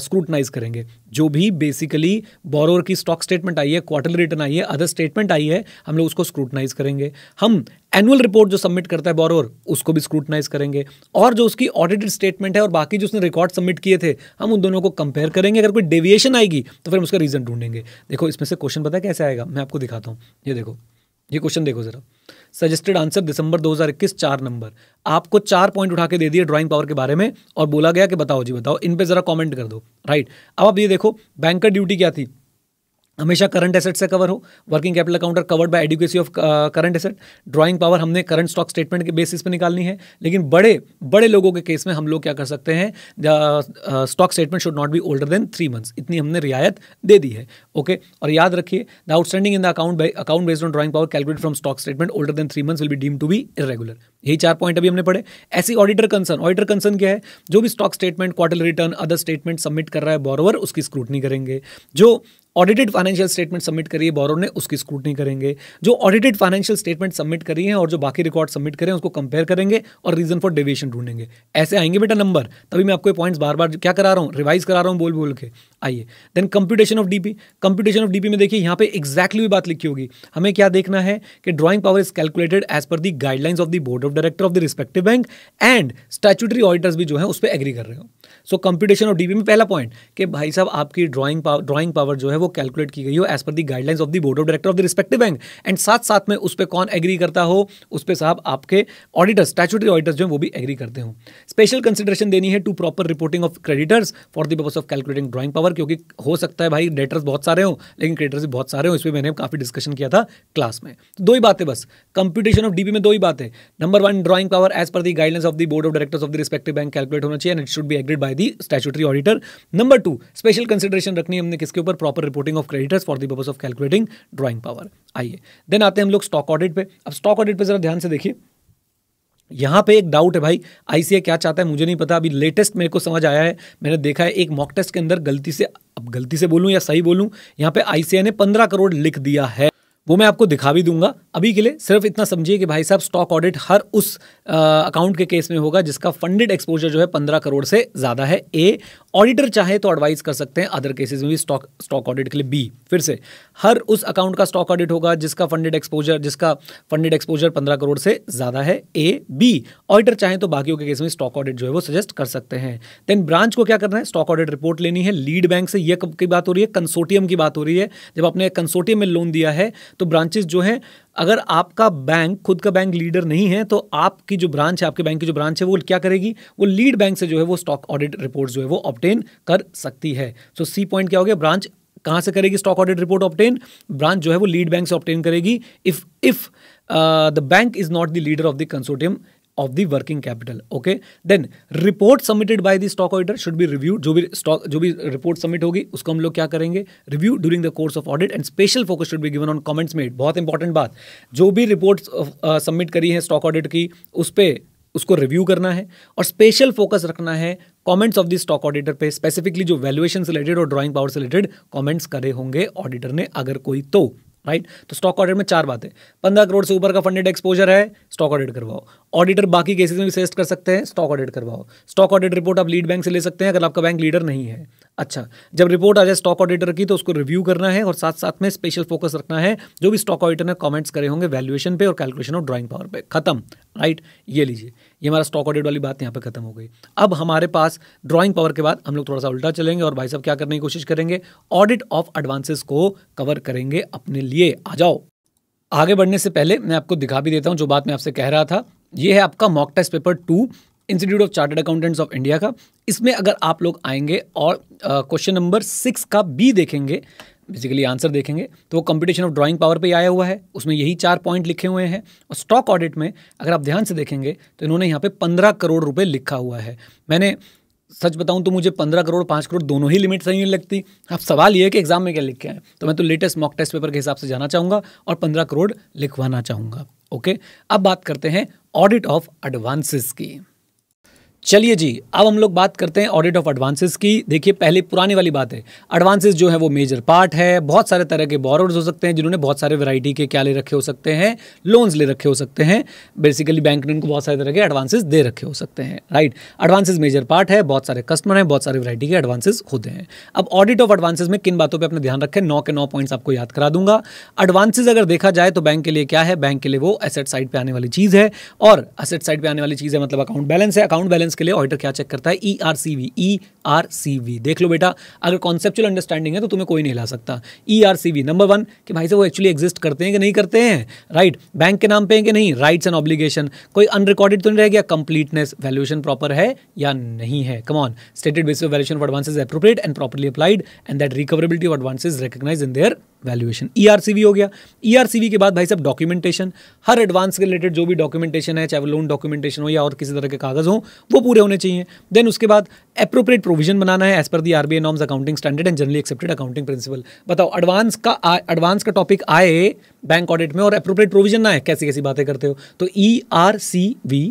स्क्रूटनाइज करेंगे जो भी बेसिकली बोरोवर की स्टॉक स्टेटमेंट आई है क्वार्टरली रिटर्न आई है अदर स्टेटमेंट आई है हम लोग उसको स्क्रूटनाइज करेंगे हम एनुअल रिपोर्ट जो सबमिट करता है बोरोवर उसको भी स्क्रूटनाइज करेंगे और जो उसकी ऑडिटेड स्टेटमेंट है और बाकी जो उसने रिकॉर्ड सबमिट किए थे हम उन दोनों को कंपेयर करेंगे अगर कोई डेविएशन आएगी तो फिर हम उसका रीज़न ढूंढेंगे देखो इसमें से क्वेश्चन पता है कैसे आएगा मैं आपको दिखाता हूँ ये देखो ये क्वेश्चन देखो ज़रा सजेस्टेड आंसर दिसंबर 2021 चार नंबर आपको चार पॉइंट उठा के दे दिए ड्राइंग पावर के बारे में और बोला गया कि बताओ जी बताओ इन पे जरा कमेंट कर दो राइट अब आप ये देखो बैंकर ड्यूटी क्या थी हमेशा करंट एसेट से कवर हो working capital account are covered by adequacy of current asset drawing power हमने करंट स्टॉक स्टेटमेंट के बेसिस पे निकालनी है लेकिन बड़े बड़े लोगों के केस में हम लोग क्या कर सकते हैं stock statement should not be older than three months इतनी हमने रियायत दे दी है ओके okay? और याद रखिए the outstanding in the account account based on drawing power calculated from stock statement older than three months will be deemed to be irregular यही चार पॉइंट अभी हमने पढ़े ऐसी ऑडिटर कंसर्न ऑडिटर कंसर्न क्या है जो भी stock statement quarter return other statement submit कर रहा है बॉरोवर उसकी स्क्रूटनी करेंगे जो ऑडिटेड फाइनेंशियल स्टेटमेंट सबमिट करी है बोरो ने उसकी स्क्रूटनी करेंगे जो ऑडिटेड फाइनेंशियल स्टेटमेंट सबमिट करी है और जो बाकी रिकॉर्ड सबमिट करें उसको कंपेयर करेंगे और रीजन फॉर डेविएशन ढूंढेंगे ऐसे आएंगे बेटा नंबर तभी मैं आपको पॉइंट्स बार बार क्या करा रहा हूँ रिवाइज करा रहा हूँ बोल बोल के आइए then computation of DP computation of DP में देखिए यहाँ पे एक्जैक्टली भी बात लिखी होगी हमें क्या देखना है कि drawing power is calculated as per the guidelines of the board of director of the respective bank and statutory auditors भी जो है उस पर एग्री कर रहे हो सो कंप्यूटेशन ऑफ डीपी में पहला पॉइंट कि भाई साहब आपकी ड्राइंग ड्रॉइंग पावर जो है वो कैलकुलेट की गई हो as per the guidelines of the board of director of the respective bank and साथ साथ में उस पर कौन एग्री करता हो उस पर साहब आपके ऑडिटर्स स्टैचुटरी ऑडिटर्स जो है वो भी एग्री करते हो स्पेशल कंसिडरेशन देनी है to proper reporting of creditors for the purpose of calculating drawing power क्योंकि हो सकता है भाई डेटर्स बहुत सारे हो लेकिन क्रेडिटर्स भी बहुत सारे हो इस पर मैंने काफ़ी डिस्कशन किया था क्लास तो में दो ही बातें बस कंप्यूटेशन ऑफ डीबी में दो ही बात है number one drawing power as per the guidelines of the board of directors of the respective bank calculate होना चाहिए and it should be agreed by the statutory auditor number two special consideration रखनी हमने किसके ऊपर proper reporting of creditors for the purpose of calculating drawing power आइए देन आते हैं हम लोग स्टॉक ऑडिट पे अब स्टॉक ऑडिट पे जरा ध्यान से देखिए यहाँ पे एक डाउट है भाई आईसीए क्या चाहता है मुझे नहीं पता अभी लेटेस्ट मेरे को समझ आया है मैंने देखा है एक मॉक टेस्ट के अंदर गलती से अब गलती से बोलूँ या सही बोलूँ यहाँ पे आईसीए ने पंद्रह करोड़ लिख दिया है वो मैं आपको दिखा भी दूंगा अभी के लिए सिर्फ इतना समझिए कि भाई साहब स्टॉक ऑडिट हर उस अकाउंट के केस में होगा जिसका फंडेड एक्सपोजर जो है पंद्रह करोड़ से ज़्यादा है ए ऑडिटर चाहे तो एडवाइस कर सकते हैं अदर केसेस में भी स्टॉक स्टॉक ऑडिट के लिए बी फिर से हर उस अकाउंट का स्टॉक ऑडिट होगा जिसका फंडेड एक्सपोजर जिसका फंडेड एक्सपोजर पंद्रह करोड़ से ज़्यादा है ए बी ऑडिटर चाहे तो बाकियों के केस में स्टॉक ऑडिट जो है वो सजेस्ट कर सकते हैं देन ब्रांच को क्या करना है स्टॉक ऑडिट रिपोर्ट लेनी है लीड बैंक से यह कब की बात हो रही है कंसोटियम की बात हो रही है जब आपने कंसोटियम में लोन दिया है तो ब्रांचेस जो है अगर आपका बैंक खुद का बैंक लीडर नहीं है तो आपकी जो ब्रांच है आपके बैंक की जो ब्रांच है वो क्या करेगी वो लीड बैंक से जो है वो स्टॉक ऑडिट रिपोर्ट जो है वो ऑप्टेन कर सकती है सो सी पॉइंट क्या हो गया ब्रांच कहाँ से करेगी stock audit report obtain branch जो है वो लीड बैंक से ऑप्टेन करेगी if if the bank is not the leader of the consortium of the working capital okay then report submitted by the stock auditor should be review जो भी स्टॉक जो भी रिपोर्ट सबमिट होगी उसको हम लोग क्या करेंगे review during the course of audit and special focus should be given on comments made बहुत इंपॉर्टेंट बात जो भी रिपोर्ट सबमिट uh, uh, करी है स्टॉक ऑडिट की उस पर उसको रिव्यू करना है और स्पेशल फोकस रखना है comments of the stock auditor पे स्पेसिफिकली जो वैल्यूएशन से रिलेटेड और ड्राइंग पावर से रिलेटेड कमेंट्स करे होंगे ऑडिटर ने अगर कोई तो राइट तो स्टॉक ऑडिट में चार बातें पंद्रह करोड़ से ऊपर का फंडेड एक्सपोजर है स्टॉक ऑडिट करवाओ ऑडिटर बाकी केसेस में भी सजेस्ट कर सकते हैं स्टॉक ऑडिट करवाओ स्टॉक ऑडिट रिपोर्ट आप लीड बैंक से ले सकते हैं अगर आपका बैंक लीडर नहीं है अच्छा जब रिपोर्ट आ जाए स्टॉक ऑडिटर की तो उसको रिव्यू करना है और साथ साथ में स्पेशल फोकस रखना है जो भी स्टॉक ऑडिटर ने कमेंट्स करे होंगे वैल्यूएशन पे और कैलकुलेशन और ड्राइंग पावर पे खत्म राइट ये लीजिए ये हमारा स्टॉक ऑडिट वाली बात यहाँ पे खत्म हो गई अब हमारे पास ड्राइंग पावर के बाद हम लोग थोड़ा सा उल्टा चलेंगे और भाई साहब क्या करने की कोशिश करेंगे ऑडिट ऑफ एडवांसेस को कवर करेंगे अपने लिए आ जाओ आगे बढ़ने से पहले मैं आपको दिखा भी देता हूँ जो बात मैं आपसे कह रहा था ये है आपका mock test paper two Institute of Chartered Accountants of India का इसमें अगर आप लोग आएंगे और क्वेश्चन नंबर सिक्स का बी देखेंगे बेसिकली आंसर देखेंगे तो वो कंपटीशन ऑफ ड्राइंग पावर पे आया हुआ है उसमें यही चार पॉइंट लिखे हुए हैं और स्टॉक ऑडिट में अगर आप ध्यान से देखेंगे तो इन्होंने यहाँ पे पंद्रह करोड़ रुपए लिखा हुआ है मैंने सच बताऊँ तो मुझे पंद्रह करोड़ पाँच करोड़ दोनों ही लिमिट सही नहीं लगती अब सवाल ये है कि एग्जाम में क्या लिखे हैं तो मैं तो लेटेस्ट मॉक टेस्ट पेपर के हिसाब से जाना चाहूँगा और पंद्रह करोड़ लिखवाना चाहूँगा ओके अब बात करते हैं ऑडिट ऑफ एडवांसेस की चलिए जी अब हम लोग बात करते हैं ऑडिट ऑफ एडवांसेस की देखिए पहले पुराने वाली बात है एडवांसेस जो है वो मेजर पार्ट है बहुत सारे तरह के बोरोड हो सकते हैं जिन्होंने बहुत सारे वैरायटी के क्या ले रखे हो सकते हैं लोन्स ले रखे हो सकते हैं बेसिकली बैंक ने उनको बहुत सारे तरह के एडवांसेस दे रखे हो सकते हैं राइट एडवांसेज मेजर पार्ट है बहुत सारे कस्टमर हैं बहुत सारे वैरायटी के एडवांसेज होते हैं अब ऑडिट ऑफ एडवांसेज में किन बातों पर अपना ध्यान रखें नौ के नौ पॉइंट्स आपको याद करा दूंगा एडवांसेज अगर देखा जाए तो बैंक के लिए क्या है बैंक के लिए वो एसेट साइड पर आने वाली चीज़ है और एसेट साइड पर आने वाली चीज़ है मतलब अकाउंट बैलेंस है अकाउंट बैलेंस गाइडेंस के लिए ऑडिटर क्या चेक करता है E R C V E R C V देख लो बेटा अगर कॉन्सेप्चुअल अंडरस्टैंडिंग है तो तुम्हें कोई नहीं ला सकता E R C V number one कि भाई साहब वो एक्चुअली एग्जिस्ट करते हैं कि नहीं करते हैं राइट right. बैंक के नाम पे हैं कि नहीं राइट्स एंड ऑब्लिगेशन कोई अनरिकॉर्डेड तो नहीं रह गया कंप्लीटनेस वैल्यूशन प्रॉपर है या नहीं है common stated basis of valuation advance advances appropriate and properly applied and that recoverability of advances recognised in their valuation E R C V हो गया ई आर सी वी के बाद भाई साहब डॉक्यूमेंटेशन हर एडवांस के रिलेटेड जो भी डॉक्यूमेंटेशन है चाहे वो लोन डॉक्यूमेंटेशन हो या और किसी तरह के कागज हो वो वो पूरे होने चाहिए देन उसके बाद अप्रोप्रिएट प्रोविजन बनाना है as per the R B I norms accounting standard and generally accepted accounting principle बताओ एडवांस का एडवांस का टॉपिक आए बैंक ऑडिट में और अप्रोप्रिएट प्रोविजन ना है कैसी कैसी बातें करते हो तो E R C V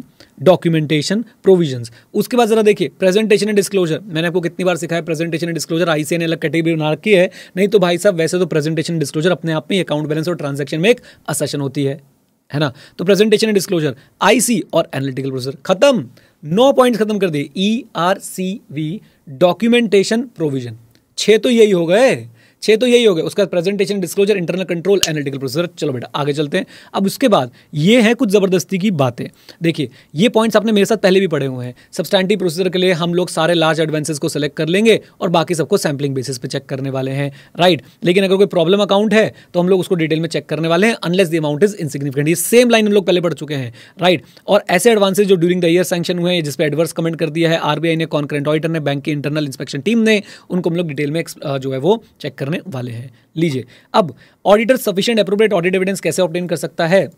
documentation provision उसके बाद जरा देखिए प्रेजेंटेशन एंड डिस्क्लोजर मैंने आपको कितनी बार सिखाया प्रेजेंटेशन एंड डिस्क्लोजर आई ने अलग कैटेगरी बना रखी है नहीं तो भाई साहब वैसे तो प्रेजेंटेशन डिस्क्लोजर अपने आप में अकाउंट बैलेंस और ट्रांजेक्शन में एक असेशन होती है है ना तो प्रेजेंटेशन एंड डिस्क्लोजर आईसी और एनालिटिकल प्रोसेसर खत्म नौ पॉइंट्स खत्म कर दिए E R C V documentation provision छः तो यही हो गए छः तो यही हो गया उसका presentation disclosure internal control analytical procedures चलो बेटा आगे चलते हैं अब उसके बाद ये है कुछ ज़बरदस्ती की बातें देखिए ये पॉइंट्स आपने मेरे साथ पहले भी पढ़े हुए हैं सब्सटैंटिव प्रोसेसर के लिए हम लोग सारे लार्ज एडवांसेस को सेलेक्ट कर लेंगे और बाकी सबको सैम्पलिंग बेसिस पे चेक करने वाले हैं राइट लेकिन अगर कोई प्रॉब्लम अकाउंट है तो हम लोग उसको डिटेल में चेक करने वाले हैं unless the amount is insignificant ये सेम लाइन हम लोग पहले पढ़ चुके हैं राइट और ऐसे एडवांसेज जो ड्यूरिंग द ईयर सैक्शन हुए हैं जिस पर एडवर्स कमेंट कर दिया है आरबीआई ने कॉन्करेंट ऑडिटर ने बैंक की इंटरनल इंस्पेक्शन टीम ने उनको हम लोग डिटेल में जो है वो चेक कर करने वाले हैं लीजिए अब auditor sufficient appropriate audit evidence कैसे ऑप्टेन कर सकता है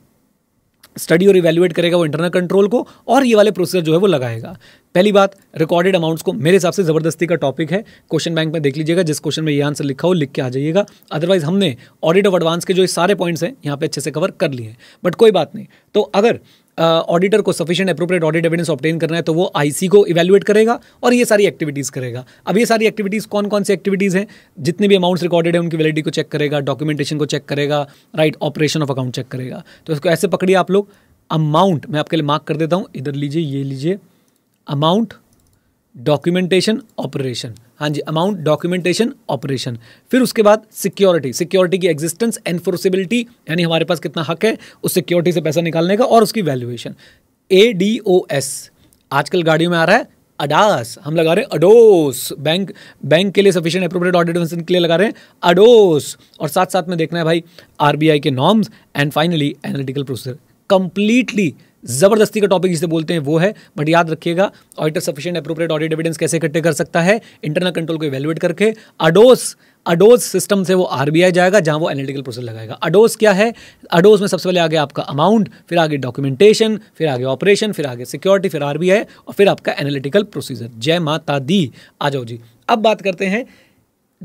स्टडी और इवेल्युएट करेगा वो इंटरनल कंट्रोल को और ये वाले प्रोसेसर जो है वो लगाएगा पहली बात रिकॉर्डेड अमाउंट्स को मेरे हिसाब से ज़बरदस्ती का टॉपिक है क्वेश्चन बैंक में देख लीजिएगा जिस क्वेश्चन में ये आंसर लिखा हो लिख के आ जाइएगा अदरवाइज हमने ऑडिट ऑफ एडवांस के जो सारे पॉइंट्स हैं यहाँ पे अच्छे से कवर कर लिए हैं बट कोई बात नहीं तो अगर ऑडिटर को sufficient appropriate audit evidence obtain करना है तो वो आईसी को इवेलुएट करेगा और ये सारी एक्टिविटीज़ करेगा अब ये सारी एक्टिविटीज़ कौन कौन सी एक्टिविटीज़ हैं जितने भी अमाउंट्स रिकॉर्डेड है उनकी वैलिडिटी को चेक करेगा डॉक्यूमेंटेशन को चेक करेगा right operation of account check करेगा तो इसको ऐसे पकड़िए आप लोग अमाउंट मैं आपके लिए मार्क कर देता हूँ इधर लीजिए ये लीजिए अमाउंट डॉक्यूमेंटेशन ऑपरेशन हाँ जी अमाउंट डॉक्यूमेंटेशन ऑपरेशन फिर उसके बाद सिक्योरिटी सिक्योरिटी की एग्जिस्टेंस एनफोर्सिबिलिटी यानी हमारे पास कितना हक है उस सिक्योरिटी से पैसा निकालने का और उसकी valuation A D O S आजकल गाड़ियों में आ रहा है अडास हम लगा रहे हैं अडोस बैंक बैंक के लिए सफिशियंट अप्रोप्रेट ऑडिट के लिए लगा रहे हैं अडोस और साथ साथ में देखना है भाई आरबीआई के norms and finally analytical procedure completely ज़बरदस्ती का टॉपिक जिसे बोलते हैं वो है बट याद रखिएगा auditor sufficient appropriate audit evidence कैसे इकट्ठे कर सकता है इंटरनल कंट्रोल को इवेलुएट करके अडोस अडोस सिस्टम से वो आरबीआई जाएगा जहां वो एनालिटिकल प्रोसेस लगाएगा अडोस क्या है अडोस में सबसे पहले आगे आपका अमाउंट फिर आगे डॉक्यूमेंटेशन फिर आगे ऑपरेशन फिर आगे सिक्योरिटी फिर आरबीआई और फिर आपका एनालिटिकल प्रोसीजर जय माता दी आ जाओ जी अब बात करते हैं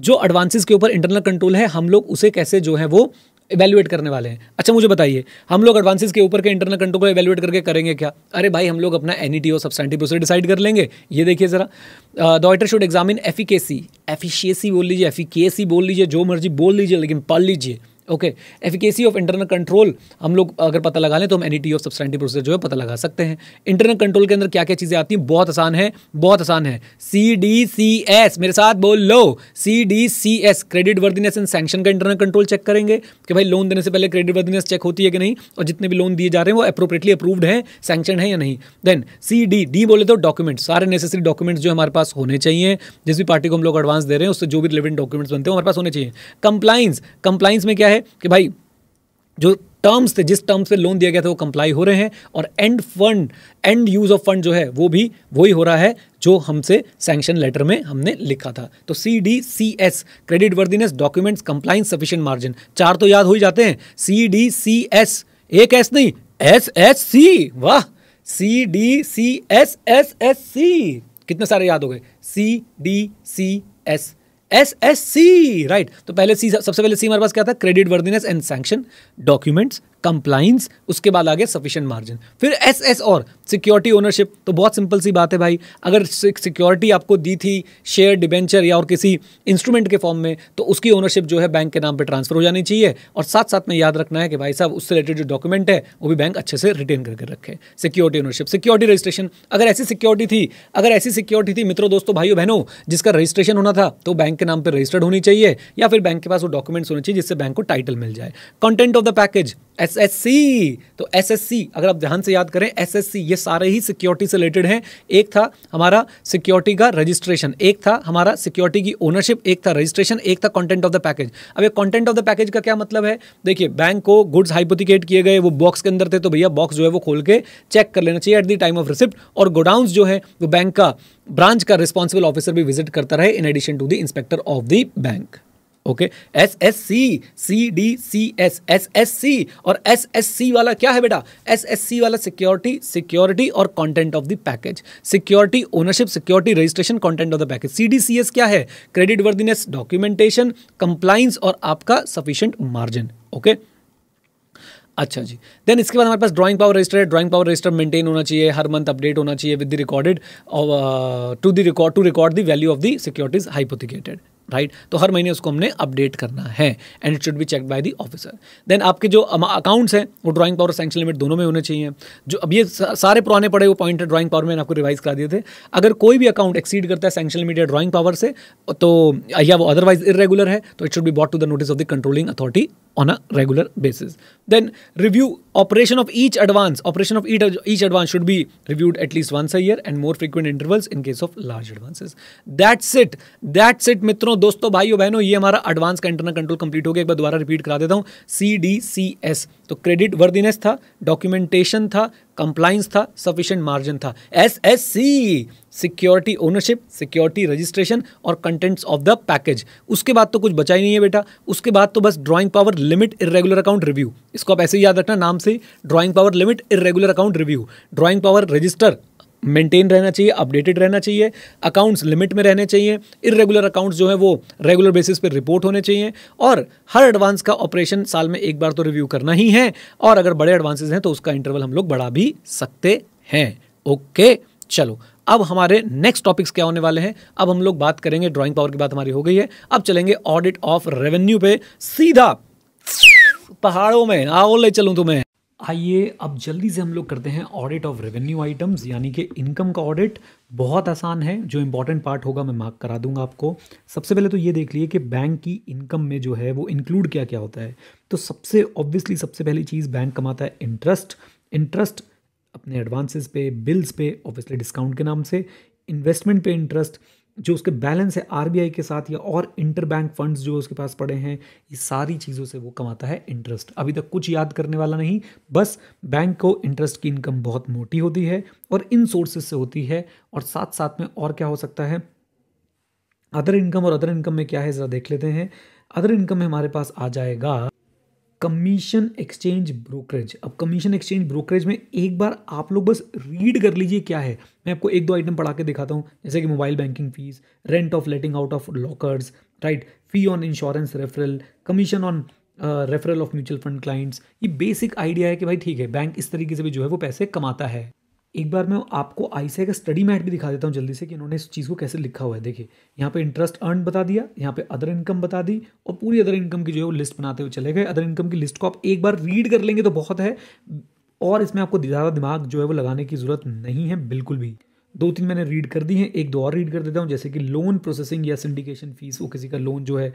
जो एडवांसेस के ऊपर इंटरनल कंट्रोल है हम लोग उसे कैसे जो है वो इवेल्युएट करने वाले हैं अच्छा मुझे बताइए हम लोग एडवांसेस के ऊपर के इंटरनल कंट्रोल को एवेल्युएट करके करेंगे क्या अरे भाई हम लोग अपना एन ई सब्सटैंटिव उसे डिसाइड कर लेंगे ये देखिए ज़रा the auditor should examine efficacy efficiency बोल लीजिए एफिकेसी बोल लीजिए जो मर्जी बोल लीजिए लेकिन पढ़ लीजिए okay efficacy of internal control हम लोग अगर पता लगा लें तो हम एन ऑफ सब्सटेंटिव प्रोसेस जो है पता लगा सकते हैं इंटरनल कंट्रोल के अंदर क्या क्या चीज़ें आती हैं बहुत आसान है बहुत आसान है सी डी सी एस मेरे साथ बोल लो C D C S credit worthiness and sanction का इंटरनल कंट्रोल चेक करेंगे कि भाई लोन देने से पहले क्रेडिट वर्दीनेस चेक होती है कि नहीं और जितने भी लोन दिए जा रहे हैं वो अप्रोप्रेटली अप्रूव्ड है सैक्शन है या नहीं देन सी डी डी बोले तो डॉक्यूमेंट सारे नेसेसरी डॉक्यूमेंट्स जो हमारे पास होने चाहिए जिस भी पार्टी को हम लोग एडवांस दे रहे हैं उससे जो भी रिलेवेंट डॉक्यूमेंट्स बनते हैं हमारे पास होने चाहिए कंप्लाइंस कंप्लाइंस में क्या है है कि भाई जो टर्म्स थे जिस टर्म्स पे लोन दिया गया था वो कंप्लाई हो रहे हैं और and fund and use of fund जो है वो भी वही हो रहा है जो हमसे सैंक्शन लेटर में हमने लिखा था तो C D C S credit worthiness documents compliance sufficient margin चार तो याद हो ही जाते हैं सी डी सी एस एक एस नहीं एस एस सी वाह C D C S S S C कितने सारे याद हो गए C D C S S S C right तो पहले सी सबसे पहले सी हमारे पास क्या था credit worthiness and sanction documents compliance उसके बाद आ गया सफिशियंट मार्जिन फिर एस एस और सिक्योरिटी ओनरशिप तो बहुत सिंपल सी बात है भाई अगर सिक्योरिटी आपको दी थी शेयर डिबेंचर या और किसी इंस्ट्रूमेंट के फॉर्म में तो उसकी ओनरशिप जो है बैंक के नाम पर ट्रांसफर हो जानी चाहिए और साथ साथ में याद रखना है कि भाई साहब उससे रिलेटेड जो डॉक्यूमेंट है वो भी बैंक अच्छे से रिटेन करके रखे सिक्योरिटी ओनरशिप सिक्योरिटी रजिस्ट्रेशन अगर ऐसी सिक्योरिटी थी अगर ऐसी सिक्योरिटी थी मित्रों दोस्तों भाइयों बहनों जिसका रजिस्ट्रेशन होना था तो बैंक के नाम पर रजिस्टर्ड होनी चाहिए या फिर बैंक के पास वो डॉक्यूमेंट्स होने चाहिए जिससे बैंक को टाइटल मिल जाए content of the package SSC तो एसएससी अगर आप ध्यान से याद करें एसएससी ये सारे ही सिक्योरिटी से रिलेटेड हैं एक था हमारा सिक्योरिटी का रजिस्ट्रेशन एक था हमारा सिक्योरिटी की ओनरशिप एक था रजिस्ट्रेशन एक था कंटेंट ऑफ द पैकेज अब ये कंटेंट ऑफ द पैकेज का क्या मतलब है देखिए बैंक को गुड्स हाइपोथिकेट किए गए वो बॉक्स के अंदर थे तो भैया बॉक्स जो है वो खोल के चेक कर लेना चाहिए at the time of receipt और गोडाउंस जो है वो बैंक का ब्रांच का रिस्पॉन्सिबल ऑफिसर भी विजिट करता रहे in addition to the inspector of the bank okay S S C C D C S S S C और एस एस सी वाला क्या है बेटा एस एस सी वाला सिक्योरिटी सिक्योरिटी और content of the package security ownership security registration content of the package C D C S क्या है क्रेडिट वर्दीनेस डॉक्यूमेंटेशन कंप्लाइंस और आपका सफिशियंट मार्जिन ओके अच्छा जी देन इसके बाद हमारे पास ड्राइंग पावर रजिस्टर है ड्राइंग पावर रजिस्टर मेंटेन होना चाहिए हर मंथ अपडेट होना चाहिए with the recorded to the record to record the value of the securities hypothecated right right? तो हर महीने उसको हमने अपडेट करना है and it should be check by the officer then आपके जो अकाउंट्स हैं वो ड्राइंग पावर सैंक्शन लिमिट दोनों में होने चाहिए जो अब ये सारे पुराने पड़े हुए पॉइंट है ड्राइंग पावर में आपको रिवाइज करा दिए थे अगर कोई भी अकाउंट एक्सीड करता है सेंक्शन लिमिट या ड्राइंग पावर से तो या वो अदरवाइज इरेगुलर है तो it should be bought to the notice of the controlling authority on a regular basis then review operation of each advance operation of each advance should be reviewed at least once a year and more frequent intervals in case of large advances that's it that's it मित्रों दोनों दोस्तों भाइयों बहनों ये हमारा एडवांस का इंटरनल कंट्रोल कंप्लीट हो गया एक बार दोबारा रिपीट करा देता हूँ सी डी सी एस तो क्रेडिट वर्दीनेस था डॉक्यूमेंटेशन था कंप्लाइंस था सफिशेंट मार्जिन था S S C security ownership security registration और कंटेंट्स ऑफ द पैकेज उसके बाद तो कुछ बचा ही नहीं है बेटा उसके बाद तो बस drawing power limit irregular account review इसको आप ऐसे ही याद रखना नाम से drawing power limit irregular account review drawing power register maintain रहना चाहिए अपडेटेड रहना चाहिए अकाउंट्स लिमिट में रहने चाहिए इरेगुलर अकाउंट्स जो है वो रेगुलर बेसिस पर रिपोर्ट होने चाहिए और हर एडवांस का ऑपरेशन साल में एक बार तो रिव्यू करना ही है और अगर बड़े एडवांसेज हैं तो उसका इंटरवल हम लोग बढ़ा भी सकते हैं ओके चलो अब हमारे नेक्स्ट टॉपिक्स क्या होने वाले हैं अब हम लोग बात करेंगे ड्राइंग पावर की बात हमारी हो गई है अब चलेंगे ऑडिट ऑफ रेवेन्यू पे सीधा पहाड़ों में आओ ले चलूं तुम्हें आइए अब जल्दी से हम लोग करते हैं ऑडिट ऑफ रेवेन्यू आइटम्स यानी कि इनकम का ऑडिट बहुत आसान है जो इम्पॉर्टेंट पार्ट होगा मैं मार्क करा दूंगा आपको सबसे पहले तो ये देख लिए कि बैंक की इनकम में जो है वो इंक्लूड क्या क्या होता है तो सबसे ऑब्वियसली सबसे पहली चीज़ बैंक कमाता है इंटरेस्ट इंटरेस्ट अपने एडवांसेस पे बिल्स पे ऑब्वियसली डिस्काउंट के नाम से इन्वेस्टमेंट पे इंटरेस्ट जो उसके बैलेंस है आरबीआई के साथ या और इंटर बैंक फंड्स जो उसके पास पड़े हैं ये सारी चीज़ों से वो कमाता है इंटरेस्ट अभी तक कुछ याद करने वाला नहीं बस बैंक को इंटरेस्ट की इनकम बहुत मोटी होती है और इन सोर्सेज से होती है और साथ साथ में और क्या हो सकता है अदर इनकम और अदर इनकम में क्या है ज़रा देख लेते हैं अदर इनकम में हमारे पास आ जाएगा कमीशन एक्सचेंज ब्रोकरेज अब कमीशन एक्सचेंज ब्रोकरेज में एक बार आप लोग बस रीड कर लीजिए क्या है मैं आपको एक दो आइटम पढ़ा के दिखाता हूँ जैसे कि mobile banking fees rent of letting out of lockers right fee on insurance referral commission on referral of mutual fund clients ये बेसिक आइडिया है कि भाई ठीक है बैंक इस तरीके से भी जो है वो पैसे कमाता है एक बार मैं आपको आईसीआई का स्टडी मैट भी दिखा देता हूँ जल्दी से कि इन्होंने इस चीज़ को कैसे लिखा हुआ है देखिए यहाँ पे इंटरेस्ट अर्न बता दिया यहाँ पे अदर इनकम बता दी और पूरी अदर इनकम की जो है वो लिस्ट बनाते हुए चले गए अदर इनकम की लिस्ट को आप एक बार रीड कर लेंगे तो बहुत है और इसमें आपको ज़्यादा दिमाग जो है वो लगाने की ज़रूरत नहीं है बिल्कुल भी दो तीन मैंने रीड कर दी हैं एक दो और रीड कर देता हूँ जैसे कि लोन प्रोसेसिंग या सिंडिकेशन फीस वो किसी का लोन जो है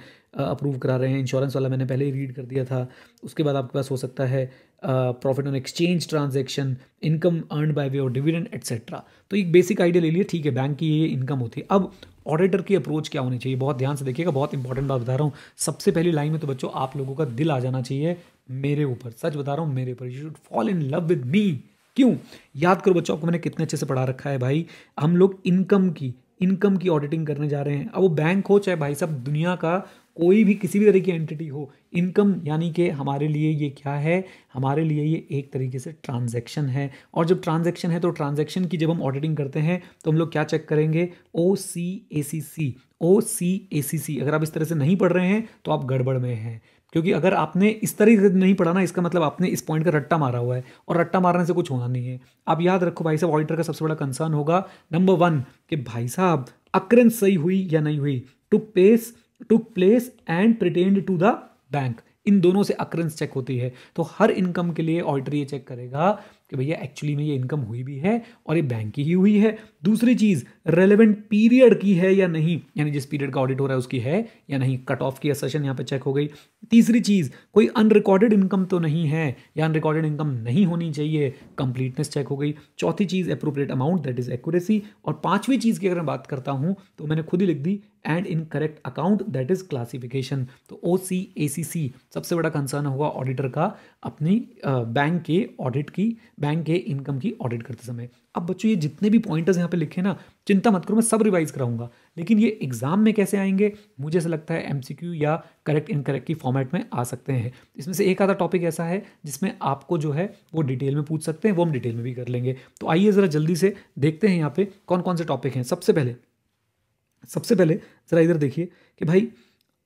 अप्रूव करा रहे हैं इंश्योरेंस वाला मैंने पहले ही रीड कर दिया था उसके बाद आपके पास हो सकता है profit on exchange transaction income earn by way और डिविडेंड एट्सेट्रा तो एक बेसिक आइडिया ले लिए ठीक है बैंक की ये इनकम होती है अब ऑडिटर की अप्रोच क्या होनी चाहिए बहुत ध्यान से देखिएगा बहुत इंपॉर्टेंट बात बता रहा हूँ सबसे पहली लाइन में तो बच्चों आप लोगों का दिल आ जाना चाहिए मेरे ऊपर सच बता रहा हूँ मेरे ऊपर you should fall in love with me क्यों याद करो बच्चों आपको मैंने कितने अच्छे से पढ़ा रखा है भाई हम लोग इनकम की इनकम की ऑडिटिंग करने जा रहे हैं अब वो बैंक हो चाहे भाई साहब दुनिया का कोई भी किसी भी तरह की एंटिटी हो इनकम यानी कि हमारे लिए ये क्या है हमारे लिए ये एक तरीके से ट्रांजैक्शन है और जब ट्रांजैक्शन है तो ट्रांजैक्शन की जब हम ऑडिटिंग करते हैं तो हम लोग क्या चेक करेंगे ओ सी ए सी सी ओ सी ए सी सी अगर आप इस तरह से नहीं पढ़ रहे हैं तो आप गड़बड़ में हैं क्योंकि अगर आपने इस तरीके से नहीं पढ़ा ना इसका मतलब आपने इस पॉइंट का रट्टा मारा हुआ है और रट्टा मारने से कुछ होना नहीं है आप याद रखो भाई साहब ऑडिटर का सबसे बड़ा कंसर्न होगा नंबर वन कि भाई साहब अक्रेंस सही हुई या नहीं हुई to pace to place and pretend to the bank in दोनों से अक्रेंस चेक होती है तो हर इनकम के लिए ऑडिटर ये चेक करेगा कि भैया एक्चुअली में ये इनकम हुई भी है और ये बैंक की ही हुई है दूसरी चीज़ रेलिवेंट पीरियड की है या नहीं यानी जिस पीरियड का ऑडिट हो रहा है उसकी है या नहीं कट ऑफ की असेशन यहाँ पर चेक हो गई तीसरी चीज़ कोई अनरिकॉर्डेड इनकम तो नहीं है या अनरिकॉर्डेड इनकम नहीं होनी चाहिए कंप्लीटनेस चेक हो गई चौथी चीज़ appropriate amount that is accuracy और पाँचवीं चीज़ की अगर मैं बात करता हूँ तो मैंने खुद ही लिख दी and in correct account that is classification तो ओ सी ए सी सी सबसे बड़ा कंसर्न होगा ऑडिटर का अपनी बैंक के ऑडिट की बैंक के इनकम की ऑडिट करते समय अब बच्चों ये जितने भी पॉइंटर्स यहाँ पे लिखे ना चिंता मत करो मैं सब रिवाइज कराऊंगा लेकिन ये एग्जाम में कैसे आएंगे मुझे ऐसा लगता है एमसीक्यू या करेक्ट इनकरेक्ट की फॉर्मेट में आ सकते हैं इसमें से एक आधा टॉपिक ऐसा है जिसमें आपको जो है वो डिटेल में पूछ सकते हैं वो हम डिटेल में भी कर लेंगे तो आइए ज़रा जल्दी से देखते हैं यहाँ पे कौन कौन से टॉपिक हैं सबसे पहले सबसे पहले ज़रा इधर देखिए कि भाई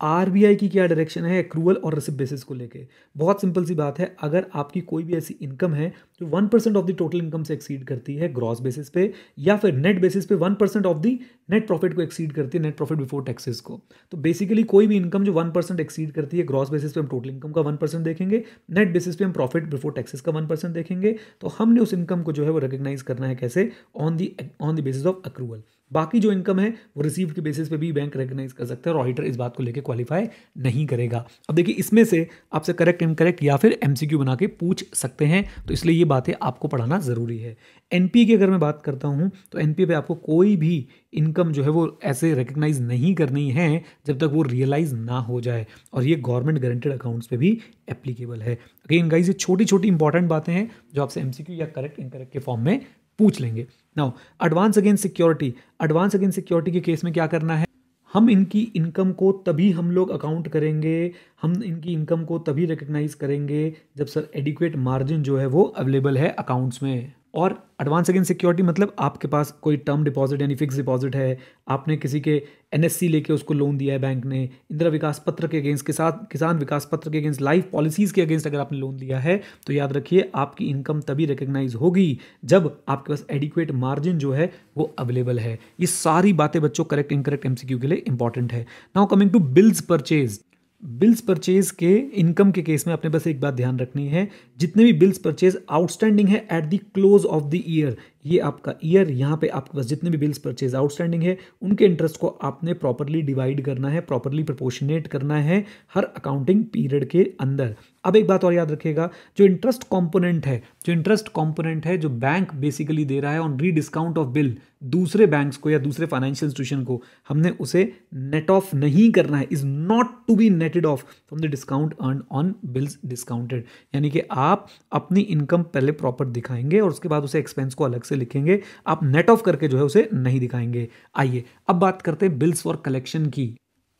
आर की क्या डायरेक्शन है अक्रूवल और रिसिप बेसिस को लेके बहुत सिंपल सी बात है अगर आपकी कोई भी ऐसी इनकम है जो one percent of the total income से एक्सीड करती है ग्रॉस बेसिस पे या फिर नेट बेसिस पे one percent of the net profit को एक्सीड करती है नेट प्रॉफिट बिफोर टैक्सेस को तो बेसिकली कोई भी इनकम जो वन परसेंट एक्सीड करती है ग्रॉस बेसिस पे हम टोटल इनकम का वन परसेंट देखेंगे नेट बेसिस पे हम प्रॉफिट बिफोर टैक्सेस का वन परसेंट देखेंगे तो हमने उस इनकम को जो है वो रिकग्नाइज करना है कैसे on the on the basis of accrual बाकी जो इनकम है वो रिसीव के बेसिस पे भी बैंक रिकग्नाइज कर सकता है और ऑडिटर इस बात को लेकर क्वालिफाई नहीं करेगा अब देखिए इसमें से आपसे करेक्ट इनकरेक्ट या फिर एम बना के पूछ सकते हैं तो इसलिए ये बातें आपको पढ़ाना ज़रूरी है एन की अगर मैं बात करता हूँ तो एन पे आपको कोई भी इनकम जो है वो ऐसे रिकग्नाइज नहीं करनी है जब तक वो रियलाइज़ ना हो जाए और ये गवर्नमेंट गारंटेड अकाउंट्स पे भी एप्लीकेबल है अगेन गाइज ये छोटी छोटी इंपॉर्टेंट बातें हैं जो आपसे एम या करेक्ट इनकरेक्ट के फॉर्म में पूछ लेंगे now advance against security advance against security के केस में क्या करना है हम इनकी इनकम को तभी हम लोग अकाउंट करेंगे हम इनकी इनकम को तभी रिकग्नाइज करेंगे जब सर एडिक्वेट मार्जिन जो है वो अवेलेबल है अकाउंट्स में और एडवांस अगेंस्ट सिक्योरिटी मतलब आपके पास कोई टर्म डिपॉजिट यानी फिक्स डिपॉजिट है आपने किसी के एनएससी लेके उसको लोन दिया है बैंक ने इंदिरा विकास पत्र के अगेंस्ट किसान किसान विकास पत्र के अगेंस्ट लाइफ पॉलिसीज़ के अगेंस्ट अगर आपने लोन दिया है तो याद रखिए आपकी इनकम तभी रिकग्नाइज होगी जब आपके पास एडिक्वेट मार्जिन जो है वो अवेलेबल है ये सारी बातें बच्चों करेक्ट इनकरेक्ट एम के लिए इंपॉर्टेंट है now coming to bills purchase bills purchase के इनकम के केस में आपने बस एक बात ध्यान रखनी है जितने भी बिल्स परचेज आउटस्टैंडिंग है at the close of the year ये आपका ईयर यहाँ पे आपके पास जितने भी बिल्स परचेज आउटस्टैंडिंग है उनके इंटरेस्ट को आपने प्रॉपरली डिवाइड करना है प्रॉपरली प्रपोर्शनेट करना है हर अकाउंटिंग पीरियड के अंदर अब एक बात और याद रखिएगा जो इंटरेस्ट कॉम्पोनेंट है जो इंटरेस्ट कॉम्पोनेंट है जो बैंक बेसिकली दे रहा है on re discount of bill दूसरे बैंक्स को या दूसरे फाइनेंशियल इंस्टीट्यूशन को हमने उसे नेट ऑफ नहीं करना है is not to be netted off from the discount earn on bills discounted यानी कि आप अपनी इनकम पहले प्रॉपर दिखाएंगे और उसके बाद उसे एक्सपेंस को अलग से लिखेंगे आप नेट ऑफ करके जो है उसे नहीं दिखाएंगे आइए अब बात करते हैं बिल्स फॉर कलेक्शन की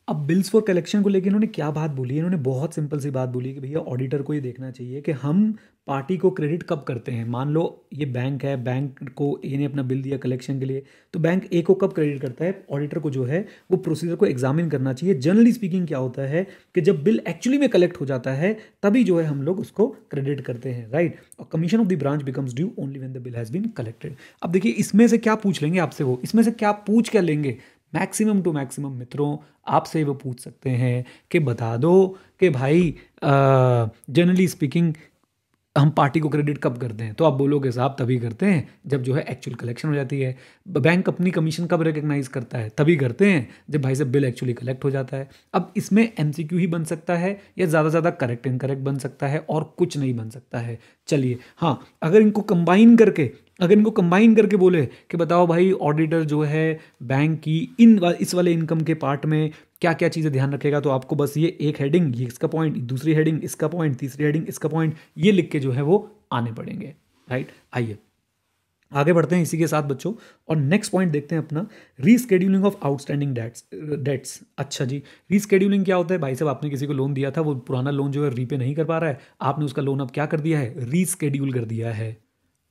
अब बिल्स फॉर कलेक्शन को लेकर इन्होंने क्या बात बोली इन्होंने बहुत सिंपल सी बात बोली कि भैया ऑडिटर को ये देखना चाहिए कि हम पार्टी को क्रेडिट कब करते हैं मान लो ये बैंक है बैंक को इन्हें अपना बिल दिया कलेक्शन के लिए तो बैंक ए को कब क्रेडिट करता है ऑडिटर को जो है वो प्रोसीजर को एग्जामिन करना चाहिए जनरली स्पीकिंग क्या होता है कि जब बिल एक्चुअली में कलेक्ट हो जाता है तभी जो है हम लोग उसको क्रेडिट करते हैं राइट और commission of the branch becomes due only when the bill has been collected अब देखिए इसमें से क्या पूछ लेंगे आपसे वो इसमें से क्या पूछ क्या लेंगे मैक्सिमम टू मैक्सिमम मित्रों आपसे वो पूछ सकते हैं कि बता दो कि भाई जनरली स्पीकिंग हम पार्टी को क्रेडिट कब करते हैं तो आप बोलोगे साहब तभी करते हैं जब जो है एक्चुअल कलेक्शन हो जाती है बैंक अपनी कमीशन कब रिकग्नाइज करता है तभी करते हैं जब भाई से बिल एक्चुअली कलेक्ट हो जाता है अब इसमें एम ही बन सकता है या ज़्यादा से ज़्यादा करेक्ट इनकरेक्ट बन सकता है और कुछ नहीं बन सकता है चलिए हाँ अगर इनको कंबाइन करके अगर इनको कंबाइन करके बोले कि बताओ भाई ऑडिटर जो है बैंक की इन इस वाले इनकम के पार्ट में क्या क्या चीज़ें ध्यान रखेगा तो आपको बस ये एक हेडिंग ये इसका पॉइंट दूसरी हेडिंग इसका पॉइंट तीसरी हेडिंग इसका पॉइंट ये लिख के जो है वो आने पड़ेंगे राइट आइए आगे बढ़ते हैं इसी के साथ बच्चों और नेक्स्ट पॉइंट देखते हैं अपना rescheduling of outstanding debts debts अच्छा जी रीस्केड्यूलिंग क्या होता है भाई साहब आपने किसी को लोन दिया था वो पुराना लोन जो है रीपे नहीं कर पा रहा है आपने उसका लोन अब क्या कर दिया है रीस्केड्यूल कर दिया है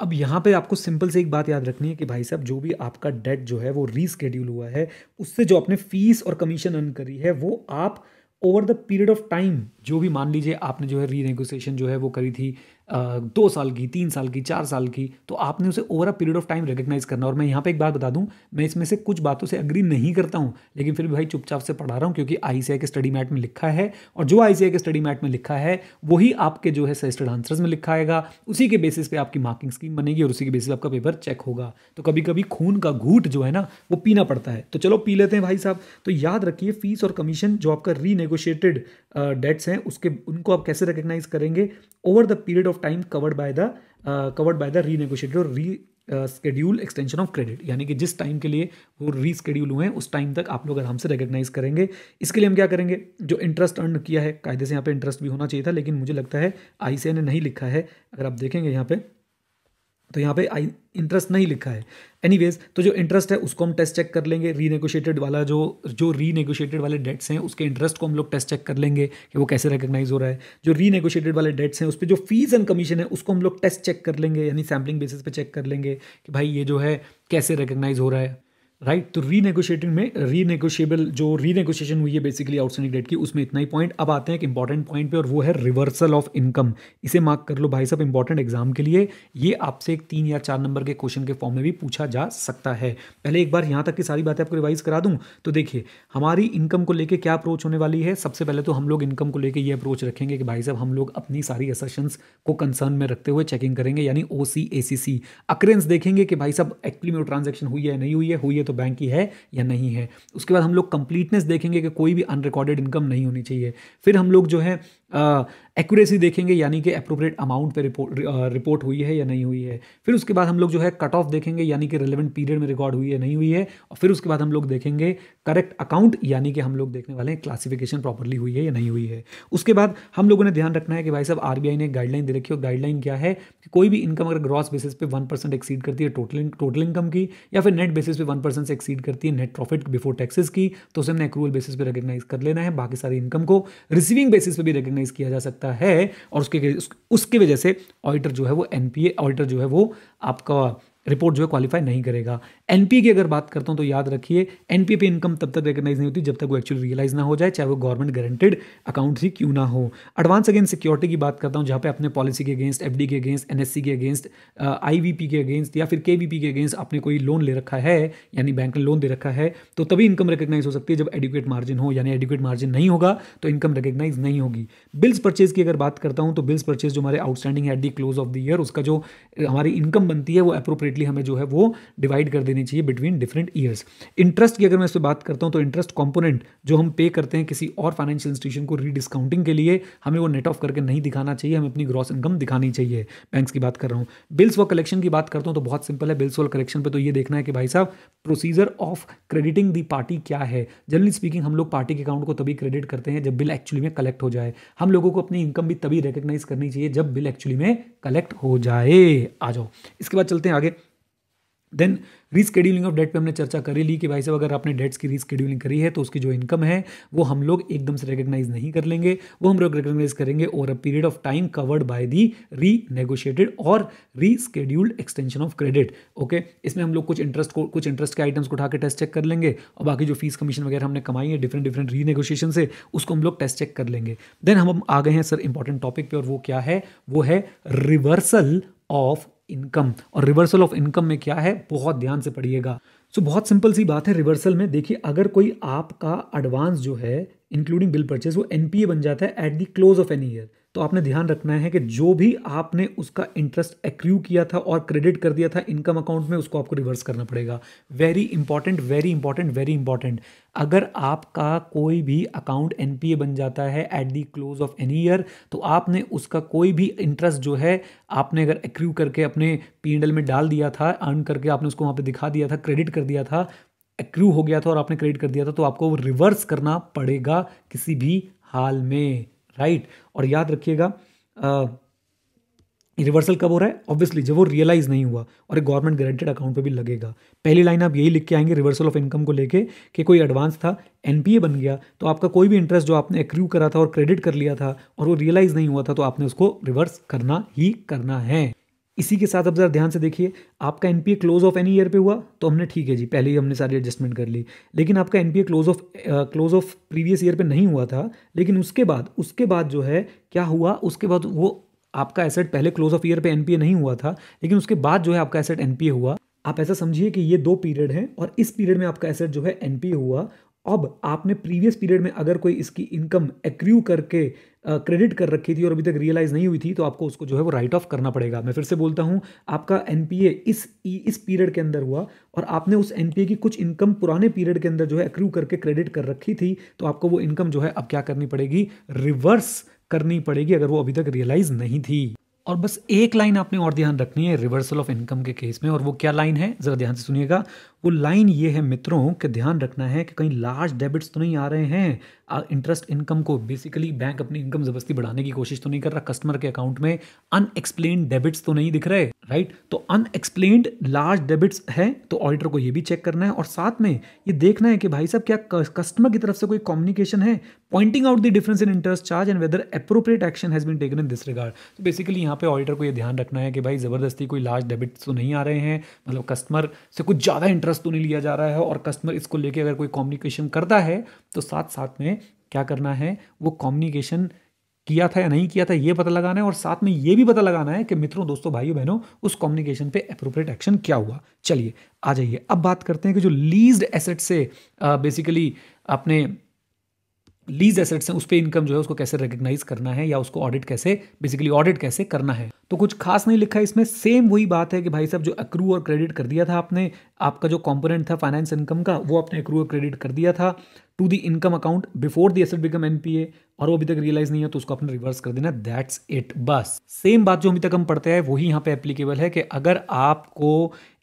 अब यहाँ पे आपको सिंपल से एक बात याद रखनी है कि भाई साहब जो भी आपका डेट जो है वो रीस्केड्यूल हुआ है उससे जो आपने फीस और कमीशन अर्न करी है वो आप over the period of time जो भी मान लीजिए आपने जो है रीनेगोशिएशन जो है वो करी थी दो साल की तीन साल की चार साल की तो आपने उसे over a period of time recognise करना और मैं यहाँ पे एक बात बता दूँ मैं इसमें से कुछ बातों से अग्री नहीं करता हूँ लेकिन फिर भी भाई चुपचाप से पढ़ा रहा हूँ क्योंकि आई के स्टडी मैट में लिखा है और जो आई के स्टडी मैट में लिखा है वही आपके जो है सजेस्टेड आंसर्स में लिखा आएगा उसी के बेसिस पे आपकी मार्किंग स्कीम बनेगी और उसी के बेसिस आपका पेपर चेक होगा तो कभी कभी खून का घूट जो है ना वो पीना पड़ता है तो चलो पी लेते हैं भाई साहब तो याद रखिए फीस और कमीशन जो आपका रीनेगोशिएटेड डेट्स हैं उसके उनको आप कैसे रिकग्नाइज करेंगे over the period of time covered by the covered by the renegotiated और री स्केड्यूल एक्सटेंशन ऑफ क्रेडिट यानी कि जिस टाइम के लिए वो रीस्केड्यूल हुए हैं उस टाइम तक आप लोग आराम से रिकग्नाइज करेंगे इसके लिए हम क्या करेंगे जो इंटरेस्ट अर्न किया है कायदे से यहाँ पे इंटरेस्ट भी होना चाहिए था लेकिन मुझे लगता है आई ने नहीं लिखा है अगर आप देखेंगे यहाँ पर तो यहाँ पे आई इंटरेस्ट नहीं लिखा है एनीवेज तो जो इंटरेस्ट है उसको हम टेस्ट चेक कर लेंगे रीनेगोशिएटेड वाला जो जो रीनेगोशिएटेड वाले डेट्स हैं उसके इंटरेस्ट को हम लोग टेस्ट चेक कर लेंगे कि वो कैसे रिकग्नाइज हो रहा है जो रीनेगोशिएटेड वाले डेट्स हैं उस पर जो फीस एंड कमीशन है उसको हम लोग टेस्ट चेक कर लेंगे यानी सैम्पलिंग बेसिस पे चेक कर लेंगे कि भाई ये जो है कैसे रिकग्नाइज हो रहा है राइट तो रीनेगोशिएटिंग में रीनेगोशिएबल जो रीनेगोशिएशन हुई है बेसिकली आउटस्टैंडिंग डेट की उसमें इतना ही पॉइंट अब आते हैं एक इंपॉर्टेंट पॉइंट पे और वो है रिवर्सल ऑफ इनकम इसे मार्क कर लो भाई साहब इंपॉर्टेंट एग्जाम के लिए ये आपसे एक तीन या चार नंबर के क्वेश्चन के फॉर्म में भी पूछा जा सकता है पहले एक बार यहाँ तक की सारी बातें आपको रिवाइज करा दूँ तो देखिए हमारी इनकम को लेकर क्या अप्रोच होने वाली है सबसे पहले तो हम लोग इनकम को लेकर ये अप्रोच रखेंगे कि भाई साहब हम लोग अपनी सारी असेशन को कंसर्न में रखते हुए चेकिंग करेंगे यानी ओ सी ए सी अक्रेंस देखेंगे कि भाई साहब एक्चुअली में ट्रांजेक्शन हुई है नहीं हुई है हुई है तो बैंक की है या नहीं है उसके बाद हम लोग कंप्लीटनेस देखेंगे कि कोई भी अनरिकॉर्डेड इनकम नहीं होनी चाहिए फिर हम लोग जो है एक्यूरेसी देखेंगे यानी कि अप्रोप्रिएट अमाउंट पे रिपोर्ट रिपोर्ट हुई है या नहीं हुई है फिर उसके बाद हम लोग जो है कट ऑफ देखेंगे यानी कि रिलेवेंट पीरियड में रिकॉर्ड हुई है नहीं हुई है और फिर उसके बाद हम लोग देखेंगे करेक्ट अकाउंट यानी कि हम लोग देखने वाले हैं क्लासिफिकेशन प्रॉपरली हुई है या नहीं हुई है उसके बाद हम लोगों ने ध्यान रखना है कि भाई साहब आरबीआई ने गाइडलाइन दे रखी है गाइडलाइन क्या है कि कोई भी इनकम अगर ग्रॉस बेसिस पे वन परसेंट एक्सीड करती है टोटल टोटल इनकम की या फिर नेट बेसिस पे वन परसेंट से एक्सीड करती है नेट प्रॉफिट बिफोर टैक्सेस की तो उसे हमने अक्रूवल बेसिस पे रिकग्नाइज कर लेना है बाकी सारी इनकम को रिसीविंग बेसिस पे भी रिकग्नाइज ऑर्गेनाइज किया जा सकता है और उसके उसकी वजह से ऑडिटर जो है वो एनपीए ऑडिटर जो है वो आपका रिपोर्ट जो है क्वालिफाई नहीं करेगा एनपी की अगर बात करता हूँ तो याद रखिए एनपी पे इनकम तब तक रिकग्नाइज नहीं होती जब तक वो एक्चुअली रियलाइज ना हो जाए चाहे वो गवर्नमेंट गारंटेड अकाउंट ही क्यों ना हो एडवांस अगेंस्ट सिक्योरिटी की बात करता हूँ जहाँ पे अपने पॉलिसी के अगेंस्ट एफ के अगेंस्ट एन के अगेंस्ट आई के अगेंस्ट या फिर के के अगेंस्ट आपने कोई लोन ले रखा है यानी बैंक ने लोन दे रखा है तो तभी इनकम रिकग्नाइज हो सकती है जब एडुकेट मार्जिन हो यानी एडुकेट मार्जिन नहीं होगा तो इनकम रिकग्नाइज नहीं होगी बिल्स परचेज की अगर बात करता हूँ तो बिल्स परचेज जो हमारे outstanding at the close of the year उसका जो हमारी इनकम बनती है वो अप्रोप्रिएट डेफिनेटली हमें जो है वो डिवाइड कर देनी चाहिए बिटवीन डिफरेंट ईयर्स इंटरेस्ट की अगर मैं इस पर बात करता हूँ तो इंटरेस्ट कॉम्पोनेंट जो हम पे करते हैं किसी और फाइनेंशियल इंस्टीट्यूशन को रीडिस्काउंटिंग के लिए हमें वो नेट ऑफ करके नहीं दिखाना चाहिए हमें अपनी ग्रॉस इनकम दिखानी चाहिए बैंक्स की बात कर रहा हूँ बिल्स व कलेक्शन की बात करता हूँ तो बहुत सिंपल है बिल्स व कलेक्शन पर तो ये देखना है कि भाई साहब procedure of crediting the party क्या है जनरली स्पीकिंग हम लोग पार्टी के अकाउंट को तभी क्रेडिट करते हैं जब बिल एक्चुअली में कलेक्ट हो जाए हम लोगों को अपनी इनकम भी तभी रिकग्नाइज करनी चाहिए जब बिल एक्चुअली में कलेक्ट हो जाए आ जाओ इसके बाद चलते हैं आगे देन रीस्केड्यूलिंग ऑफ डेट पे हमने चर्चा करी ली कि भाई साहब अगर आपने डेट्स की रीस्केड्यूलिंग करी है तो उसकी जो इनकम है वो हम लोग एकदम से रिकग्नाइज नहीं कर लेंगे वो हम लोग रिकग्नाइज करेंगे over a period of time covered by the renegotiated और rescheduled extension of credit okay इसमें हम लोग कुछ इंटरेस्ट को कुछ इंटरेस्ट के आइटम्स को उठा के टेस्ट चेक कर लेंगे और बाकी जो फीस कमीशन वगैरह हमने कमाई है डिफरेंट डिफरेंट रीनेगोशिएशन से उसको हम लोग टेस्ट चेक कर लेंगे देन हम आ गए हैं सर इंपॉर्टेंट टॉपिक पे और वो क्या है वो है रिवर्सल ऑफ इनकम और रिवर्सल ऑफ इनकम में क्या है बहुत ध्यान से पढ़िएगा सो so, बहुत सिंपल सी बात है रिवर्सल में देखिए अगर कोई आपका एडवांस जो है इंक्लूडिंग बिल परचेज वो एनपीए बन जाता है at the close of any year तो आपने ध्यान रखना है कि जो भी आपने उसका इंटरेस्ट एक्रू किया था और क्रेडिट कर दिया था इनकम अकाउंट में उसको आपको रिवर्स करना पड़ेगा very important very important very important अगर आपका कोई भी अकाउंट एन बन जाता है at the close of any year तो आपने उसका कोई भी इंटरेस्ट जो है आपने अगर एक्रू करके अपने पी में डाल दिया था अर्न करके आपने उसको वहाँ पर दिखा दिया था क्रेडिट कर दिया था एक्रू हो गया था और आपने क्रेडिट कर दिया था तो आपको वो रिवर्स करना पड़ेगा किसी भी हाल में राइट और याद रखिएगा रिवर्सल कब हो रहा है ऑब्वियसली जब वो रियलाइज नहीं हुआ और एक गवर्नमेंट गारंटेड अकाउंट पे भी लगेगा पहली लाइन आप यही लिख के आएंगे रिवर्सल ऑफ इनकम को लेके कि कोई एडवांस था एनपीए बन गया तो आपका कोई भी इंटरेस्ट जो आपने एक्रू करा था और क्रेडिट कर लिया था और वो रियलाइज नहीं हुआ था तो आपने उसको रिवर्स करना ही करना है इसी के साथ अब ज़रा ध्यान से देखिए आपका N close of any year पे हुआ तो हमने ठीक है जी पहले ही हमने सारी एडजस्टमेंट कर ली लेकिन आपका N close of close of previous year पे नहीं हुआ था लेकिन उसके बाद उसके बाद जो है क्या हुआ उसके बाद वो आपका एसेट पहले क्लोज ऑफ ईयर पे एनपीए नहीं हुआ था लेकिन उसके बाद जो है आपका एसेट एनपीए हुआ आप ऐसा समझिए कि ये दो पीरियड हैं और इस पीरियड में आपका एसेट जो है एनपीए हुआ अब आपने प्रीवियस पीरियड में अगर कोई इसकी इनकम एक्रू करके क्रेडिट कर रखी थी और अभी तक रियलाइज़ नहीं हुई थी तो आपको उसको जो है वो राइट ऑफ करना पड़ेगा मैं फिर से बोलता हूँ आपका एन इस इस पीरियड के अंदर हुआ और आपने उस एन की कुछ इनकम पुराने पीरियड के अंदर जो है एक्रू करके क्रेडिट कर रखी थी तो आपको वो इनकम जो है अब क्या करनी पड़ेगी रिवर्स करनी पड़ेगी अगर वो अभी तक रियलाइज़ नहीं थी और बस एक लाइन आपने और ध्यान रखनी है रिवर्सल ऑफ इनकम के केस में और वो क्या लाइन है ज़रा ध्यान से सुनिएगा वो लाइन ये है मित्रों कि ध्यान रखना है कि कहीं लार्ज डेबिट्स तो नहीं आ रहे हैं इंटरेस्ट इनकम को बेसिकली बैंक अपनी इनकम जबरदस्ती बढ़ाने की कोशिश तो नहीं कर रहा कस्टमर के अकाउंट में अनएक्सप्लेन डेबिट्स तो नहीं दिख रहे राइट तो अनएक्सप्लेन लार्ज डेबिट्स है तो ऑडिटर को ये भी चेक करना है और साथ में ये देखना है कि भाई साहब क्या कस्टमर की तरफ से कोई कम्युनिकेशन है pointing out the difference in interest charge and whether appropriate action has been taken in this regard तो बेसिकली यहाँ पे ऑडिटर को ये ध्यान रखना है कि भाई ज़बरदस्ती कोई लार्ज डेबिट्स तो नहीं आ रहे हैं मतलब कस्टमर से कुछ ज़्यादा इंटरेस्ट इंटरेस्ट तो नहीं लिया जा रहा है और कस्टमर इसको लेके अगर कोई कम्युनिकेशन करता है तो साथ साथ में क्या करना है वो कम्युनिकेशन किया था या नहीं किया था ये पता लगाना है और साथ में ये भी पता लगाना है कि मित्रों दोस्तों भाइयों बहनों उस कम्युनिकेशन पे अप्रोप्रिएट एक्शन क्या हुआ चलिए आ जाइए अब बात करते हैं कि जो लीज्ड एसेट से बेसिकली अपने लीज एसेट्स हैं उस पर इनकम जो है उसको कैसे रिकग्नाइज करना है या उसको ऑडिट कैसे बेसिकली ऑडिट कैसे करना है तो कुछ खास नहीं लिखा है इसमें सेम वही बात है कि भाई साहब जो अक्रू और क्रेडिट कर दिया था आपने आपका जो कॉम्पोनेंट था फाइनेंस इनकम का वो आपने अक्रू और क्रेडिट कर दिया था to the income account before the asset become NPA और वो अभी तक रियलाइज नहीं है तो उसको अपने रिवर्स कर देना दैट्स इट बस सेम बात जो अभी तक हम पढ़ते हैं वही यहाँ पे एप्लीकेबल है कि अगर आपको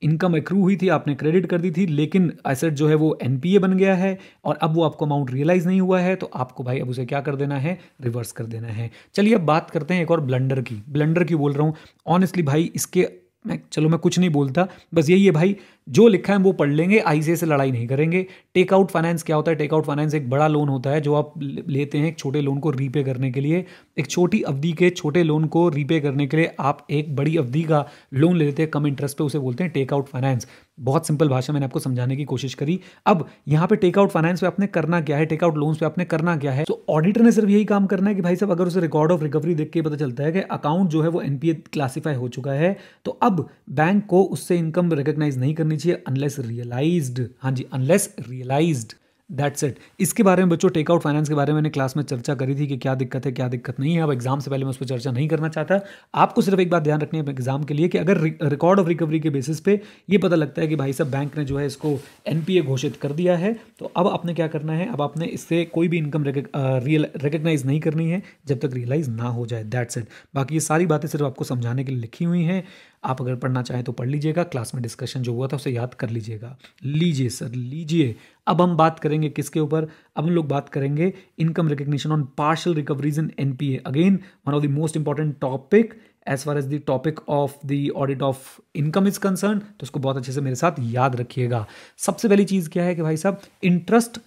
इनकम एक्रू हुई थी आपने क्रेडिट कर दी थी लेकिन एसेट जो है वो एनपीए बन गया है और अब वो आपको अमाउंट रियलाइज नहीं हुआ है तो आपको भाई अब उसे क्या कर देना है रिवर्स कर देना है चलिए अब बात करते हैं एक और ब्लंडर की ब्लंडर की बोल रहा हूँ ऑनेस्टली भाई इसके मैं चलो मैं कुछ नहीं बोलता बस यही है भाई जो लिखा है वो पढ़ लेंगे आई से लड़ाई नहीं करेंगे टेकआउट फाइनेंस क्या होता है टेकआउट फाइनेंस एक बड़ा लोन होता है जो आप लेते हैं एक छोटे लोन को रीपे करने के लिए एक छोटी अवधि के छोटे लोन को रीपे करने के लिए आप एक बड़ी अवधि का लोन ले लेते हैं कम इंटरेस्ट पे उसे बोलते हैं टेकआउट फाइनेंस बहुत सिंपल भाषा मैंने आपको समझाने की कोशिश करी अब यहाँ पे टेकआउट फाइनेंस पे आपने करना क्या है टेकआउट लोन्स पे आपने करना क्या है तो ऑडिटर ने सिर्फ यही काम करना है कि भाई साहब अगर उसे रिकॉर्ड ऑफ रिकवरी देख के पता चलता है कि अकाउंट जो है वो एनपीए क्लासीफाई हो चुका है तो अब बैंक को उससे इनकम रिकग्नाइज नहीं करनी लीजिए अनलेस रियलाइज्ड हाँ जी अनलेस रियलाइज्ड दैट्स इट इसके बारे में बच्चों टेकआउट फाइनेंस के बारे में मैंने क्लास में चर्चा करी थी कि क्या दिक्कत है क्या दिक्कत नहीं है अब एग्जाम से पहले मैं उस पर चर्चा नहीं करना चाहता आपको सिर्फ एक बात ध्यान रखनी है एग्जाम के लिए कि अगर रिकॉर्ड ऑफ रिकवरी के बेसिस पे ये पता लगता है कि भाई साहब बैंक ने जो है इसको एन घोषित कर दिया है तो अब आपने क्या करना है अब आपने इससे कोई भी इनकम रियल रिकग्नाइज नहीं करनी है जब तक रियलाइज ना हो जाए दैट्स इट बाकी ये सारी बातें सिर्फ आपको समझाने के लिए लिखी हुई हैं आप अगर पढ़ना चाहें तो पढ़ लीजिएगा क्लास में डिस्कशन जो हुआ था उसे याद कर लीजिएगा लीजिए सर लीजिए अब हम बात करेंगे किसके ऊपर अब हम लोग बात करेंगे income recognition on partial recoveries in N P A again one of the most important topic as far as the topic of the audit of income is concern तो उसको बहुत अच्छे से मेरे साथ याद रखिएगा सबसे पहली चीज़ क्या है कि भाई साहब इंटरेस्ट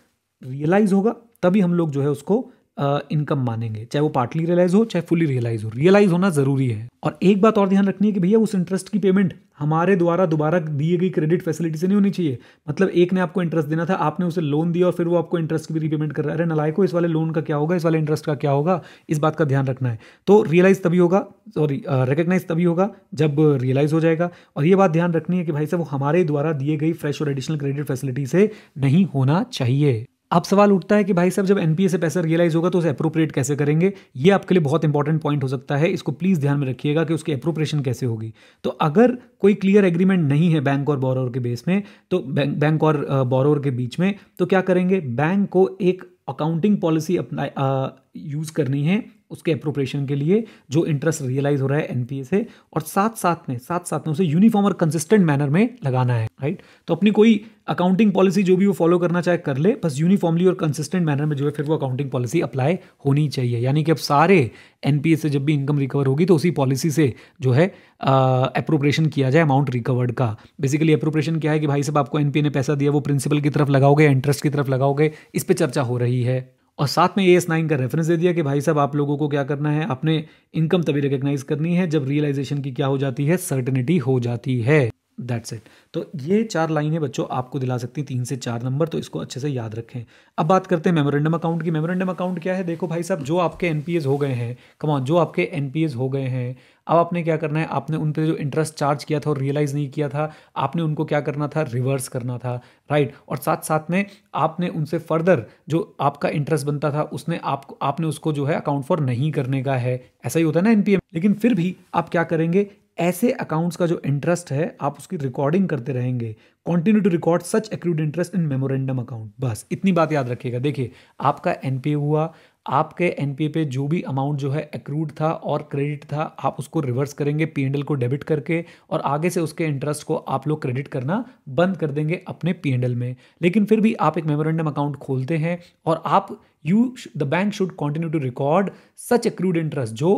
रियलाइज होगा तभी हम लोग जो है उसको इनकम मानेंगे चाहे वो पार्टली रियलाइज हो चाहे फुली रियलाइज हो रियलाइज होना जरूरी है और एक बात और ध्यान रखनी है कि भैया उस इंटरेस्ट की पेमेंट हमारे द्वारा दोबारा दिए गई क्रेडिट फैसिलिटी से नहीं होनी चाहिए मतलब एक ने आपको इंटरेस्ट देना था आपने उसे लोन दिया और फिर वो आपको इंटरेस्ट की भी रीपेमेंट कर रहा है अरे नलायको इस वाले लोन का क्या होगा इस वाले इंटरेस्ट का क्या होगा इस बात का ध्यान रखना है तो रियलाइज तभी होगा सॉरी रिकग्नाइज तभी होगा जब रियलाइज हो जाएगा और ये बात ध्यान रखनी है कि भाई साहब वो हमारे द्वारा दिए गई फ्रेश और एडिशनल क्रेडिट फैसिलिटी से नहीं होना चाहिए अब सवाल उठता है कि भाई साहब जब एनपीए से पैसा रियलाइज होगा तो उसे अप्रोप्रिएट कैसे करेंगे ये आपके लिए बहुत इंपॉर्टेंट पॉइंट हो सकता है इसको प्लीज़ ध्यान में रखिएगा कि उसकी अप्रोप्रिएशन कैसे होगी तो अगर कोई क्लियर एग्रीमेंट नहीं है बैंक और बोरोर के बेस में तो बैंक और बोरोर के बीच में तो क्या करेंगे बैंक को एक अकाउंटिंग पॉलिसी अपना यूज़ करनी है उसके अप्रोप्रिएशन के लिए जो इंटरेस्ट रियलाइज हो रहा है एनपीए से और साथ साथ में साथ साथ में उसे यूनिफॉर्म और कंसिस्टेंट मैनर में लगाना है राइट तो अपनी कोई अकाउंटिंग पॉलिसी जो भी वो फॉलो करना चाहे कर ले बस यूनिफॉर्मली और कंसिस्टेंट मैनर में जो है फिर वो अकाउंटिंग पॉलिसी अप्लाई होनी चाहिए यानी कि अब सारे एनपीए से जब भी इनकम रिकवर होगी तो उसी पॉलिसी से जो है अप्रोप्रिएशन किया जाए अमाउंट रिकवर्ड का बेसिकली अप्रोप्रिएशन क्या है कि भाई साहब आपको एनपीए ने पैसा दिया वो प्रिंसिपल की तरफ लगाओगे इंटरेस्ट की तरफ लगाओगे इस पर चर्चा हो रही है और साथ में ए एस नाइन का रेफरेंस दे दिया कि भाई साहब आप लोगों को क्या करना है अपने इनकम तभी रिकग्नाइज करनी है जब रियलाइजेशन की क्या हो जाती है सर्टेनिटी हो जाती है दैट्स इट तो ये चार लाइनें बच्चों आपको दिला सकती हैं तीन से चार नंबर तो इसको अच्छे से याद रखें अब बात करते हैं मेमोरेंडम अकाउंट की मेमोरेंडम अकाउंट क्या है देखो भाई साहब जो आपके एन हो गए हैं कमा जो आपके एन हो गए हैं अब आपने क्या करना है आपने उन पर जो इंटरेस्ट चार्ज किया था और रियलाइज़ नहीं किया था आपने उनको क्या करना था रिवर्स करना था राइट और साथ साथ में आपने उनसे फर्दर जो आपका इंटरेस्ट बनता था उसने आप आपने उसको जो है अकाउंट फॉर नहीं करने का है ऐसा ही होता है ना एन लेकिन फिर भी आप क्या करेंगे ऐसे अकाउंट्स का जो इंटरेस्ट है आप उसकी रिकॉर्डिंग करते रहेंगे continue to record such accrued interest in memorandum account बस इतनी बात याद रखिएगा देखिए आपका एनपीए हुआ आपके एन पे जो भी अमाउंट जो है एक्रूड था और क्रेडिट था आप उसको रिवर्स करेंगे पी को डेबिट करके और आगे से उसके इंटरेस्ट को आप लोग क्रेडिट करना बंद कर देंगे अपने पी में लेकिन फिर भी आप एक मेमोरेंडम अकाउंट खोलते हैं और आप you the bank should continue to record such accrued interest जो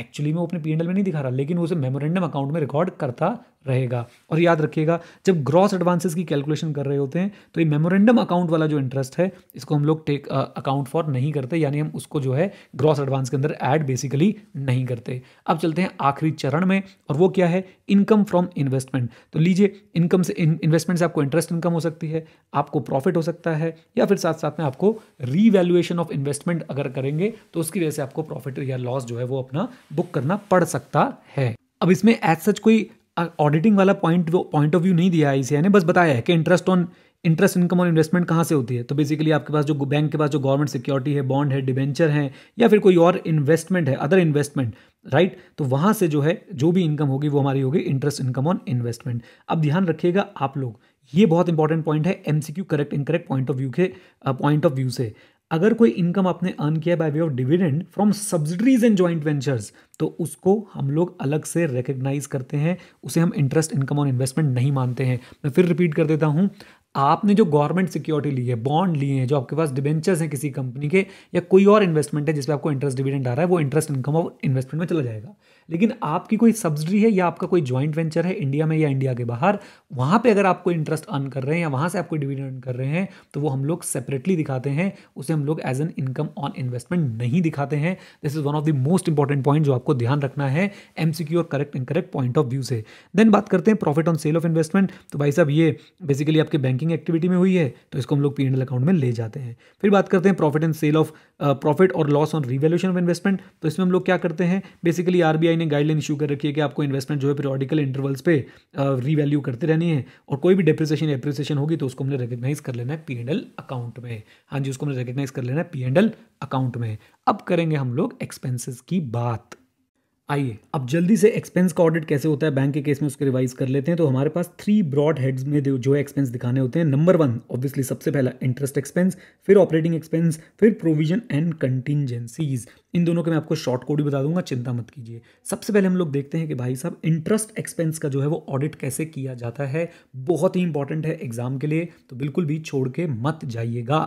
एक्चुअली में वो अपने पी में नहीं दिखा रहा लेकिन वो उसे मेमोरेंडम अकाउंट में रिकॉर्ड करता रहेगा और याद रखिएगा जब ग्रॉस एडवांसेस की कैलकुलेशन कर रहे होते हैं तो ये मेमोरेंडम अकाउंट वाला जो इंटरेस्ट है इसको हम लोग टेक अकाउंट फॉर नहीं करते यानी हम उसको जो है ग्रॉस एडवांस के अंदर ऐड बेसिकली नहीं करते अब चलते हैं आखिरी चरण में और वो क्या है इनकम फ्रॉम इन्वेस्टमेंट तो लीजिए इनकम से इन्वेस्टमेंट से आपको इंटरेस्ट इनकम हो सकती है आपको प्रॉफिट हो सकता है या फिर साथ साथ में आपको रीवैल्यूएशन ऑफ इन्वेस्टमेंट अगर करेंगे तो उसकी वजह से आपको प्रॉफिट या लॉस जो है वो अपना बुक करना पड़ सकता है अब इसमें एज सच कोई ऑडिटिंग वाला पॉइंट पॉइंट ऑफ व्यू नहीं दिया है आई ने बस बताया है कि इंटरेस्ट ऑन इंटरेस्ट इनकम और इन्वेस्टमेंट कहाँ से होती है तो बेसिकली आपके पास जो बैंक के पास जो गवर्नमेंट सिक्योरिटी है बॉन्ड है डिवेंचर है या फिर कोई और इन्वेस्टमेंट है अदर इन्वेस्टमेंट राइट तो वहाँ से जो है जो भी इनकम होगी वो हमारी होगी इंटरेस्ट इनकम ऑन इन्वेस्टमेंट अब ध्यान रखिएगा आप लोग ये बहुत इंपॉर्टेंट पॉइंट है MCQ correct incorrect point of view के पॉइंट ऑफ व्यू से अगर कोई इनकम आपने अर्न किया by way of dividend from subsidiaries and joint ventures तो उसको हम लोग अलग से रिकग्नाइज करते हैं उसे हम इंटरेस्ट इनकम और इन्वेस्टमेंट नहीं मानते हैं मैं फिर रिपीट कर देता हूँ आपने जो गवर्नमेंट सिक्योरिटी ली है बॉन्ड लिए हैं जो आपके पास डिबेंचर्स हैं किसी कंपनी के या कोई और इन्वेस्टमेंट है जिसमें आपको इंटरेस्ट डिविडेंड आ रहा है वो इंटरेस्ट इनकम और इन्वेस्टमेंट में चला जाएगा लेकिन आपकी कोई सब्सिडी है या आपका कोई ज्वाइंट वेंचर है इंडिया में या इंडिया के बाहर वहां पे अगर आप कोई इंटरेस्ट अर्न कर रहे हैं या वहां से आप कोई डिविडेंड अर्न कर रहे हैं तो वो हम लोग सेपरेटली दिखाते हैं उसे हम लोग as an income on investment नहीं दिखाते हैं this is one of the most important point जो आपको ध्यान रखना है एम और correct and correct point of view से देन बात करते हैं profit on sale of investment तो भाई साहब ये बेसिकली आपके बैंकिंग एक्टिविटी में हुई है तो इसको हम लोग पी अकाउंट में ले जाते हैं फिर बात करते हैं profit and sale of profit और loss on revaluation of investment तो इसमें हम लोग क्या करते हैं बेसिकली आरबीआई आरबीआई ने गाइडलाइन इशू कर रखी है कि आपको इन्वेस्टमेंट जो है पीरियडिकल इंटरवल्स पे रीवैल्यू uh, करते रहनी है और कोई भी डिप्रिसिएशन एप्रिसिएशन होगी तो उसको हमने रिकग्नाइज कर लेना है पी एंड एल अकाउंट में हाँ जी उसको हमने रिकग्नाइज कर लेना है पी एंड एल अकाउंट में अब करेंगे हम लोग एक्सपेंसिस की बात आइए अब जल्दी से एक्सपेंस का ऑडिट कैसे होता है बैंक के केस में उसके रिवाइज कर लेते हैं तो हमारे पास थ्री ब्रॉड हेड्स में जो है एक्सपेंस दिखाने होते हैं नंबर वन ऑब्वियसली सबसे पहला इंटरेस्ट एक्सपेंस फिर ऑपरेटिंग एक्सपेंस फिर प्रोविजन एंड कंटिजेंसीज इन दोनों के मैं आपको शॉर्ट कोड भी बता दूंगा चिंता मत कीजिए सबसे पहले हम लोग देखते हैं कि भाई साहब इंटरेस्ट एक्सपेंस का जो है वो ऑडिट कैसे किया जाता है बहुत ही इंपॉर्टेंट है एग्जाम के लिए तो बिल्कुल भी छोड़ के मत जाइएगा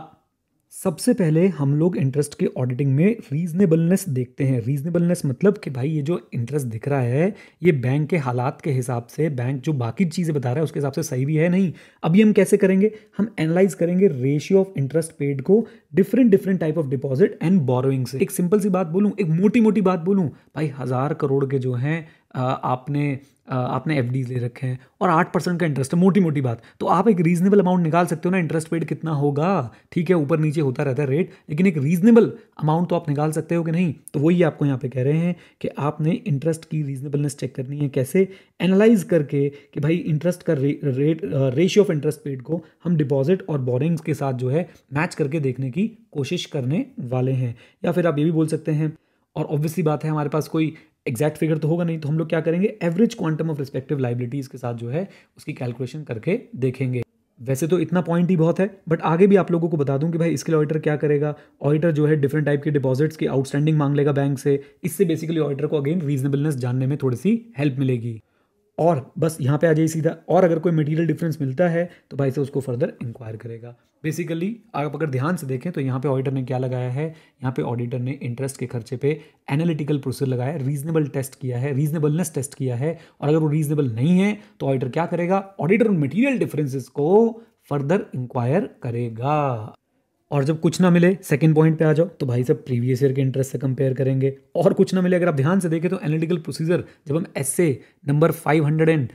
सबसे पहले हम लोग इंटरेस्ट के ऑडिटिंग में रीजनेबलनेस देखते हैं रीजनेबलनेस मतलब कि भाई ये जो इंटरेस्ट दिख रहा है ये बैंक के हालात के हिसाब से बैंक जो बाकी चीज़ें बता रहा है उसके हिसाब से सही भी है नहीं अभी हम कैसे करेंगे हम एनालाइज करेंगे रेशियो ऑफ इंटरेस्ट पेड को different different type of deposit and borrowing से एक सिंपल सी बात बोलूँ एक मोटी मोटी बात बोलूँ भाई हज़ार करोड़ के जो हैं आपने आपने एफ ले रखे हैं और आठ परसेंट का इंटरेस्ट है मोटी मोटी बात तो आप एक रीजनेबल अमाउंट निकाल सकते हो ना इंटरेस्ट रेट कितना होगा ठीक है ऊपर नीचे होता रहता है रेट लेकिन एक रीजनेबल अमाउंट तो आप निकाल सकते हो कि नहीं तो वही आपको यहाँ पे कह रहे हैं कि आपने इंटरेस्ट की रीजनेबलनेस चेक करनी है कैसे एनालाइज करके कि भाई इंटरेस्ट का रे, rate ratio of interest paid को हम डिपॉजिट और बोरिंग्स के साथ जो है मैच करके देखने की कोशिश करने वाले हैं या फिर आप ये भी बोल सकते हैं और ऑब्वियसली बात है हमारे पास कोई एग्जैक्ट फिगर तो होगा नहीं तो हम लोग क्या करेंगे average quantum of respective liabilities के साथ जो है उसकी कैलकुलेशन करके देखेंगे वैसे तो इतना पॉइंट ही बहुत है बट आगे भी आप लोगों को बता दूं कि भाई इसके लिए ऑडिटर क्या करेगा ऑडिटर जो है डिफरेंट टाइप के डिपॉजिट्स की आउटस्टैंडिंग मांग लेगा बैंक से इससे बेसिकली ऑडिटर को अगेन रीजनेबलनेस जानने में थोड़ी सी हेल्प मिलेगी और बस यहाँ पे आ जाइए सीधा और अगर कोई मटेरियल डिफरेंस मिलता है तो भाई से उसको फर्दर इंक्वायर करेगा बेसिकली आप अगर ध्यान से देखें तो यहाँ पे ऑडिटर ने क्या लगाया है यहाँ पे ऑडिटर ने इंटरेस्ट के खर्चे पे एनालिटिकल प्रोसेस लगाया है रीजनेबल टेस्ट किया है रीजनेबलनेस टेस्ट किया है और अगर वो रीजनेबल नहीं है तो ऑडिटर क्या करेगा ऑडिटर उन मटीरियल डिफरेंसेस को फर्दर इंक्वायर करेगा और जब कुछ ना मिले सेकंड पॉइंट पे आ जाओ तो भाई सब प्रीवियस ईयर के इंटरेस्ट से कंपेयर करेंगे और कुछ ना मिले अगर आप ध्यान से देखें तो एनालिटिकल प्रोसीजर जब हम S number five hundred and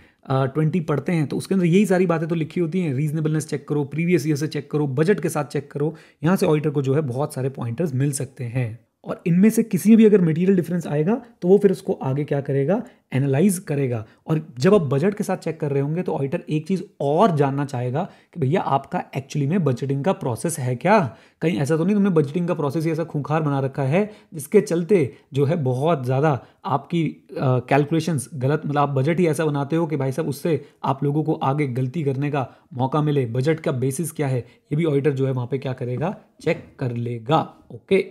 twenty पढ़ते हैं तो उसके अंदर यही सारी बातें तो लिखी होती हैं रीजनेबलनेस चेक करो प्रीवियस ईयर से चेक करो बजट के साथ चेक करो यहाँ से ऑडिटर को जो है बहुत सारे पॉइंटर्स मिल सकते हैं और इनमें से किसी भी अगर मटेरियल डिफरेंस आएगा तो वो फिर उसको आगे क्या करेगा एनालाइज करेगा और जब आप बजट के साथ चेक कर रहे होंगे तो ऑडिटर एक चीज़ और जानना चाहेगा कि भैया आपका एक्चुअली में बजटिंग का प्रोसेस है क्या कहीं ऐसा तो नहीं तुमने बजटिंग का प्रोसेस ही ऐसा खूंखार बना रखा है जिसके चलते जो है बहुत ज़्यादा आपकी कैलकुलेशंस गलत मतलब आप बजट ही ऐसा बनाते हो कि भाई साहब उससे आप लोगों को आगे गलती करने का मौका मिले बजट का बेसिस क्या है ये भी ऑडिटर जो है वहाँ पर क्या करेगा चेक कर लेगा ओके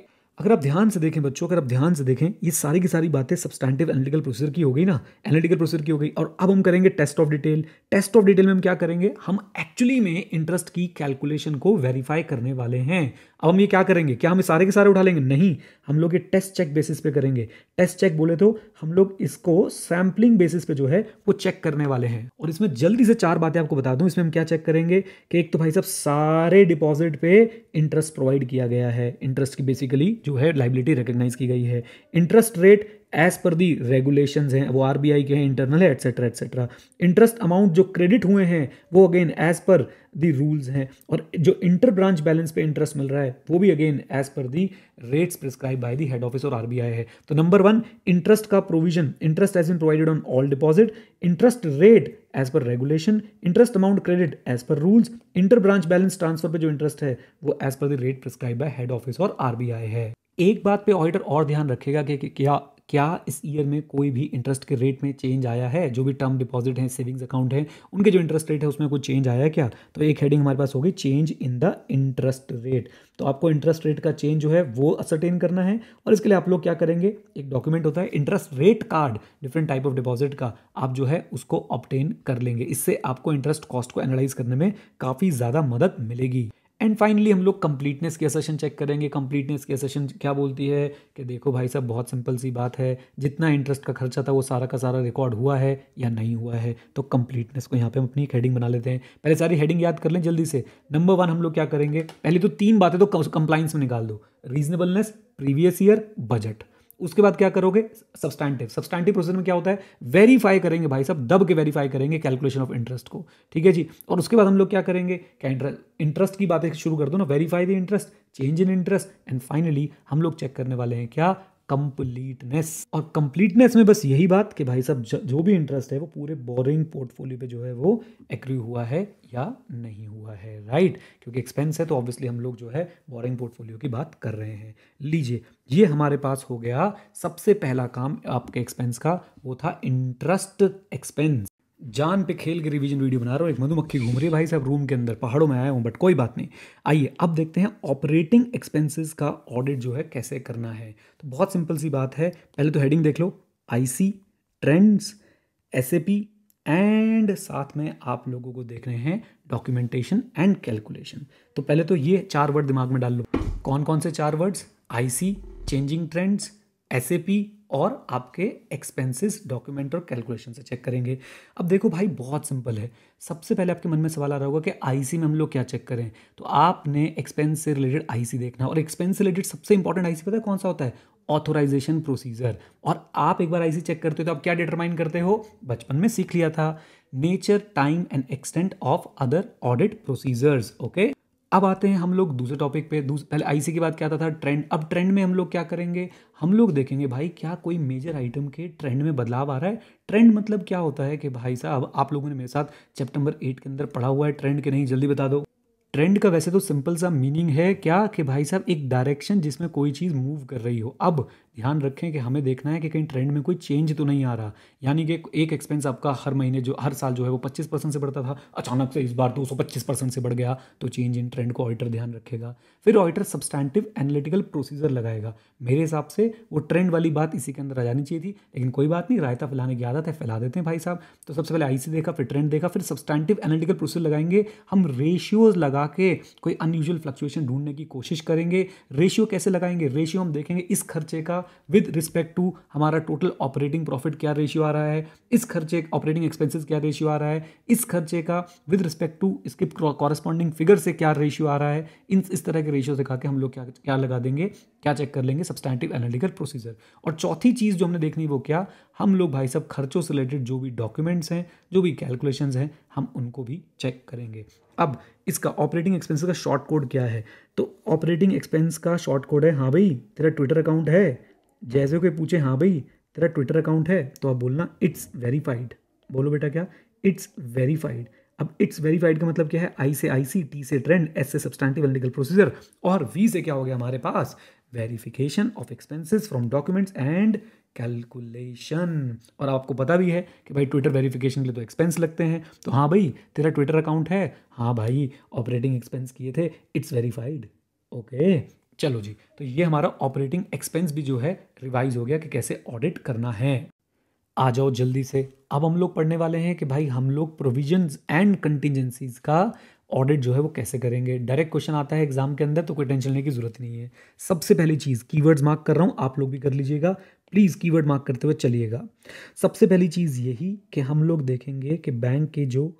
अगर आप ध्यान से देखें बच्चों अगर आप ध्यान से देखें ये सारी की सारी बातें सब्सटैंटिव एनालिटिकल प्रोसीजर की हो गई ना एनालिटिकल प्रोसीजर की हो गई और अब हम करेंगे test of detail test of detail में हम क्या करेंगे हम एक्चुअली में इंटरेस्ट की कैलकुलेशन को वेरीफाई करने वाले हैं अब हम ये क्या करेंगे क्या हम सारे के सारे उठा लेंगे नहीं हम लोग ये टेस्ट चेक बेसिस पे करेंगे टेस्ट चेक बोले तो हम लोग इसको सैम्पलिंग बेसिस पे जो है वो चेक करने वाले हैं और इसमें जल्दी से चार बातें आपको बता दूं इसमें हम क्या चेक करेंगे कि एक तो भाई साहब सारे डिपॉजिट पे इंटरेस्ट प्रोवाइड किया गया है इंटरेस्ट की बेसिकली जो है लाइबिलिटी रिकग्नाइज की गई है इंटरेस्ट रेट एज पर दी रेगुलेशन हैं वो आर बी आई के हैं इंटरनल है एटसेट्रा एटसेट्रा इंटरेस्ट अमाउंट जो क्रेडिट हुए हैं वो अगेन एज पर दी रूल्स हैं और जो इंटर ब्रांच बैलेंस पे इंटरेस्ट मिल रहा है वो भी again as per the rates prescribe by the head office और आर बी आई है तो नंबर वन इंटरेस्ट का provision interest as in provided on all deposit interest rate as per regulation interest amount credit as per rules inter branch balance transfer पर जो इंटरेस्ट है वो as per the rate prescribe by head office और आर बी आई है एक बात पे ऑडिटर और ध्यान रखेगा कि क्या क्या इस ईयर में कोई भी इंटरेस्ट के रेट में चेंज आया है जो भी टर्म डिपॉजिट हैं सेविंग्स अकाउंट हैं उनके जो इंटरेस्ट रेट है उसमें कुछ चेंज आया है क्या तो एक हेडिंग हमारे पास होगी change in the interest rate तो आपको इंटरेस्ट रेट का चेंज जो है वो असरटेन करना है और इसके लिए आप लोग क्या करेंगे एक डॉक्यूमेंट होता है interest rate card different type of deposit का आप जो है उसको ऑप्टेन कर लेंगे इससे आपको इंटरेस्ट कॉस्ट को एनालाइज करने में काफ़ी ज़्यादा मदद मिलेगी एंड फाइनली हम लोग कम्प्लीटनेस के सेशन चेक करेंगे कम्प्लीटनेस के सेशन क्या बोलती है कि देखो भाई साहब बहुत सिंपल सी बात है जितना इंटरेस्ट का खर्चा था वो सारा का सारा रिकॉर्ड हुआ है या नहीं हुआ है तो कंप्लीटनेस को यहाँ पे हम अपनी एक हेडिंग बना लेते हैं पहले सारी हेडिंग याद कर लें जल्दी से नंबर वन हम लोग क्या करेंगे पहले तो तीन बातें तो कंप्लाइंस में निकाल दो रीजनेबलनेस प्रीवियस ईयर बजट उसके बाद क्या करोगे सब्सटैंटिव सब्सटैंटिव प्रोसेस में क्या होता है वेरीफाई करेंगे भाई साहब दब के वेरीफाई करेंगे कैलकुलेशन ऑफ इंटरेस्ट को ठीक है जी और उसके बाद हम लोग क्या करेंगे इंटरेस्ट की बातें शुरू कर दो ना verify the interest change in interest and finally हम लोग चेक करने वाले हैं क्या कंप्लीटनेस और कंप्लीटनेस में बस यही बात कि भाई साहब जो भी इंटरेस्ट है वो पूरे बोरिंग पोर्टफोलियो पे जो है वो एक्री हुआ है या नहीं हुआ है राइट क्योंकि एक्सपेंस है तो ऑब्वियसली हम लोग जो है बोरिंग पोर्टफोलियो की बात कर रहे हैं लीजिए ये हमारे पास हो गया सबसे पहला काम आपके एक्सपेंस का वो था इंटरेस्ट एक्सपेंस जान पे खेल के रिवीजन वीडियो बना रहा हूँ एक मधुमक्खी घूम रही है भाई साहब रूम के अंदर पहाड़ों में आया हूँ बट कोई बात नहीं आइए अब देखते हैं ऑपरेटिंग एक्सपेंसेस का ऑडिट जो है कैसे करना है तो बहुत सिंपल सी बात है पहले तो हेडिंग देख लो आईसी ट्रेंड्स एस एंड साथ में आप लोगों को देख रहे हैं डॉक्यूमेंटेशन एंड कैलकुलेशन तो पहले तो ये चार वर्ड दिमाग में डाल लो कौन कौन से चार words IC changing trends S और आपके एक्सपेंसेस डॉक्यूमेंट और कैलकुलेशन से चेक करेंगे अब देखो भाई बहुत सिंपल है सबसे पहले आपके मन में सवाल आ रहा होगा कि आईसी में हम लोग क्या चेक करें तो आपने एक्सपेंस से रिलेटेड आईसी देखना और एक्सपेंस से रिलेटेड सबसे इंपॉर्टेंट आईसी पता है कौन सा होता है ऑथोराइजेशन प्रोसीजर और आप एक बार आईसी चेक करते हो तो आप क्या डिटरमाइन करते हो बचपन में सीख लिया था nature time and extent of other audit procedures okay अब आते हैं हम लोग दूसरे टॉपिक पे पहले आईसी की बात क्या आता था ट्रेंड अब ट्रेंड में हम लोग क्या करेंगे हम लोग देखेंगे भाई क्या कोई मेजर आइटम के ट्रेंड में बदलाव आ रहा है ट्रेंड मतलब क्या होता है कि भाई साहब आप लोगों ने मेरे साथ चैप्टर नंबर एट के अंदर पढ़ा हुआ है ट्रेंड के नहीं जल्दी बता दो ट्रेंड का वैसे तो सिंपल सा मीनिंग है क्या कि भाई साहब एक डायरेक्शन जिसमें कोई चीज़ मूव कर रही हो अब ध्यान रखें कि हमें देखना है कि कहीं ट्रेंड में कोई चेंज तो नहीं आ रहा यानी कि एक एक्सपेंस आपका हर महीने जो हर साल जो है वो 25 परसेंट से बढ़ता था अचानक से इस बार 225 परसेंट से बढ़ गया तो चेंज इन ट्रेंड को ऑडिटर ध्यान रखेगा फिर ऑडिटर सब्सटैंटिव एनालिटिकल प्रोसीजर लगाएगा मेरे हिसाब से वो ट्रेंड वाली बात इसी के अंदर आ जानी चाहिए थी लेकिन कोई बात नहीं रायता फैलाने की आदत है फैला देते हैं भाई साहब तो सबसे पहले आई देखा फिर ट्रेंड देखा फिर सब्सटैटिव एनालिटिकल प्रोसीजर लगाएंगे हम रेशियोज लगा के कोई अनयूजल फ्लक्चुएशन ढूंढने की कोशिश करेंगे रेशियो कैसे लगाएंगे रेशियो हम देखेंगे इस खर्चे का जाएगा विद रिस्पेक्ट टू हमारा टोटल ऑपरेटिंग प्रॉफिट क्या रेशियो आ रहा है इस खर्चे ऑपरेटिंग एक्सपेंसेस क्या रेशियो आ रहा है इस खर्चे का विद रिस्पेक्ट टू इसके कॉरेस्पॉन्डिंग फिगर से क्या रेशियो आ रहा है इन इस तरह के रेशियो दिखा के हम लोग क्या क्या लगा देंगे क्या चेक कर लेंगे सब्सटैंडिव एनालिटिकल प्रोसीजर और चौथी चीज़ जो हमने देखनी वो क्या हम लोग भाई सब खर्चों से रिलेटेड जो भी डॉक्यूमेंट्स हैं जो भी कैलकुलेशन हैं हम उनको भी चेक करेंगे अब इसका ऑपरेटिंग एक्सपेंसेस का शॉर्ट कोड क्या है तो ऑपरेटिंग एक्सपेंस का शॉर्ट कोड है हाँ भाई तेरा ट्विटर अकाउंट है जैसे कोई पूछे हाँ भाई तेरा ट्विटर अकाउंट है तो आप बोलना इट्स वेरीफाइड बोलो बेटा क्या इट्स वेरीफाइड अब इट्स वेरीफाइड का मतलब क्या है आई से आई सी टी से ट्रेंड एस से सब्सटैंटिव लीगल प्रोसीजर और वी से क्या हो गया हमारे पास verification of expenses from documents and calculation और आपको पता भी है कि भाई ट्विटर वेरिफिकेशन के लिए तो एक्सपेंस लगते हैं तो हाँ भाई तेरा ट्विटर अकाउंट है हाँ भाई ऑपरेटिंग एक्सपेंस किए थे इट्स वेरीफाइड ओके चलो जी तो ये हमारा ऑपरेटिंग एक्सपेंस भी जो है रिवाइज हो गया कि कैसे ऑडिट करना है आ जाओ जल्दी से अब हम लोग पढ़ने वाले हैं कि भाई हम लोग प्रोविजंस एंड कंटिजेंसीज का ऑडिट जो है वो कैसे करेंगे डायरेक्ट क्वेश्चन आता है एग्जाम के अंदर तो कोई टेंशन लेने की जरूरत नहीं है सबसे पहली चीज़ कीवर्ड्स मार्क कर रहा हूँ आप लोग भी कर लीजिएगा प्लीज़ कीवर्ड मार्क करते हुए चलिएगा सबसे पहली चीज़ यही कि हम लोग देखेंगे कि बैंक के जो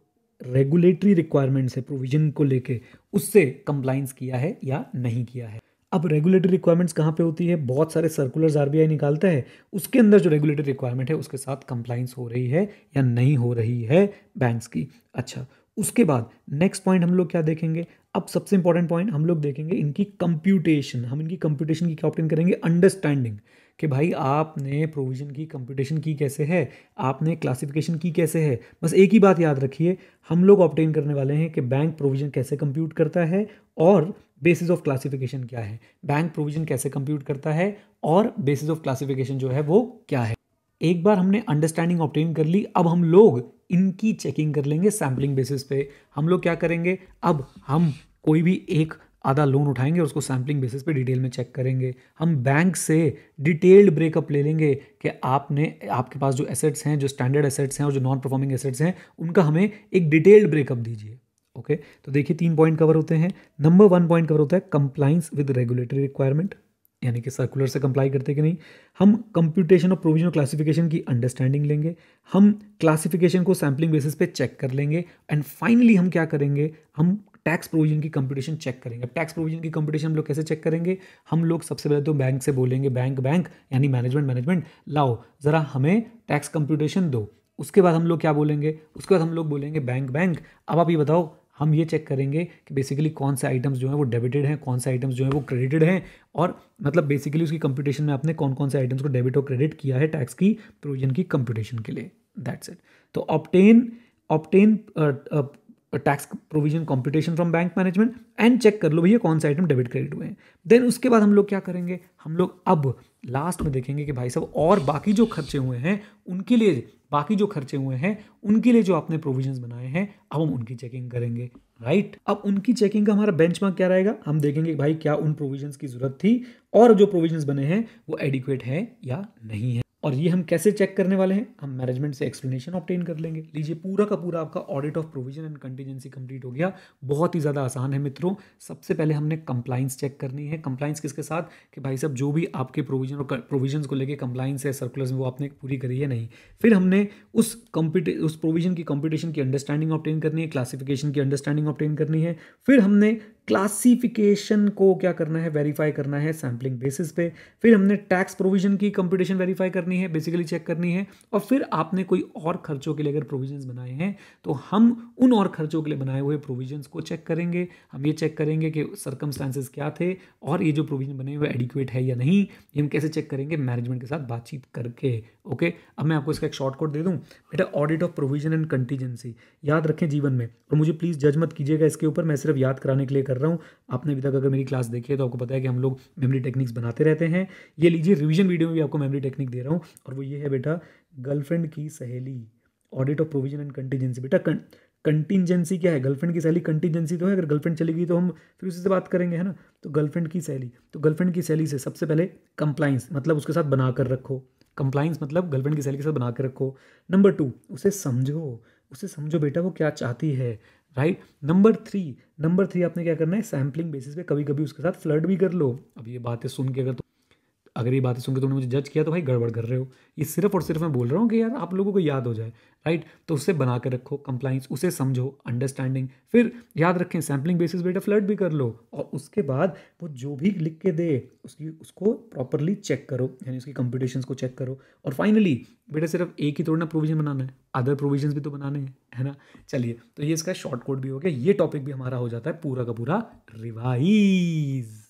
रेगुलेटरी रिक्वायरमेंट्स है प्रोविजन को लेके उससे कंप्लाइंस किया है या नहीं किया है अब रेगुलेटरी रिक्वायरमेंट्स कहाँ पे होती है बहुत सारे सर्कुलर्स आरबीआई निकालता है उसके अंदर जो रेगुलेटरी रिक्वायरमेंट है उसके साथ कंप्लाइंस हो रही है या नहीं हो रही है बैंक्स की अच्छा उसके बाद नेक्स्ट पॉइंट हम लोग क्या देखेंगे अब सबसे इंपॉर्टेंट पॉइंट हम लोग देखेंगे इनकी कंप्यूटेशन हम इनकी कंप्यूटेशन की क्या ऑप्टेन करेंगे अंडरस्टैंडिंग कि भाई आपने प्रोविज़न की कंप्यूटेशन की कैसे है आपने क्लासिफिकेशन की कैसे है बस एक ही बात याद रखिए हम लोग ऑप्टेन करने वाले हैं कि बैंक प्रोविज़न कैसे कंप्यूट करता है और बेसिस ऑफ क्लासिफिकेशन क्या है बैंक प्रोविजन कैसे कंप्यूट करता है और बेसिस ऑफ क्लासिफिकेशन जो है वो क्या है एक बार हमने अंडरस्टैंडिंग ऑप्टेन कर ली अब हम लोग इनकी चेकिंग कर लेंगे सैम्पलिंग बेसिस पे हम लोग क्या करेंगे अब हम कोई भी एक आधा लोन उठाएंगे और उसको सैम्पलिंग बेसिस पे डिटेल में चेक करेंगे हम बैंक से डिटेल्ड ब्रेकअप ले लेंगे कि आपने आपके पास जो एसेट्स हैं जो स्टैंडर्ड एसेट्स हैं और जो नॉन परफॉर्मिंग एसेट्स हैं उनका हमें एक डिटेल्ड ब्रेकअप दीजिए ओके तो देखिए तीन पॉइंट कवर होते हैं नंबर वन पॉइंट कवर होता है कंप्लाइंस विद रेगुलेटरी रिक्वायरमेंट यानी कि सर्कुलर से कंप्लाई करते कि नहीं हम कंप्यूटेशन और प्रोविजन और क्लासिफिकेशन की अंडरस्टैंडिंग लेंगे हम क्लासिफिकेशन को सैम्पलिंग बेसिस पे चेक कर लेंगे एंड फाइनली हम क्या करेंगे हम टैक्स प्रोविजन की कंप्यूटेशन चेक करेंगे टैक्स प्रोविजन की कंप्यूटेशन हम लोग कैसे चेक करेंगे हम लोग सबसे पहले तो बैंक से बोलेंगे बैंक बैंक यानी मैनेजमेंट मैनेजमेंट लाओ ज़रा हमें टैक्स कंप्यूटेशन दो उसके बाद हम लोग क्या बोलेंगे उसके बाद हम लोग बोलेंगे बैंक बैंक अब आप ये बताओ हम ये चेक करेंगे कि बेसिकली कौन से आइटम्स जो हैं वो डेबिटेड हैं कौन से आइटम्स जो हैं वो क्रेडिटेड हैं और मतलब बेसिकली उसकी कंप्यूटेशन में आपने कौन कौन से आइटम्स को डेबिट और क्रेडिट किया है टैक्स की प्रोविजन की कंप्यूटेशन के लिए दैट्स इट तो obtain obtain tax provision competition from bank management and check कर लो भैया कौन से आइटम डेबिट क्रेडिट हुए हैं देन उसके बाद हम लोग क्या करेंगे हम लोग अब लास्ट में देखेंगे कि भाई साहब और बाकी जो खर्चे हुए हैं उनके लिए बाकी जो खर्चे हुए हैं उनके लिए जो आपने प्रोविजंस बनाए हैं अब हम उनकी चेकिंग करेंगे राइट अब उनकी चेकिंग का हमारा बेंच क्या रहेगा हम देखेंगे भाई क्या उन प्रोविजंस की जरूरत थी और जो प्रोविजंस बने हैं वो एडिक्वेट है या नहीं है और ये हम कैसे चेक करने वाले हैं हम मैनेजमेंट से एक्सप्लेनेशन ऑप्टेन कर लेंगे लीजिए पूरा का पूरा आपका audit of provision and contingency complete हो गया बहुत ही ज़्यादा आसान है मित्रों सबसे पहले हमने कंप्लाइंस चेक करनी है कंप्लाइंस किसके साथ कि भाई साहब जो भी आपके प्रोविजन और प्रोविजन को लेकर कंप्लाइंस है सर्कुलर में वो आपने पूरी करी है नहीं फिर हमने उस कम्पिटे उस प्रोविजन की कंपिटिशन की अंडरस्टैंडिंग ऑप्टेन करनी है क्लासिफिकेशन की अंडरस्टैंडिंग ऑप्टेन करनी है फिर हमने क्लासिफिकेशन को क्या करना है वेरीफाई करना है सैम्पलिंग बेसिस पे फिर हमने टैक्स प्रोविजन की कंपटीशन वेरीफाई करनी है बेसिकली चेक करनी है और फिर आपने कोई और खर्चों के लिए अगर प्रोविजंस बनाए हैं तो हम उन और खर्चों के लिए बनाए हुए प्रोविजंस को चेक करेंगे हम ये चेक करेंगे कि सर्कमस्टांसिस क्या थे और ये जो प्रोविजन बने हुए एडिक्यूट है या नहीं ये हम कैसे चेक करेंगे मैनेजमेंट के साथ बातचीत करके ओके अब मैं आपको इसका एक शॉर्ट दे दूँ बेटा audit of provision and contingency याद रखें जीवन में और मुझे प्लीज़ जज मत कीजिएगा इसके ऊपर मैं सिर्फ याद कराने के लिए कर रहा हूँ आपने अभी तक अगर मेरी क्लास देखी है तो आपको पता है कि हम लोग मेमोरी टेक्निक्स बनाते रहते हैं ये लीजिए रिविजन वीडियो में भी आपको मेमोरी टेक्निक दे रहा हूँ और वो ये है बेटा गर्लफ्रेंड की सहेली audit of provision and contingency बेटा कंटीजेंसी क्या है गर्लफ्रेंड की सहेली कंटीजेंसी तो है अगर गर्लफ्रेंड चली गई तो हम फिर उसी से बात करेंगे है ना तो गर्लफ्रेंड की सहेली तो गर्लफ्रेंड की सहेली से सबसे पहले कंप्लाइंस मतलब उसके साथ बना कर रखो कंप्लाइंस मतलब गर्लफ्रेंड की सहेली के साथ बना के रखो नंबर टू उसे समझो उसे समझो बेटा वो क्या चाहती है right number three number three आपने क्या करना है सैम्पलिंग बेसिस पे कभी कभी उसके साथ फ्लड भी कर लो अब ये बातें सुन के अगर तो अगर ये बातें सुनकर तुमने मुझे जज किया तो भाई गड़बड़ कर रहे हो ये सिर्फ और सिर्फ मैं बोल रहा हूँ कि यार आप लोगों को याद हो जाए राइट तो उससे बना कर रखो कंप्लाइंस उसे समझो अंडरस्टैंडिंग फिर याद रखें सैम्पलिंग बेसिस बेटा फ्लड भी कर लो और उसके बाद वो जो भी लिख के दे उसकी उसको प्रॉपरली चेक करो यानी उसकी कंपिटिशन को चेक करो और फाइनली बेटा सिर्फ एक ही तोड़ना प्रोविजन बनाना है अदर प्रोविजन भी तो बनाने हैं है ना चलिए तो ये इसका शॉर्ट कोड भी हो गया ये टॉपिक भी हमारा हो जाता है पूरा का पूरा रिवाइज